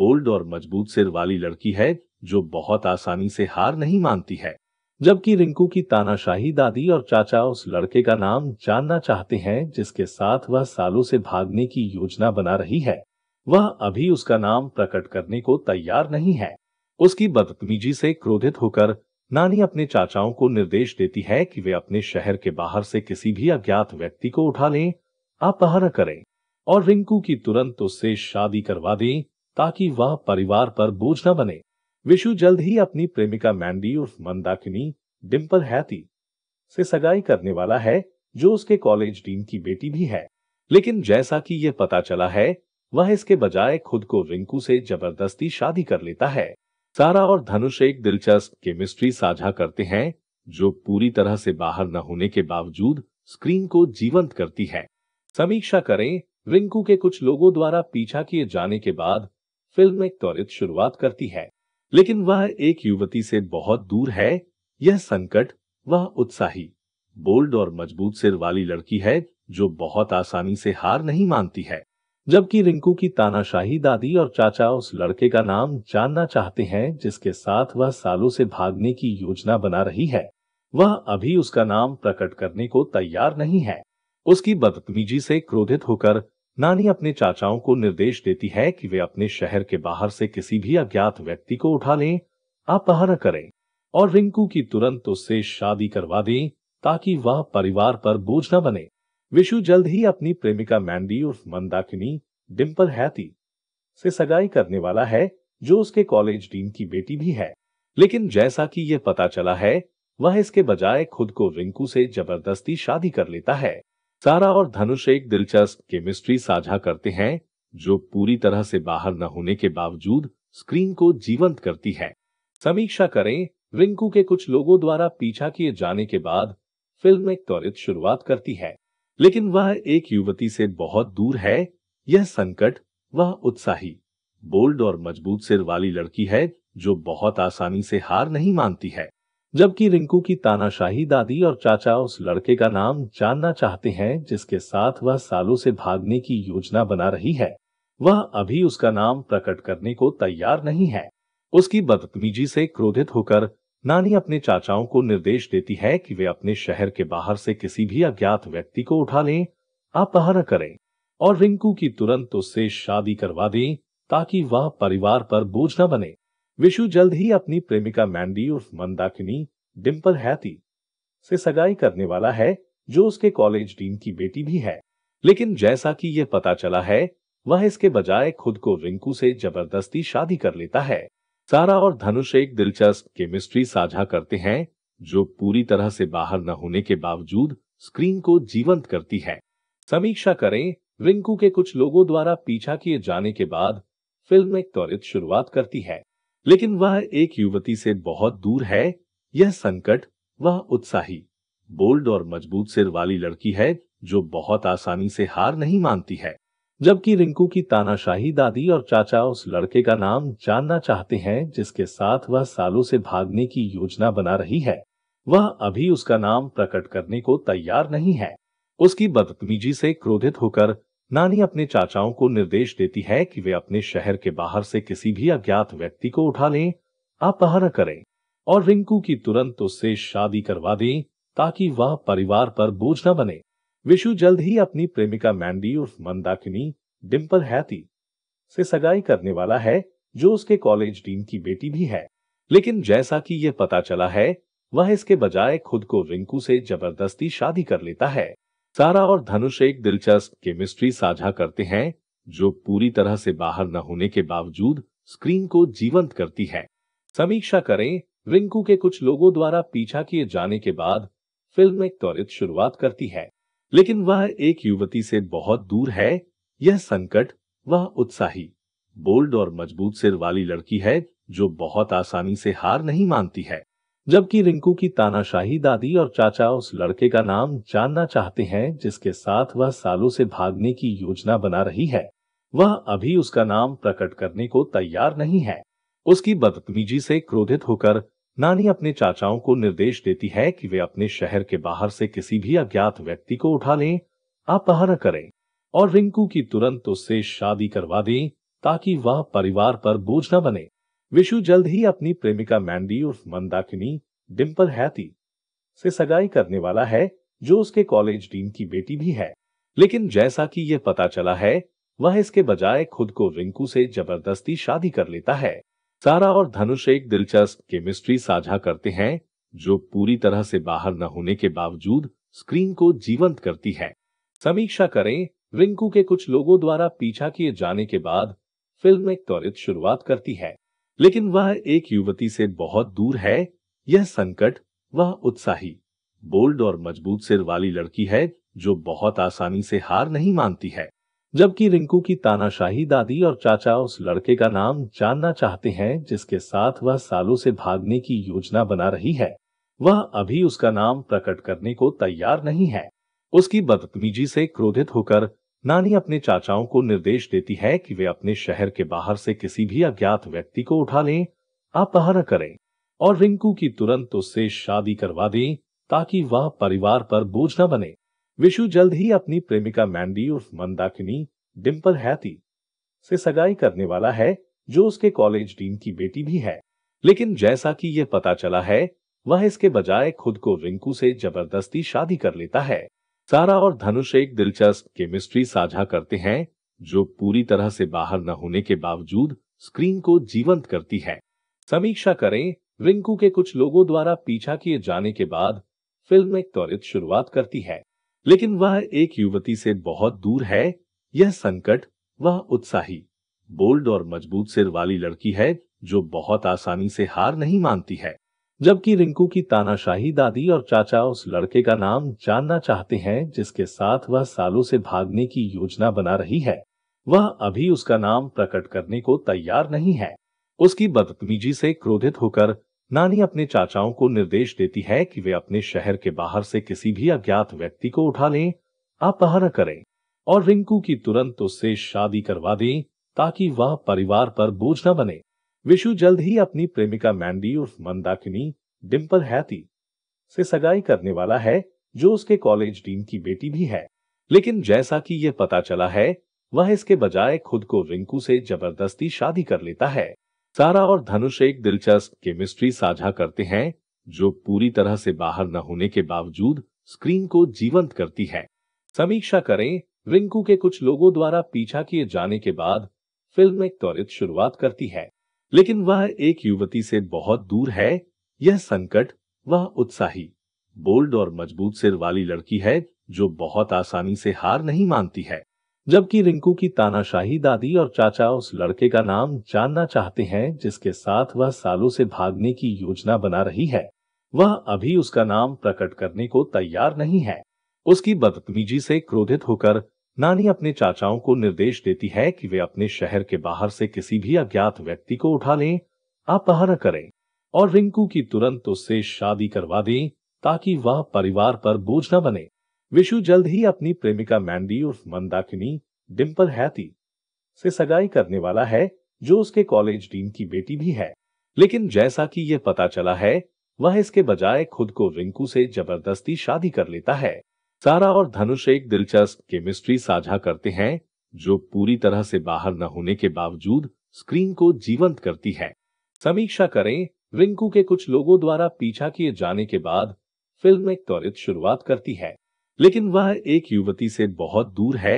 बोल्ड और मजबूत सिर वाली लड़की है जो बहुत आसानी से हार नहीं मानती है जबकि रिंकू की तानाशाही दादी और चाचा उस लड़के का नाम जानना चाहते हैं जिसके साथ वह सालों से भागने की योजना बना रही है वह अभी उसका नाम प्रकट करने को तैयार नहीं है उसकी बदतमीजी से क्रोधित होकर नानी अपने चाचाओं को निर्देश देती है कि वे अपने शहर के बाहर से किसी भी अज्ञात व्यक्ति को उठा लें अपहरण करें और रिंकू की तुरंत उससे शादी करवा दें ताकि वह परिवार पर बोझ न बने विशु जल्द ही अपनी प्रेमिका मैंडी उर्फ मंदाकिनी डिम्पल हैती से सगाई करने वाला है जो उसके कॉलेज डीन की बेटी भी है लेकिन जैसा कि यह पता चला है वह इसके बजाय खुद को रिंकू से जबरदस्ती शादी कर लेता है सारा और धनुष एक दिलचस्प केमिस्ट्री साझा करते हैं जो पूरी तरह से बाहर न होने के बावजूद स्क्रीन को जीवंत करती है समीक्षा करें रिंकू के कुछ लोगों द्वारा पीछा किए जाने के बाद फिल्म एक त्वरित शुरुआत करती है लेकिन वह एक युवती से बहुत दूर है यह संकट वह उत्साही बोल्ड और मजबूत सिर वाली लड़की है जो बहुत आसानी से हार नहीं मानती है जबकि रिंकू की तानाशाही दादी और चाचा उस लड़के का नाम जानना चाहते हैं जिसके साथ वह सालों से भागने की योजना बना रही है वह अभी उसका नाम प्रकट करने को तैयार नहीं है उसकी बदतमीजी से क्रोधित होकर नानी अपने चाचाओं को निर्देश देती है कि वे अपने शहर के बाहर से किसी भी अज्ञात व्यक्ति को उठा लें अपहरण करें और रिंकू की तुरंत उससे शादी करवा दें ताकि वह परिवार पर बोझ न बने विशु जल्द ही अपनी प्रेमिका मैंडी उर्फ मंदाकिनी डिम्पल हैती से सगाई करने वाला है जो उसके कॉलेज डीन की बेटी भी है लेकिन जैसा कि यह पता चला है वह इसके बजाय खुद को रिंकू से जबरदस्ती शादी कर लेता है सारा और धनुष एक दिलचस्प केमिस्ट्री साझा करते हैं जो पूरी तरह से बाहर न होने के बावजूद स्क्रीन को जीवंत करती है समीक्षा करें रिंकू के कुछ लोगों द्वारा पीछा किए जाने के बाद फिल्म एक त्वरित शुरुआत करती है लेकिन वह एक युवती से बहुत दूर है यह संकट वह उत्साही बोल्ड और मजबूत सिर वाली लड़की है जो बहुत आसानी से हार नहीं मानती है जबकि रिंकू की तानाशाही दादी और चाचा उस लड़के का नाम जानना चाहते हैं जिसके साथ वह सालों से भागने की योजना बना रही है वह अभी उसका नाम प्रकट करने को तैयार नहीं है उसकी बदतमीजी से क्रोधित होकर नानी अपने चाचाओं को निर्देश देती है कि वे अपने शहर के बाहर से किसी भी अज्ञात व्यक्ति को उठा लें आप करें और रिंकू की तुरंत उससे शादी करवा दें ताकि वह परिवार पर बोझ न बने विशु जल्द ही अपनी प्रेमिका मैंडी उर्फ मंदाकिनी डिम्पल हैती से सगाई करने वाला है जो उसके कॉलेज डीन की बेटी भी है लेकिन जैसा कि यह पता चला है वह इसके बजाय खुद को रिंकू से जबरदस्ती शादी कर लेता है सारा और धनुष एक दिलचस्प केमिस्ट्री साझा करते हैं जो पूरी तरह से बाहर न होने के बावजूद स्क्रीन को जीवंत करती है समीक्षा करें रिंकू के कुछ लोगों द्वारा पीछा किए जाने के बाद फिल्म एक त्वरित शुरुआत करती है लेकिन वह एक युवती से बहुत दूर है यह संकट वह उत्साही बोल्ड और मजबूत सिर वाली लड़की है जो बहुत आसानी से हार नहीं मानती है जबकि रिंकू की तानाशाही दादी और चाचा उस लड़के का नाम जानना चाहते हैं जिसके साथ वह सालों से भागने की योजना बना रही है वह अभी उसका नाम प्रकट करने को तैयार नहीं है उसकी बदतमीजी से क्रोधित होकर नानी अपने चाचाओं को निर्देश देती है कि वे अपने शहर के बाहर से किसी भी अज्ञात व्यक्ति को उठा लें अपहरण करें और रिंकू की तुरंत उससे शादी करवा दें ताकि वह परिवार पर बोझ न बने विशु जल्द ही अपनी प्रेमिका मैंडी उर्फ मंदाकिनी डिम्पल हैती से सगाई करने वाला है जो उसके कॉलेज डीन की बेटी भी है लेकिन जैसा कि यह पता चला है वह इसके बजाय खुद को रिंकू से जबरदस्ती शादी कर लेता है सारा और धनुष एक दिलचस्प केमिस्ट्री साझा करते हैं जो पूरी तरह से बाहर न होने के बावजूद स्क्रीन को जीवंत करती है समीक्षा करें रिंकू के कुछ लोगों द्वारा पीछा किए जाने के बाद फिल्म एक त्वरित शुरुआत करती है लेकिन वह एक युवती से बहुत दूर है यह संकट वह उत्साही बोल्ड और मजबूत सिर वाली लड़की है जो बहुत आसानी से हार नहीं मानती है जबकि रिंकू की तानाशाही दादी और चाचा उस लड़के का नाम जानना चाहते हैं जिसके साथ वह सालों से भागने की योजना बना रही है वह अभी उसका नाम प्रकट करने को तैयार नहीं है उसकी बदतमीजी से क्रोधित होकर नानी अपने चाचाओं को निर्देश देती है कि वे अपने शहर के बाहर से किसी भी अज्ञात व्यक्ति को उठा लें आप करें और रिंकू की तुरंत उससे शादी करवा दें ताकि वह परिवार पर बोझ न बने विशु जल्द ही अपनी प्रेमिका मैंडी उर्फ मंदाकिनी डिम्पल हैती से सगाई करने वाला है जो उसके कॉलेज डीन की बेटी भी है लेकिन जैसा कि यह पता चला है वह इसके बजाय खुद को रिंकू से जबरदस्ती शादी कर लेता है सारा और धनुष एक दिलचस्प केमिस्ट्री साझा करते हैं जो पूरी तरह से बाहर न होने के बावजूद स्क्रीन को जीवंत करती है समीक्षा करें रिंकू के कुछ लोगों द्वारा पीछा किए जाने के बाद फिल्म एक त्वरित शुरुआत करती है लेकिन वह एक युवती से बहुत दूर है यह संकट वह उत्साही बोल्ड और मजबूत सिर वाली लड़की है जो बहुत आसानी से हार नहीं मानती है जबकि रिंकू की तानाशाही दादी और चाचा उस लड़के का नाम जानना चाहते हैं जिसके साथ वह सालों से भागने की योजना बना रही है वह अभी उसका नाम प्रकट करने को तैयार नहीं है उसकी बदतमीजी से क्रोधित होकर नानी अपने चाचाओं को निर्देश देती है कि वे अपने शहर के बाहर से किसी भी अज्ञात व्यक्ति को उठा लें अपहरण करें और रिंकू की तुरंत उससे शादी करवा दें ताकि वह परिवार पर बोझ न बने विशु जल्द ही अपनी प्रेमिका मैंडी उर्फ मंदाकिनी डिम्पल हैती से सगाई करने वाला है जो उसके कॉलेज डीन की बेटी भी है लेकिन जैसा कि यह पता चला है वह इसके बजाय खुद को रिंकू से जबरदस्ती शादी कर लेता है सारा और धनुष एक दिलचस्प केमिस्ट्री साझा करते हैं जो पूरी तरह से बाहर न होने के बावजूद स्क्रीन को जीवंत करती है समीक्षा करें रिंकू के कुछ लोगों द्वारा पीछा किए जाने के बाद फिल्म एक त्वरित शुरुआत करती है लेकिन वह एक युवती से बहुत दूर है यह संकट वह उत्साही बोल्ड और मजबूत सिर वाली लड़की है जो बहुत आसानी से हार नहीं मानती है जबकि रिंकू की तानाशाही दादी और चाचा उस लड़के का नाम जानना चाहते हैं जिसके साथ वह सालों से भागने की योजना बना रही है वह अभी उसका नाम प्रकट करने को तैयार नहीं है उसकी बदतमीजी से क्रोधित होकर नानी अपने चाचाओं को निर्देश देती है कि वे अपने शहर के बाहर से किसी भी अज्ञात व्यक्ति को उठा लें अपहरण करें और रिंकू की तुरंत उससे शादी करवा दें ताकि वह परिवार पर बोझ न बने विशु जल्द ही अपनी प्रेमिका मैंडी उर्फ मंदाकिनी डिम्पल हैती से सगाई करने वाला है जो उसके कॉलेज डीन की बेटी भी है लेकिन जैसा कि यह पता चला है वह इसके बजाय खुद को रिंकू से जबरदस्ती शादी कर लेता है सारा और धनुष एक दिलचस्प केमिस्ट्री साझा करते हैं जो पूरी तरह से बाहर न होने के बावजूद स्क्रीन को जीवंत करती है समीक्षा करें रिंकू के कुछ लोगों द्वारा पीछा किए जाने के बाद फिल्म एक त्वरित शुरुआत करती है लेकिन वह एक युवती से बहुत दूर है यह संकट वह उत्साही बोल्ड और मजबूत सिर वाली लड़की है जो बहुत आसानी से हार नहीं मानती है जबकि रिंकू की तानाशाही दादी और चाचा उस लड़के का नाम जानना चाहते हैं जिसके साथ वह सालों से भागने की योजना बना रही है वह अभी उसका नाम प्रकट करने को तैयार नहीं है उसकी बदतमीजी से क्रोधित होकर नानी अपने चाचाओं को निर्देश देती है कि वे अपने शहर के बाहर से किसी भी अज्ञात व्यक्ति को उठा लें अपहरण करें और रिंकू की तुरंत उससे शादी करवा दें ताकि वह परिवार पर बोझ न बने विशु जल्द ही अपनी प्रेमिका मैंडी उर्फ मंदाकिनी डिम्पल हैती से सगाई करने वाला है जो उसके कॉलेज डीन की बेटी भी है लेकिन जैसा कि यह पता चला है वह इसके बजाय खुद को रिंकू से जबरदस्ती शादी कर लेता है सारा और धनुष एक दिलचस्प केमिस्ट्री साझा करते हैं जो पूरी तरह से बाहर न होने के बावजूद स्क्रीन को जीवंत करती है समीक्षा करें रिंकू के कुछ लोगों द्वारा पीछा किए जाने के बाद फिल्म एक त्वरित शुरुआत करती है लेकिन वह एक युवती से बहुत दूर है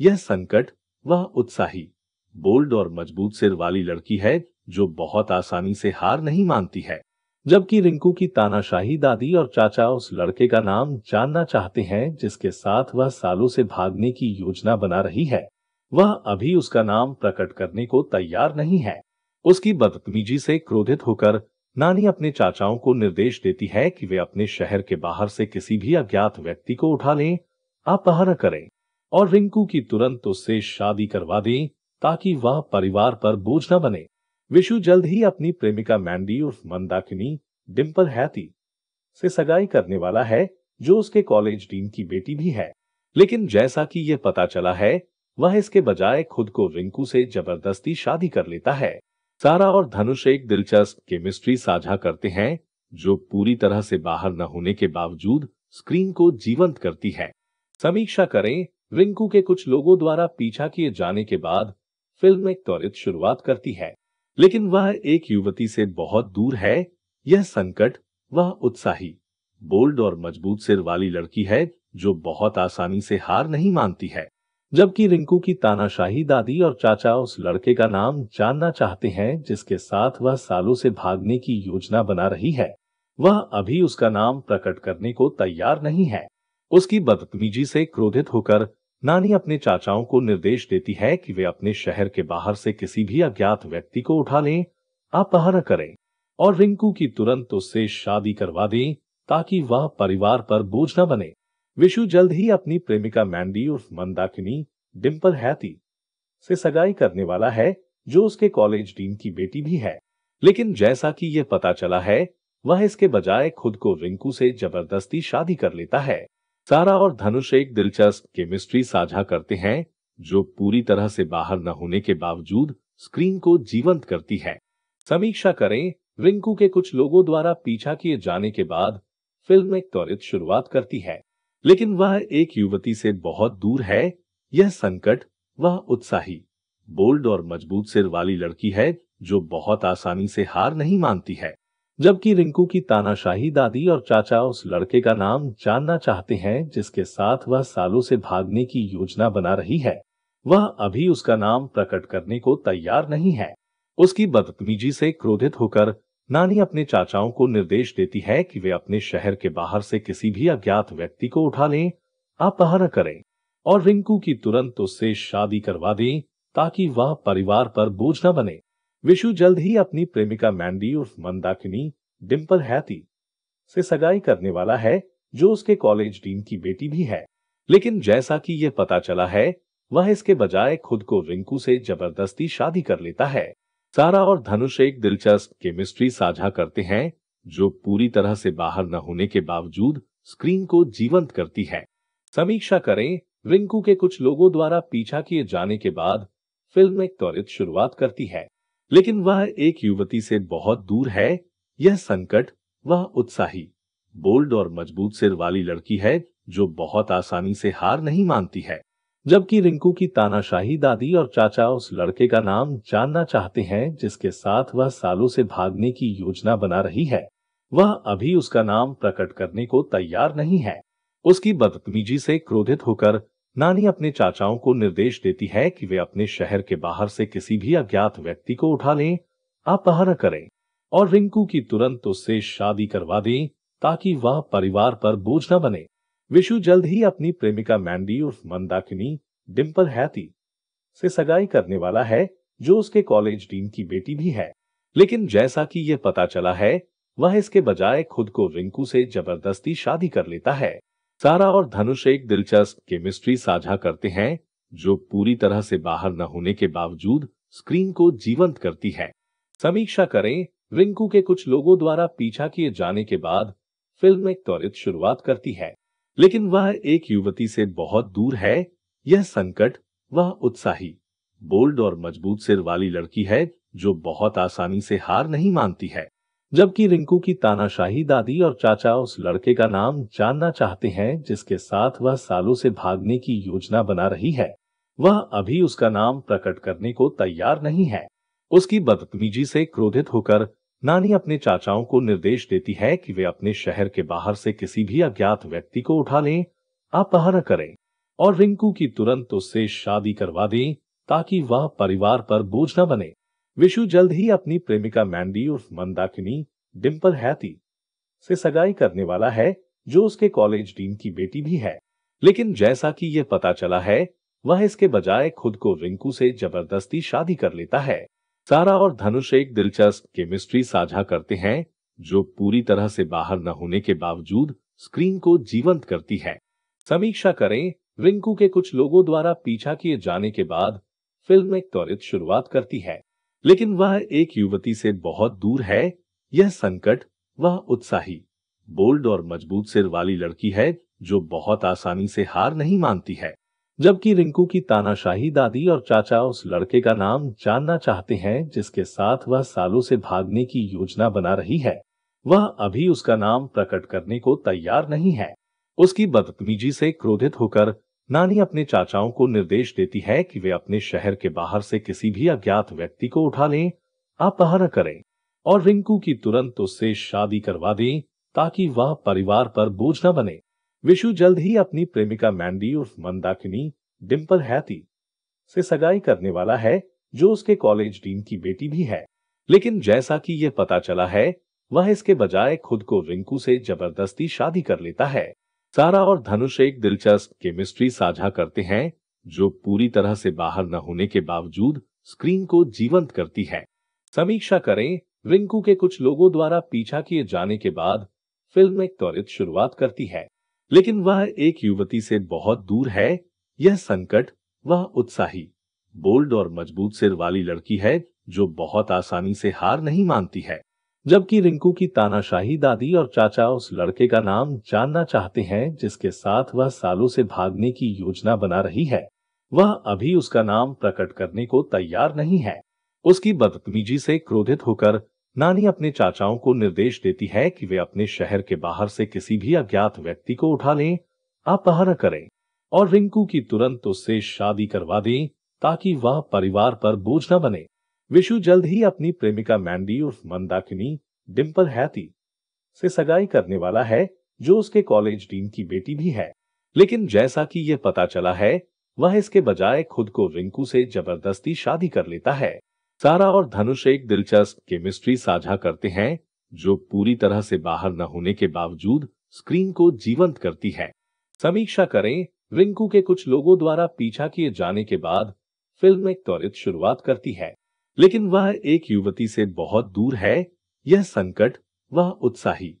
यह संकट वह उत्साही बोल्ड और मजबूत सिर वाली लड़की है जो बहुत आसानी से हार नहीं मानती है जबकि रिंकू की तानाशाही दादी और चाचा उस लड़के का नाम जानना चाहते हैं जिसके साथ वह सालों से भागने की योजना बना रही है वह अभी उसका नाम प्रकट करने को तैयार नहीं है उसकी बदतमीजी से क्रोधित होकर नानी अपने चाचाओं को निर्देश देती है कि वे अपने शहर के बाहर से किसी भी अज्ञात व्यक्ति को उठा लें आप करें और रिंकू की तुरंत उससे शादी करवा दें ताकि वह परिवार पर बोझ न बने विशु जल्द ही अपनी प्रेमिका मैंडी उर्फ मंदाकिनी डिम्पल हैती से सगाई करने वाला है जो उसके कॉलेज डीन की बेटी भी है लेकिन जैसा कि यह पता चला है वह इसके बजाय खुद को रिंकू से जबरदस्ती शादी कर लेता है सारा और धनुष एक दिलचस्प केमिस्ट्री साझा करते हैं जो पूरी तरह से बाहर न होने के बावजूद स्क्रीन को जीवंत करती है समीक्षा करें रिंकू के कुछ लोगों द्वारा पीछा किए जाने के बाद फिल्म एक त्वरित शुरुआत करती है लेकिन वह एक युवती से बहुत दूर है यह संकट वह उत्साही बोल्ड और मजबूत सिर वाली लड़की है जो बहुत आसानी से हार नहीं मानती है जबकि रिंकू की तानाशाही दादी और चाचा उस लड़के का नाम जानना चाहते हैं जिसके साथ वह सालों से भागने की योजना बना रही है वह अभी उसका नाम प्रकट करने को तैयार नहीं है उसकी बदतमीजी से क्रोधित होकर नानी अपने चाचाओं को निर्देश देती है कि वे अपने शहर के बाहर से किसी भी अज्ञात व्यक्ति को उठा लें अपहरण करें और रिंकू की तुरंत उससे शादी करवा दें ताकि वह परिवार पर बोझ न बने विशु जल्द ही अपनी प्रेमिका मैंडी उर्फ मंदाकिनी डिम्पल हैती से सगाई करने वाला है जो उसके कॉलेज डीन की बेटी भी है लेकिन जैसा कि यह पता चला है वह इसके बजाय खुद को रिंकू से जबरदस्ती शादी कर लेता है सारा और धनुष एक दिलचस्प केमिस्ट्री साझा करते हैं जो पूरी तरह से बाहर न होने के बावजूद स्क्रीन को जीवंत करती है समीक्षा करें रिंकू के कुछ लोगों द्वारा पीछा किए जाने के बाद फिल्म एक त्वरित शुरुआत करती है लेकिन वह एक युवती से बहुत दूर है यह संकट वह उत्साही बोल्ड और मजबूत सिर वाली लड़की है जो बहुत आसानी से हार नहीं मानती है जबकि रिंकू की तानाशाही दादी और चाचा उस लड़के का नाम जानना चाहते हैं जिसके साथ वह सालों से भागने की योजना बना रही है वह अभी उसका नाम प्रकट करने को तैयार नहीं है उसकी बदतमीजी से क्रोधित होकर नानी अपने चाचाओं को निर्देश देती है कि वे अपने शहर के बाहर से किसी भी अज्ञात व्यक्ति को उठा लें आप करें और रिंकू की तुरंत उससे शादी करवा दें ताकि वह परिवार पर बोझ न बने विशु जल्द ही अपनी प्रेमिका मैंडी उर्फ मंदाकिनी डिम्पल हैती से सगाई करने वाला है जो उसके कॉलेज डीन की बेटी भी है लेकिन जैसा कि यह पता चला है वह इसके बजाय खुद को रिंकू से जबरदस्ती शादी कर लेता है सारा और धनुष एक दिलचस्प केमिस्ट्री साझा करते हैं जो पूरी तरह से बाहर न होने के बावजूद स्क्रीन को जीवंत करती है समीक्षा करें रिंकू के कुछ लोगों द्वारा पीछा किए जाने के बाद फिल्म एक त्वरित शुरुआत करती है लेकिन वह एक युवती से बहुत दूर है यह संकट वह उत्साही बोल्ड और मजबूत सिर वाली लड़की है जो बहुत आसानी से हार नहीं मानती है जबकि रिंकू की तानाशाही दादी और चाचा उस लड़के का नाम जानना चाहते हैं जिसके साथ वह सालों से भागने की योजना बना रही है वह अभी उसका नाम प्रकट करने को तैयार नहीं है उसकी बदतमीजी से क्रोधित होकर नानी अपने चाचाओं को निर्देश देती है कि वे अपने शहर के बाहर से किसी भी अज्ञात व्यक्ति को उठा लें अपहरण करें और रिंकू की तुरंत उससे शादी करवा दें ताकि वह परिवार पर बोझ न बने विशु जल्द ही अपनी प्रेमिका मैंडी उर्फ मंदाकिनी डिम्पल हैती से सगाई करने वाला है जो उसके कॉलेज डीन की बेटी भी है लेकिन जैसा कि यह पता चला है वह इसके बजाय खुद को रिंकू से जबरदस्ती शादी कर लेता है सारा और धनुष एक दिलचस्प केमिस्ट्री साझा करते हैं जो पूरी तरह से बाहर न होने के बावजूद स्क्रीन को जीवंत करती है समीक्षा करें रिंकू के कुछ लोगों द्वारा पीछा किए जाने के बाद फिल्म एक त्वरित शुरुआत करती है लेकिन वह एक युवती से बहुत दूर है यह संकट वह उत्साही बोल्ड और मजबूत सिर वाली लड़की है जो बहुत आसानी से हार नहीं मानती है जबकि रिंकू की तानाशाही दादी और चाचा उस लड़के का नाम जानना चाहते हैं जिसके साथ वह सालों से भागने की योजना बना रही है वह अभी उसका नाम प्रकट करने को तैयार नहीं है उसकी बदतमीजी से क्रोधित होकर नानी अपने चाचाओं को निर्देश देती है कि वे अपने शहर के बाहर से किसी भी अज्ञात व्यक्ति को उठा लें अपहरण करें और रिंकू की तुरंत उससे शादी करवा दें ताकि वह परिवार पर बोझ न बने विशु जल्द ही अपनी प्रेमिका मैंडी उर्फ मंदाकिनी डिम्पल हैती से सगाई करने वाला है जो उसके कॉलेज डीन की बेटी भी है लेकिन जैसा कि यह पता चला है वह इसके बजाय खुद को रिंकू से जबरदस्ती शादी कर लेता है सारा और धनुष एक दिलचस्प केमिस्ट्री साझा करते हैं जो पूरी तरह से बाहर न होने के बावजूद स्क्रीन को जीवंत करती है समीक्षा करें रिंकू के कुछ लोगों द्वारा पीछा किए जाने के बाद फिल्म एक त्वरित शुरुआत करती है लेकिन वह एक युवती से बहुत दूर है यह संकट वह उत्साही बोल्ड और मजबूत सिर वाली लड़की है जो बहुत आसानी से हार नहीं मानती है जबकि रिंकू की तानाशाही दादी और चाचा उस लड़के का नाम जानना चाहते हैं जिसके साथ वह सालों से भागने की योजना बना रही है वह अभी उसका नाम प्रकट करने को तैयार नहीं है उसकी बदतमीजी से क्रोधित होकर नानी अपने चाचाओं को निर्देश देती है कि वे अपने शहर के बाहर से किसी भी अज्ञात व्यक्ति को उठा लें अपहरण करें और रिंकू की तुरंत उससे शादी करवा दें ताकि वह परिवार पर बोझ न बने विशु जल्द ही अपनी प्रेमिका मैंडी उर्फ मंदाकिनी डिम्पल हैती से सगाई करने वाला है जो उसके कॉलेज डीन की बेटी भी है लेकिन जैसा कि यह पता चला है वह इसके बजाय खुद को रिंकू से जबरदस्ती शादी कर लेता है सारा और धनुष एक दिलचस्प केमिस्ट्री साझा करते हैं जो पूरी तरह से बाहर न होने के बावजूद स्क्रीन को जीवंत करती है समीक्षा करें रिंकू के कुछ लोगों द्वारा पीछा किए जाने के बाद फिल्म एक त्वरित शुरुआत करती है लेकिन वह एक युवती से बहुत दूर है यह संकट वह उत्साही बोल्ड और मजबूत सिर वाली लड़की है जो बहुत आसानी से हार नहीं मानती है जबकि रिंकू की तानाशाही दादी और चाचा उस लड़के का नाम जानना चाहते हैं जिसके साथ वह सालों से भागने की योजना बना रही है वह अभी उसका नाम प्रकट करने को तैयार नहीं है उसकी बदतमीजी से क्रोधित होकर नानी अपने चाचाओं को निर्देश देती है कि वे अपने शहर के बाहर से किसी भी अज्ञात व्यक्ति को उठा लें अपहरण करें और रिंकू की तुरंत उससे शादी करवा दें ताकि वह परिवार पर बोझ न बने विशु जल्द ही अपनी प्रेमिका मैंडी उर्फ मंदाकिनी डिम्पल हैती से सगाई करने वाला है जो उसके कॉलेज डीन की बेटी भी है लेकिन जैसा कि यह पता चला है वह इसके बजाय खुद को रिंकू से जबरदस्ती शादी कर लेता है सारा और धनुष एक दिलचस्प केमिस्ट्री साझा करते हैं जो पूरी तरह से बाहर न होने के बावजूद स्क्रीन को जीवंत करती है समीक्षा करें रिंकू के कुछ लोगों द्वारा पीछा किए जाने के बाद फिल्म एक त्वरित शुरुआत करती है लेकिन वह एक युवती से बहुत दूर है यह संकट वह उत्साही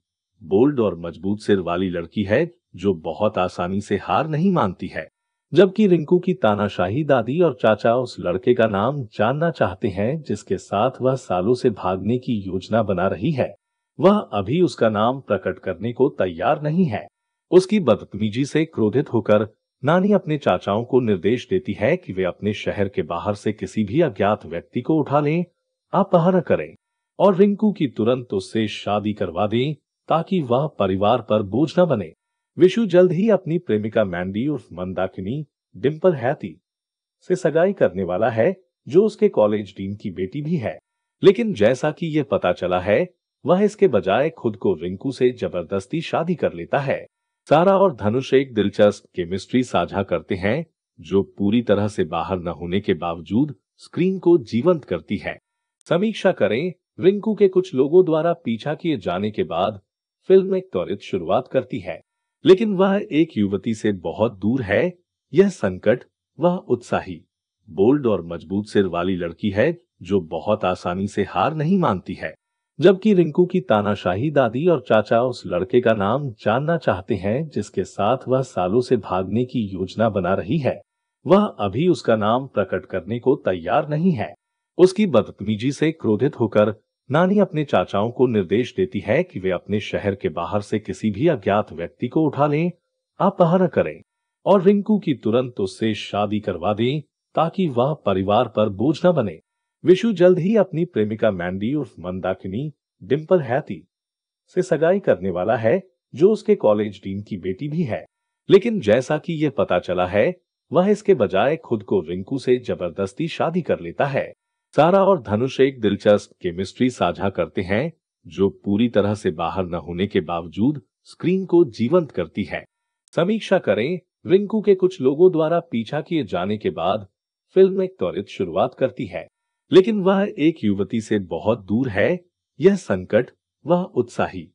बोल्ड और मजबूत सिर वाली लड़की है जो बहुत आसानी से हार नहीं मानती है जबकि रिंकू की तानाशाही दादी और चाचा उस लड़के का नाम जानना चाहते हैं जिसके साथ वह सालों से भागने की योजना बना रही है वह अभी उसका नाम प्रकट करने को तैयार नहीं है उसकी बदतमीजी से क्रोधित होकर नानी अपने चाचाओं को निर्देश देती है कि वे अपने शहर के बाहर से किसी भी अज्ञात व्यक्ति को उठा लें अपहरण करें और रिंकू की तुरंत उससे शादी करवा दें ताकि वह परिवार पर बोझ न बने विशु जल्द ही अपनी प्रेमिका मैंडी उर्फ मंदाकिनी डिम्पल हैती से सगाई करने वाला है जो उसके कॉलेज डीन की बेटी भी है लेकिन जैसा कि यह पता चला है वह इसके बजाय खुद को रिंकू से जबरदस्ती शादी कर लेता है सारा और धनुष एक दिलचस्प केमिस्ट्री साझा करते हैं जो पूरी तरह से बाहर न होने के बावजूद स्क्रीन को जीवंत करती है समीक्षा करें रिंकू के कुछ लोगों द्वारा पीछा किए जाने के बाद फिल्म एक त्वरित शुरुआत करती है लेकिन वह एक युवती से बहुत दूर है यह संकट वह उत्साही बोल्ड और मजबूत सिर वाली लड़की है जो बहुत आसानी से हार नहीं मानती है जबकि रिंकू की तानाशाही दादी और चाचा उस लड़के का नाम जानना चाहते हैं जिसके साथ वह सालों से भागने की योजना बना रही है वह अभी उसका नाम प्रकट करने को तैयार नहीं है उसकी बदतमीजी से क्रोधित होकर नानी अपने चाचाओं को निर्देश देती है कि वे अपने शहर के बाहर से किसी भी अज्ञात व्यक्ति को उठा लें अपहरण करें और रिंकू की तुरंत उससे शादी करवा दें ताकि वह परिवार पर बोझ न बने विशु जल्द ही अपनी प्रेमिका मैंडी उर्फ मंदाकिनी डिम्पल हैती से सगाई करने वाला है जो उसके कॉलेज डीन की बेटी भी है लेकिन जैसा कि यह पता चला है वह इसके बजाय खुद को रिंकू से जबरदस्ती शादी कर लेता है सारा और धनुष एक दिलचस्प केमिस्ट्री साझा करते हैं जो पूरी तरह से बाहर न होने के बावजूद स्क्रीन को जीवंत करती है समीक्षा करें रिंकू के कुछ लोगों द्वारा पीछा किए जाने के बाद फिल्म एक त्वरित शुरुआत करती है लेकिन वह एक युवती से बहुत दूर है यह संकट वह उत्साही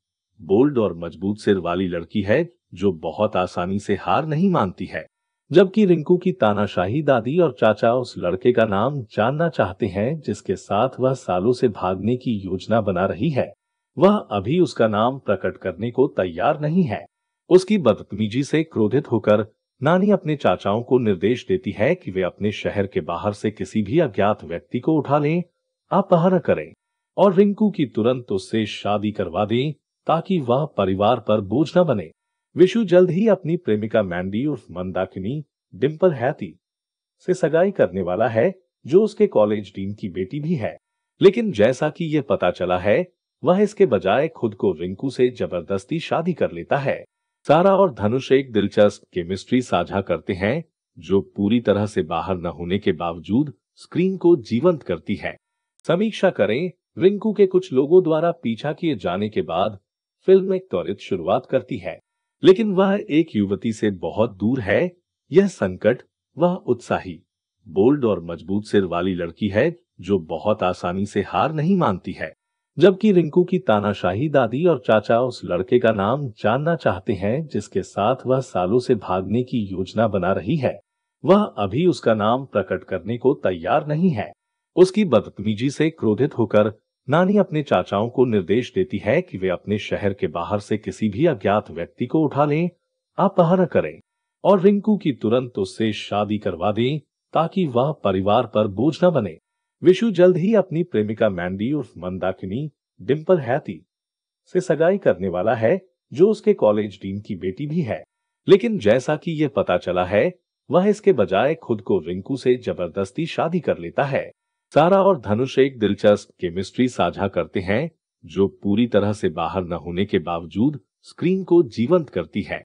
बोल्ड और मजबूत सिर वाली लड़की है जो बहुत आसानी से हार नहीं मानती है जबकि रिंकू की तानाशाही दादी और चाचा उस लड़के का नाम जानना चाहते हैं जिसके साथ वह सालों से भागने की योजना बना रही है वह अभी उसका नाम प्रकट करने को तैयार नहीं है उसकी बदतमीजी से क्रोधित होकर नानी अपने चाचाओं को निर्देश देती है कि वे अपने शहर के बाहर से किसी भी अज्ञात व्यक्ति को उठा लें अपहरण करें और रिंकू की तुरंत उससे शादी करवा दें ताकि वह परिवार पर बोझ न बने विशु जल्द ही अपनी प्रेमिका मैंडी उर्फ मंदाकिनी डिम्पल हैती से सगाई करने वाला है जो उसके कॉलेज डीन की बेटी भी है लेकिन जैसा कि यह पता चला है वह इसके बजाय खुद को रिंकू से जबरदस्ती शादी कर लेता है सारा और धनुष एक दिलचस्प केमिस्ट्री साझा करते हैं जो पूरी तरह से बाहर न होने के बावजूद स्क्रीन को जीवंत करती है समीक्षा करें रिंकू के कुछ लोगों द्वारा पीछा किए जाने के बाद फिल्म एक त्वरित शुरुआत करती है लेकिन वह एक युवती से बहुत दूर है यह संकट वह उत्साही बोल्ड और मजबूत सिर वाली लड़की है जो बहुत आसानी से हार नहीं मानती है जबकि रिंकू की तानाशाही दादी और चाचा उस लड़के का नाम जानना चाहते हैं जिसके साथ वह सालों से भागने की योजना बना रही है वह अभी उसका नाम प्रकट करने को तैयार नहीं है उसकी बदतमीजी से क्रोधित होकर नानी अपने चाचाओं को निर्देश देती है कि वे अपने शहर के बाहर से किसी भी अज्ञात व्यक्ति को उठा लें अपहरण करें और रिंकू की तुरंत उससे शादी करवा दें ताकि वह परिवार पर बोझ न बने विशु जल्द ही अपनी प्रेमिका मैंडी उर्फ मंदाकिनी डिम्पल हैती से सगाई करने वाला है जो उसके कॉलेज डीन की बेटी भी है लेकिन जैसा कि यह पता चला है वह इसके बजाय खुद को रिंकू से जबरदस्ती शादी कर लेता है सारा और धनुष एक दिलचस्प केमिस्ट्री साझा करते हैं जो पूरी तरह से बाहर न होने के बावजूद स्क्रीन को जीवंत करती है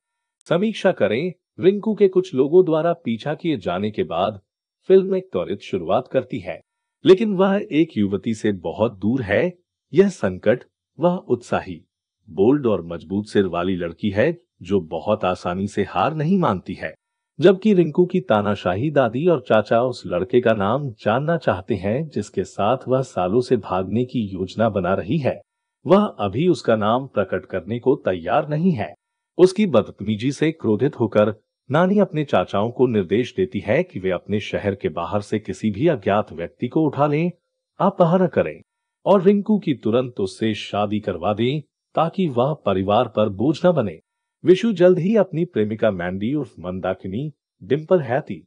समीक्षा करें रिंकू के कुछ लोगों द्वारा पीछा किए जाने के बाद फिल्म एक त्वरित शुरुआत करती है लेकिन वह एक युवती से बहुत दूर है यह संकट वह उत्साही बोल्ड और मजबूत सिर वाली लड़की है जो बहुत आसानी से हार नहीं मानती है जबकि रिंकू की तानाशाही दादी और चाचा उस लड़के का नाम जानना चाहते हैं जिसके साथ वह सालों से भागने की योजना बना रही है वह अभी उसका नाम प्रकट करने को तैयार नहीं है उसकी बदतमीजी से क्रोधित होकर नानी अपने चाचाओं को निर्देश देती है कि वे अपने शहर के बाहर से किसी भी अज्ञात व्यक्ति को उठा लें अपहरण करें और रिंकू की तुरंत उससे शादी करवा दें ताकि वह परिवार पर बोझ न बने विशु जल्द ही अपनी प्रेमिका मैंडी उर्फ मंदाकिनी डिम्पल हैती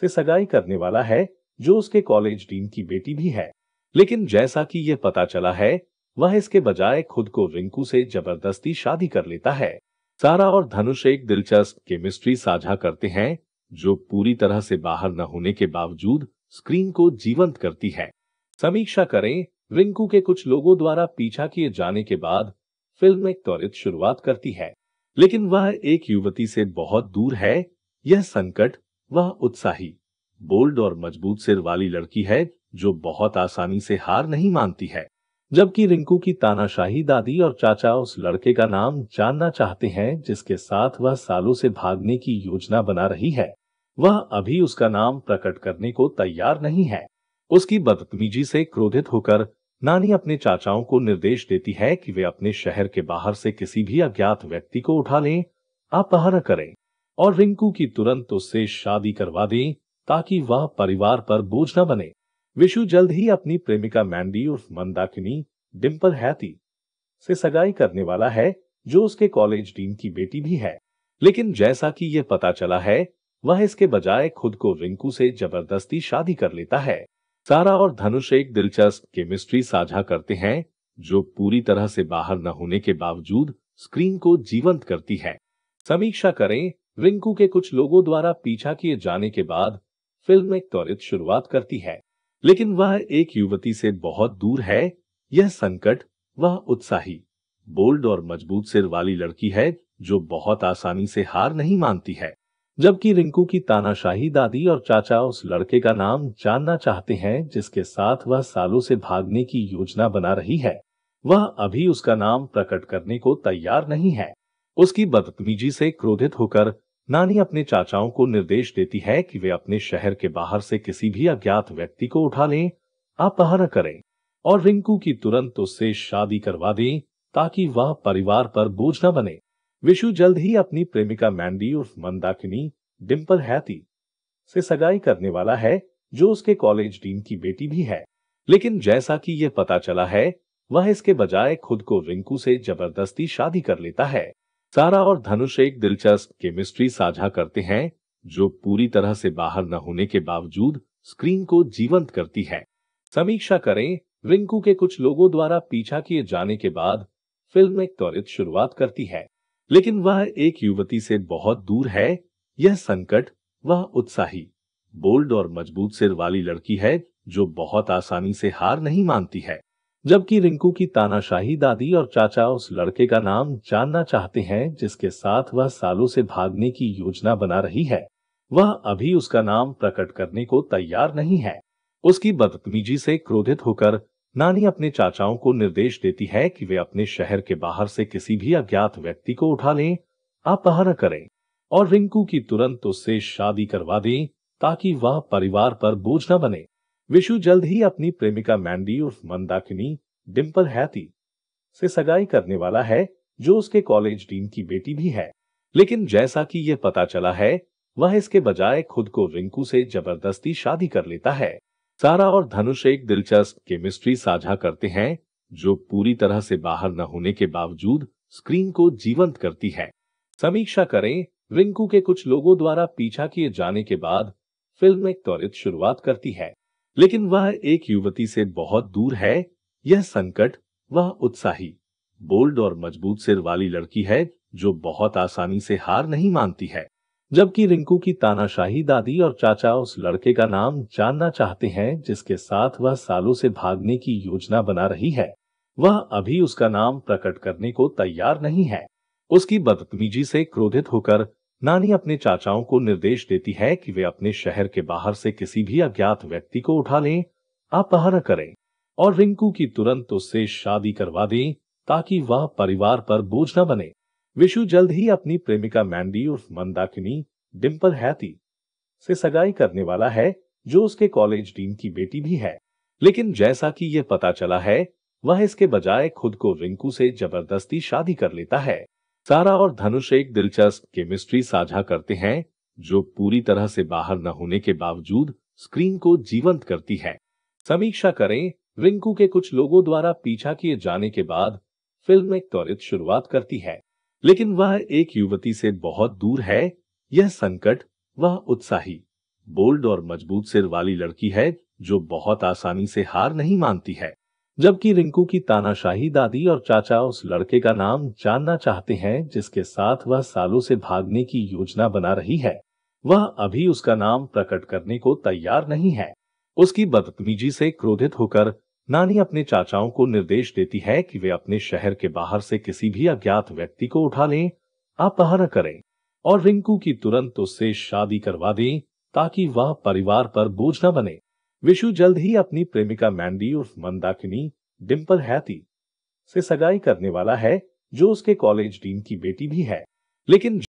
से सगाई करने वाला है जो उसके कॉलेज डीन की बेटी भी है लेकिन जैसा कि यह पता चला है वह इसके बजाय खुद को रिंकू से जबरदस्ती शादी कर लेता है सारा और धनुष एक दिलचस्प केमिस्ट्री साझा करते हैं जो पूरी तरह से बाहर न होने के बावजूद स्क्रीन को जीवंत करती है समीक्षा करें रिंकू के कुछ लोगों द्वारा पीछा किए जाने के बाद फिल्म एक त्वरित शुरुआत करती है लेकिन वह एक युवती से बहुत दूर है यह संकट वह उत्साही बोल्ड और मजबूत सिर वाली लड़की है जो बहुत आसानी से हार नहीं मानती है जबकि रिंकू की तानाशाही दादी और चाचा उस लड़के का नाम जानना चाहते हैं जिसके साथ वह सालों से भागने की योजना बना रही है वह अभी उसका नाम प्रकट करने को तैयार नहीं है उसकी बदतमीजी से क्रोधित होकर नानी अपने चाचाओं को निर्देश देती है कि वे अपने शहर के बाहर से किसी भी अज्ञात व्यक्ति को उठा लें अपहरण करें और रिंकू की तुरंत उससे शादी करवा दें ताकि वह परिवार पर बोझ न बने विशु जल्द ही अपनी प्रेमिका मैंडी उर्फ मंदाकिनी डिम्पल हैती से सगाई करने वाला है जो उसके कॉलेज डीन की बेटी भी है लेकिन जैसा कि यह पता चला है वह इसके बजाय खुद को रिंकू से जबरदस्ती शादी कर लेता है सारा और धनुष एक दिलचस्प केमिस्ट्री साझा करते हैं जो पूरी तरह से बाहर न होने के बावजूद स्क्रीन को जीवंत करती है समीक्षा करें रिंकू के कुछ लोगों द्वारा पीछा किए जाने के बाद फिल्म एक त्वरित शुरुआत करती है लेकिन वह एक युवती से बहुत दूर है यह संकट वह उत्साही बोल्ड और मजबूत सिर वाली लड़की है जो बहुत आसानी से हार नहीं मानती है जबकि रिंकू की तानाशाही दादी और चाचा उस लड़के का नाम जानना चाहते हैं जिसके साथ वह सालों से भागने की योजना बना रही है वह अभी उसका नाम प्रकट करने को तैयार नहीं है उसकी बदतमीजी से क्रोधित होकर नानी अपने चाचाओं को निर्देश देती है कि वे अपने शहर के बाहर से किसी भी अज्ञात व्यक्ति को उठा लें अपहरण करें और रिंकू की तुरंत उससे शादी करवा दें ताकि वह परिवार पर बोझ न बने विशु जल्द ही अपनी प्रेमिका मैंडी उर्फ मंदाकिनी डिम्पल हैती से सगाई करने वाला है जो उसके कॉलेज डीन की बेटी भी है लेकिन जैसा कि यह पता चला है वह इसके बजाय खुद को रिंकू से जबरदस्ती शादी कर लेता है सारा और धनुष एक दिलचस्प केमिस्ट्री साझा करते हैं जो पूरी तरह से बाहर न होने के बावजूद स्क्रीन को जीवंत करती है समीक्षा करें रिंकू के कुछ लोगों द्वारा पीछा किए जाने के बाद फिल्म एक त्वरित शुरुआत करती है लेकिन वह एक युवती से बहुत दूर है यह संकट वह उत्साही बोल्ड और मजबूत सिर वाली लड़की है जो बहुत आसानी से हार नहीं मानती है जबकि रिंकू की तानाशाही दादी और चाचा उस लड़के का नाम जानना चाहते हैं जिसके साथ वह सालों से भागने की योजना बना रही है वह अभी उसका नाम प्रकट करने को तैयार नहीं है उसकी बदतमीजी से क्रोधित होकर नानी अपने चाचाओं को निर्देश देती है कि वे अपने शहर के बाहर से किसी भी अज्ञात व्यक्ति को उठा लें अपहरण करें और रिंकू की तुरंत उससे शादी करवा दें ताकि वह परिवार पर बोझ न बने विशु जल्द ही अपनी प्रेमिका मैंडी उर्फ मंदाकिनी डिम्पल हैती से सगाई करने वाला है जो उसके कॉलेज डीन की बेटी भी है लेकिन जैसा कि यह पता चला है वह इसके बजाय खुद को रिंकू से जबरदस्ती शादी कर लेता है सारा और धनुष एक दिलचस्प केमिस्ट्री साझा करते हैं जो पूरी तरह से बाहर न होने के बावजूद स्क्रीन को जीवंत करती है समीक्षा करें रिंकू के कुछ लोगों द्वारा पीछा किए जाने के बाद फिल्म एक त्वरित शुरुआत करती है लेकिन वह एक युवती से बहुत दूर है यह संकट वह उत्साही बोल्ड और मजबूत सिर वाली लड़की है जो बहुत आसानी से हार नहीं मानती है जबकि रिंकू की तानाशाही दादी और चाचा उस लड़के का नाम जानना चाहते हैं जिसके साथ वह सालों से भागने की योजना बना रही है वह अभी उसका नाम प्रकट करने को तैयार नहीं है उसकी बदतमीजी से क्रोधित होकर नानी अपने चाचाओं को निर्देश देती है कि वे अपने शहर के बाहर से किसी भी अज्ञात व्यक्ति को उठा लें अपहरण करें और रिंकू की तुरंत उससे शादी करवा दें ताकि वह परिवार पर बोझ न बने विशु जल्द ही अपनी प्रेमिका मैंडी उर्फ मंदाकिनी डिम्पल हैती से सगाई करने वाला है जो उसके कॉलेज डीन की बेटी भी है लेकिन जैसा कि यह पता चला है वह इसके बजाय खुद को रिंकू से जबरदस्ती शादी कर लेता है सारा और धनुष एक दिलचस्प केमिस्ट्री साझा करते हैं जो पूरी तरह से बाहर न होने के बावजूद स्क्रीन को जीवंत करती है समीक्षा करें रिंकू के कुछ लोगों द्वारा पीछा किए जाने के बाद फिल्म एक त्वरित शुरुआत करती है लेकिन वह एक युवती से बहुत दूर है यह संकट वह उत्साही बोल्ड और मजबूत सिर वाली लड़की है जो बहुत आसानी से हार नहीं मानती है जबकि रिंकू की तानाशाही दादी और चाचा उस लड़के का नाम जानना चाहते हैं जिसके साथ वह सालों से भागने की योजना बना रही है वह अभी उसका नाम प्रकट करने को तैयार नहीं है उसकी बदतमीजी से क्रोधित होकर नानी अपने चाचाओं को निर्देश देती है कि वे अपने शहर के बाहर से किसी भी अज्ञात व्यक्ति को उठा लें आप करें और रिंकू की तुरंत उससे शादी करवा दें ताकि वह परिवार पर बोझ न बने विशु जल्द ही अपनी प्रेमिका मैंडी उर्फ मंदाकिनी डिम्पल हैती से सगाई करने वाला है जो उसके कॉलेज डीन की बेटी भी है लेकिन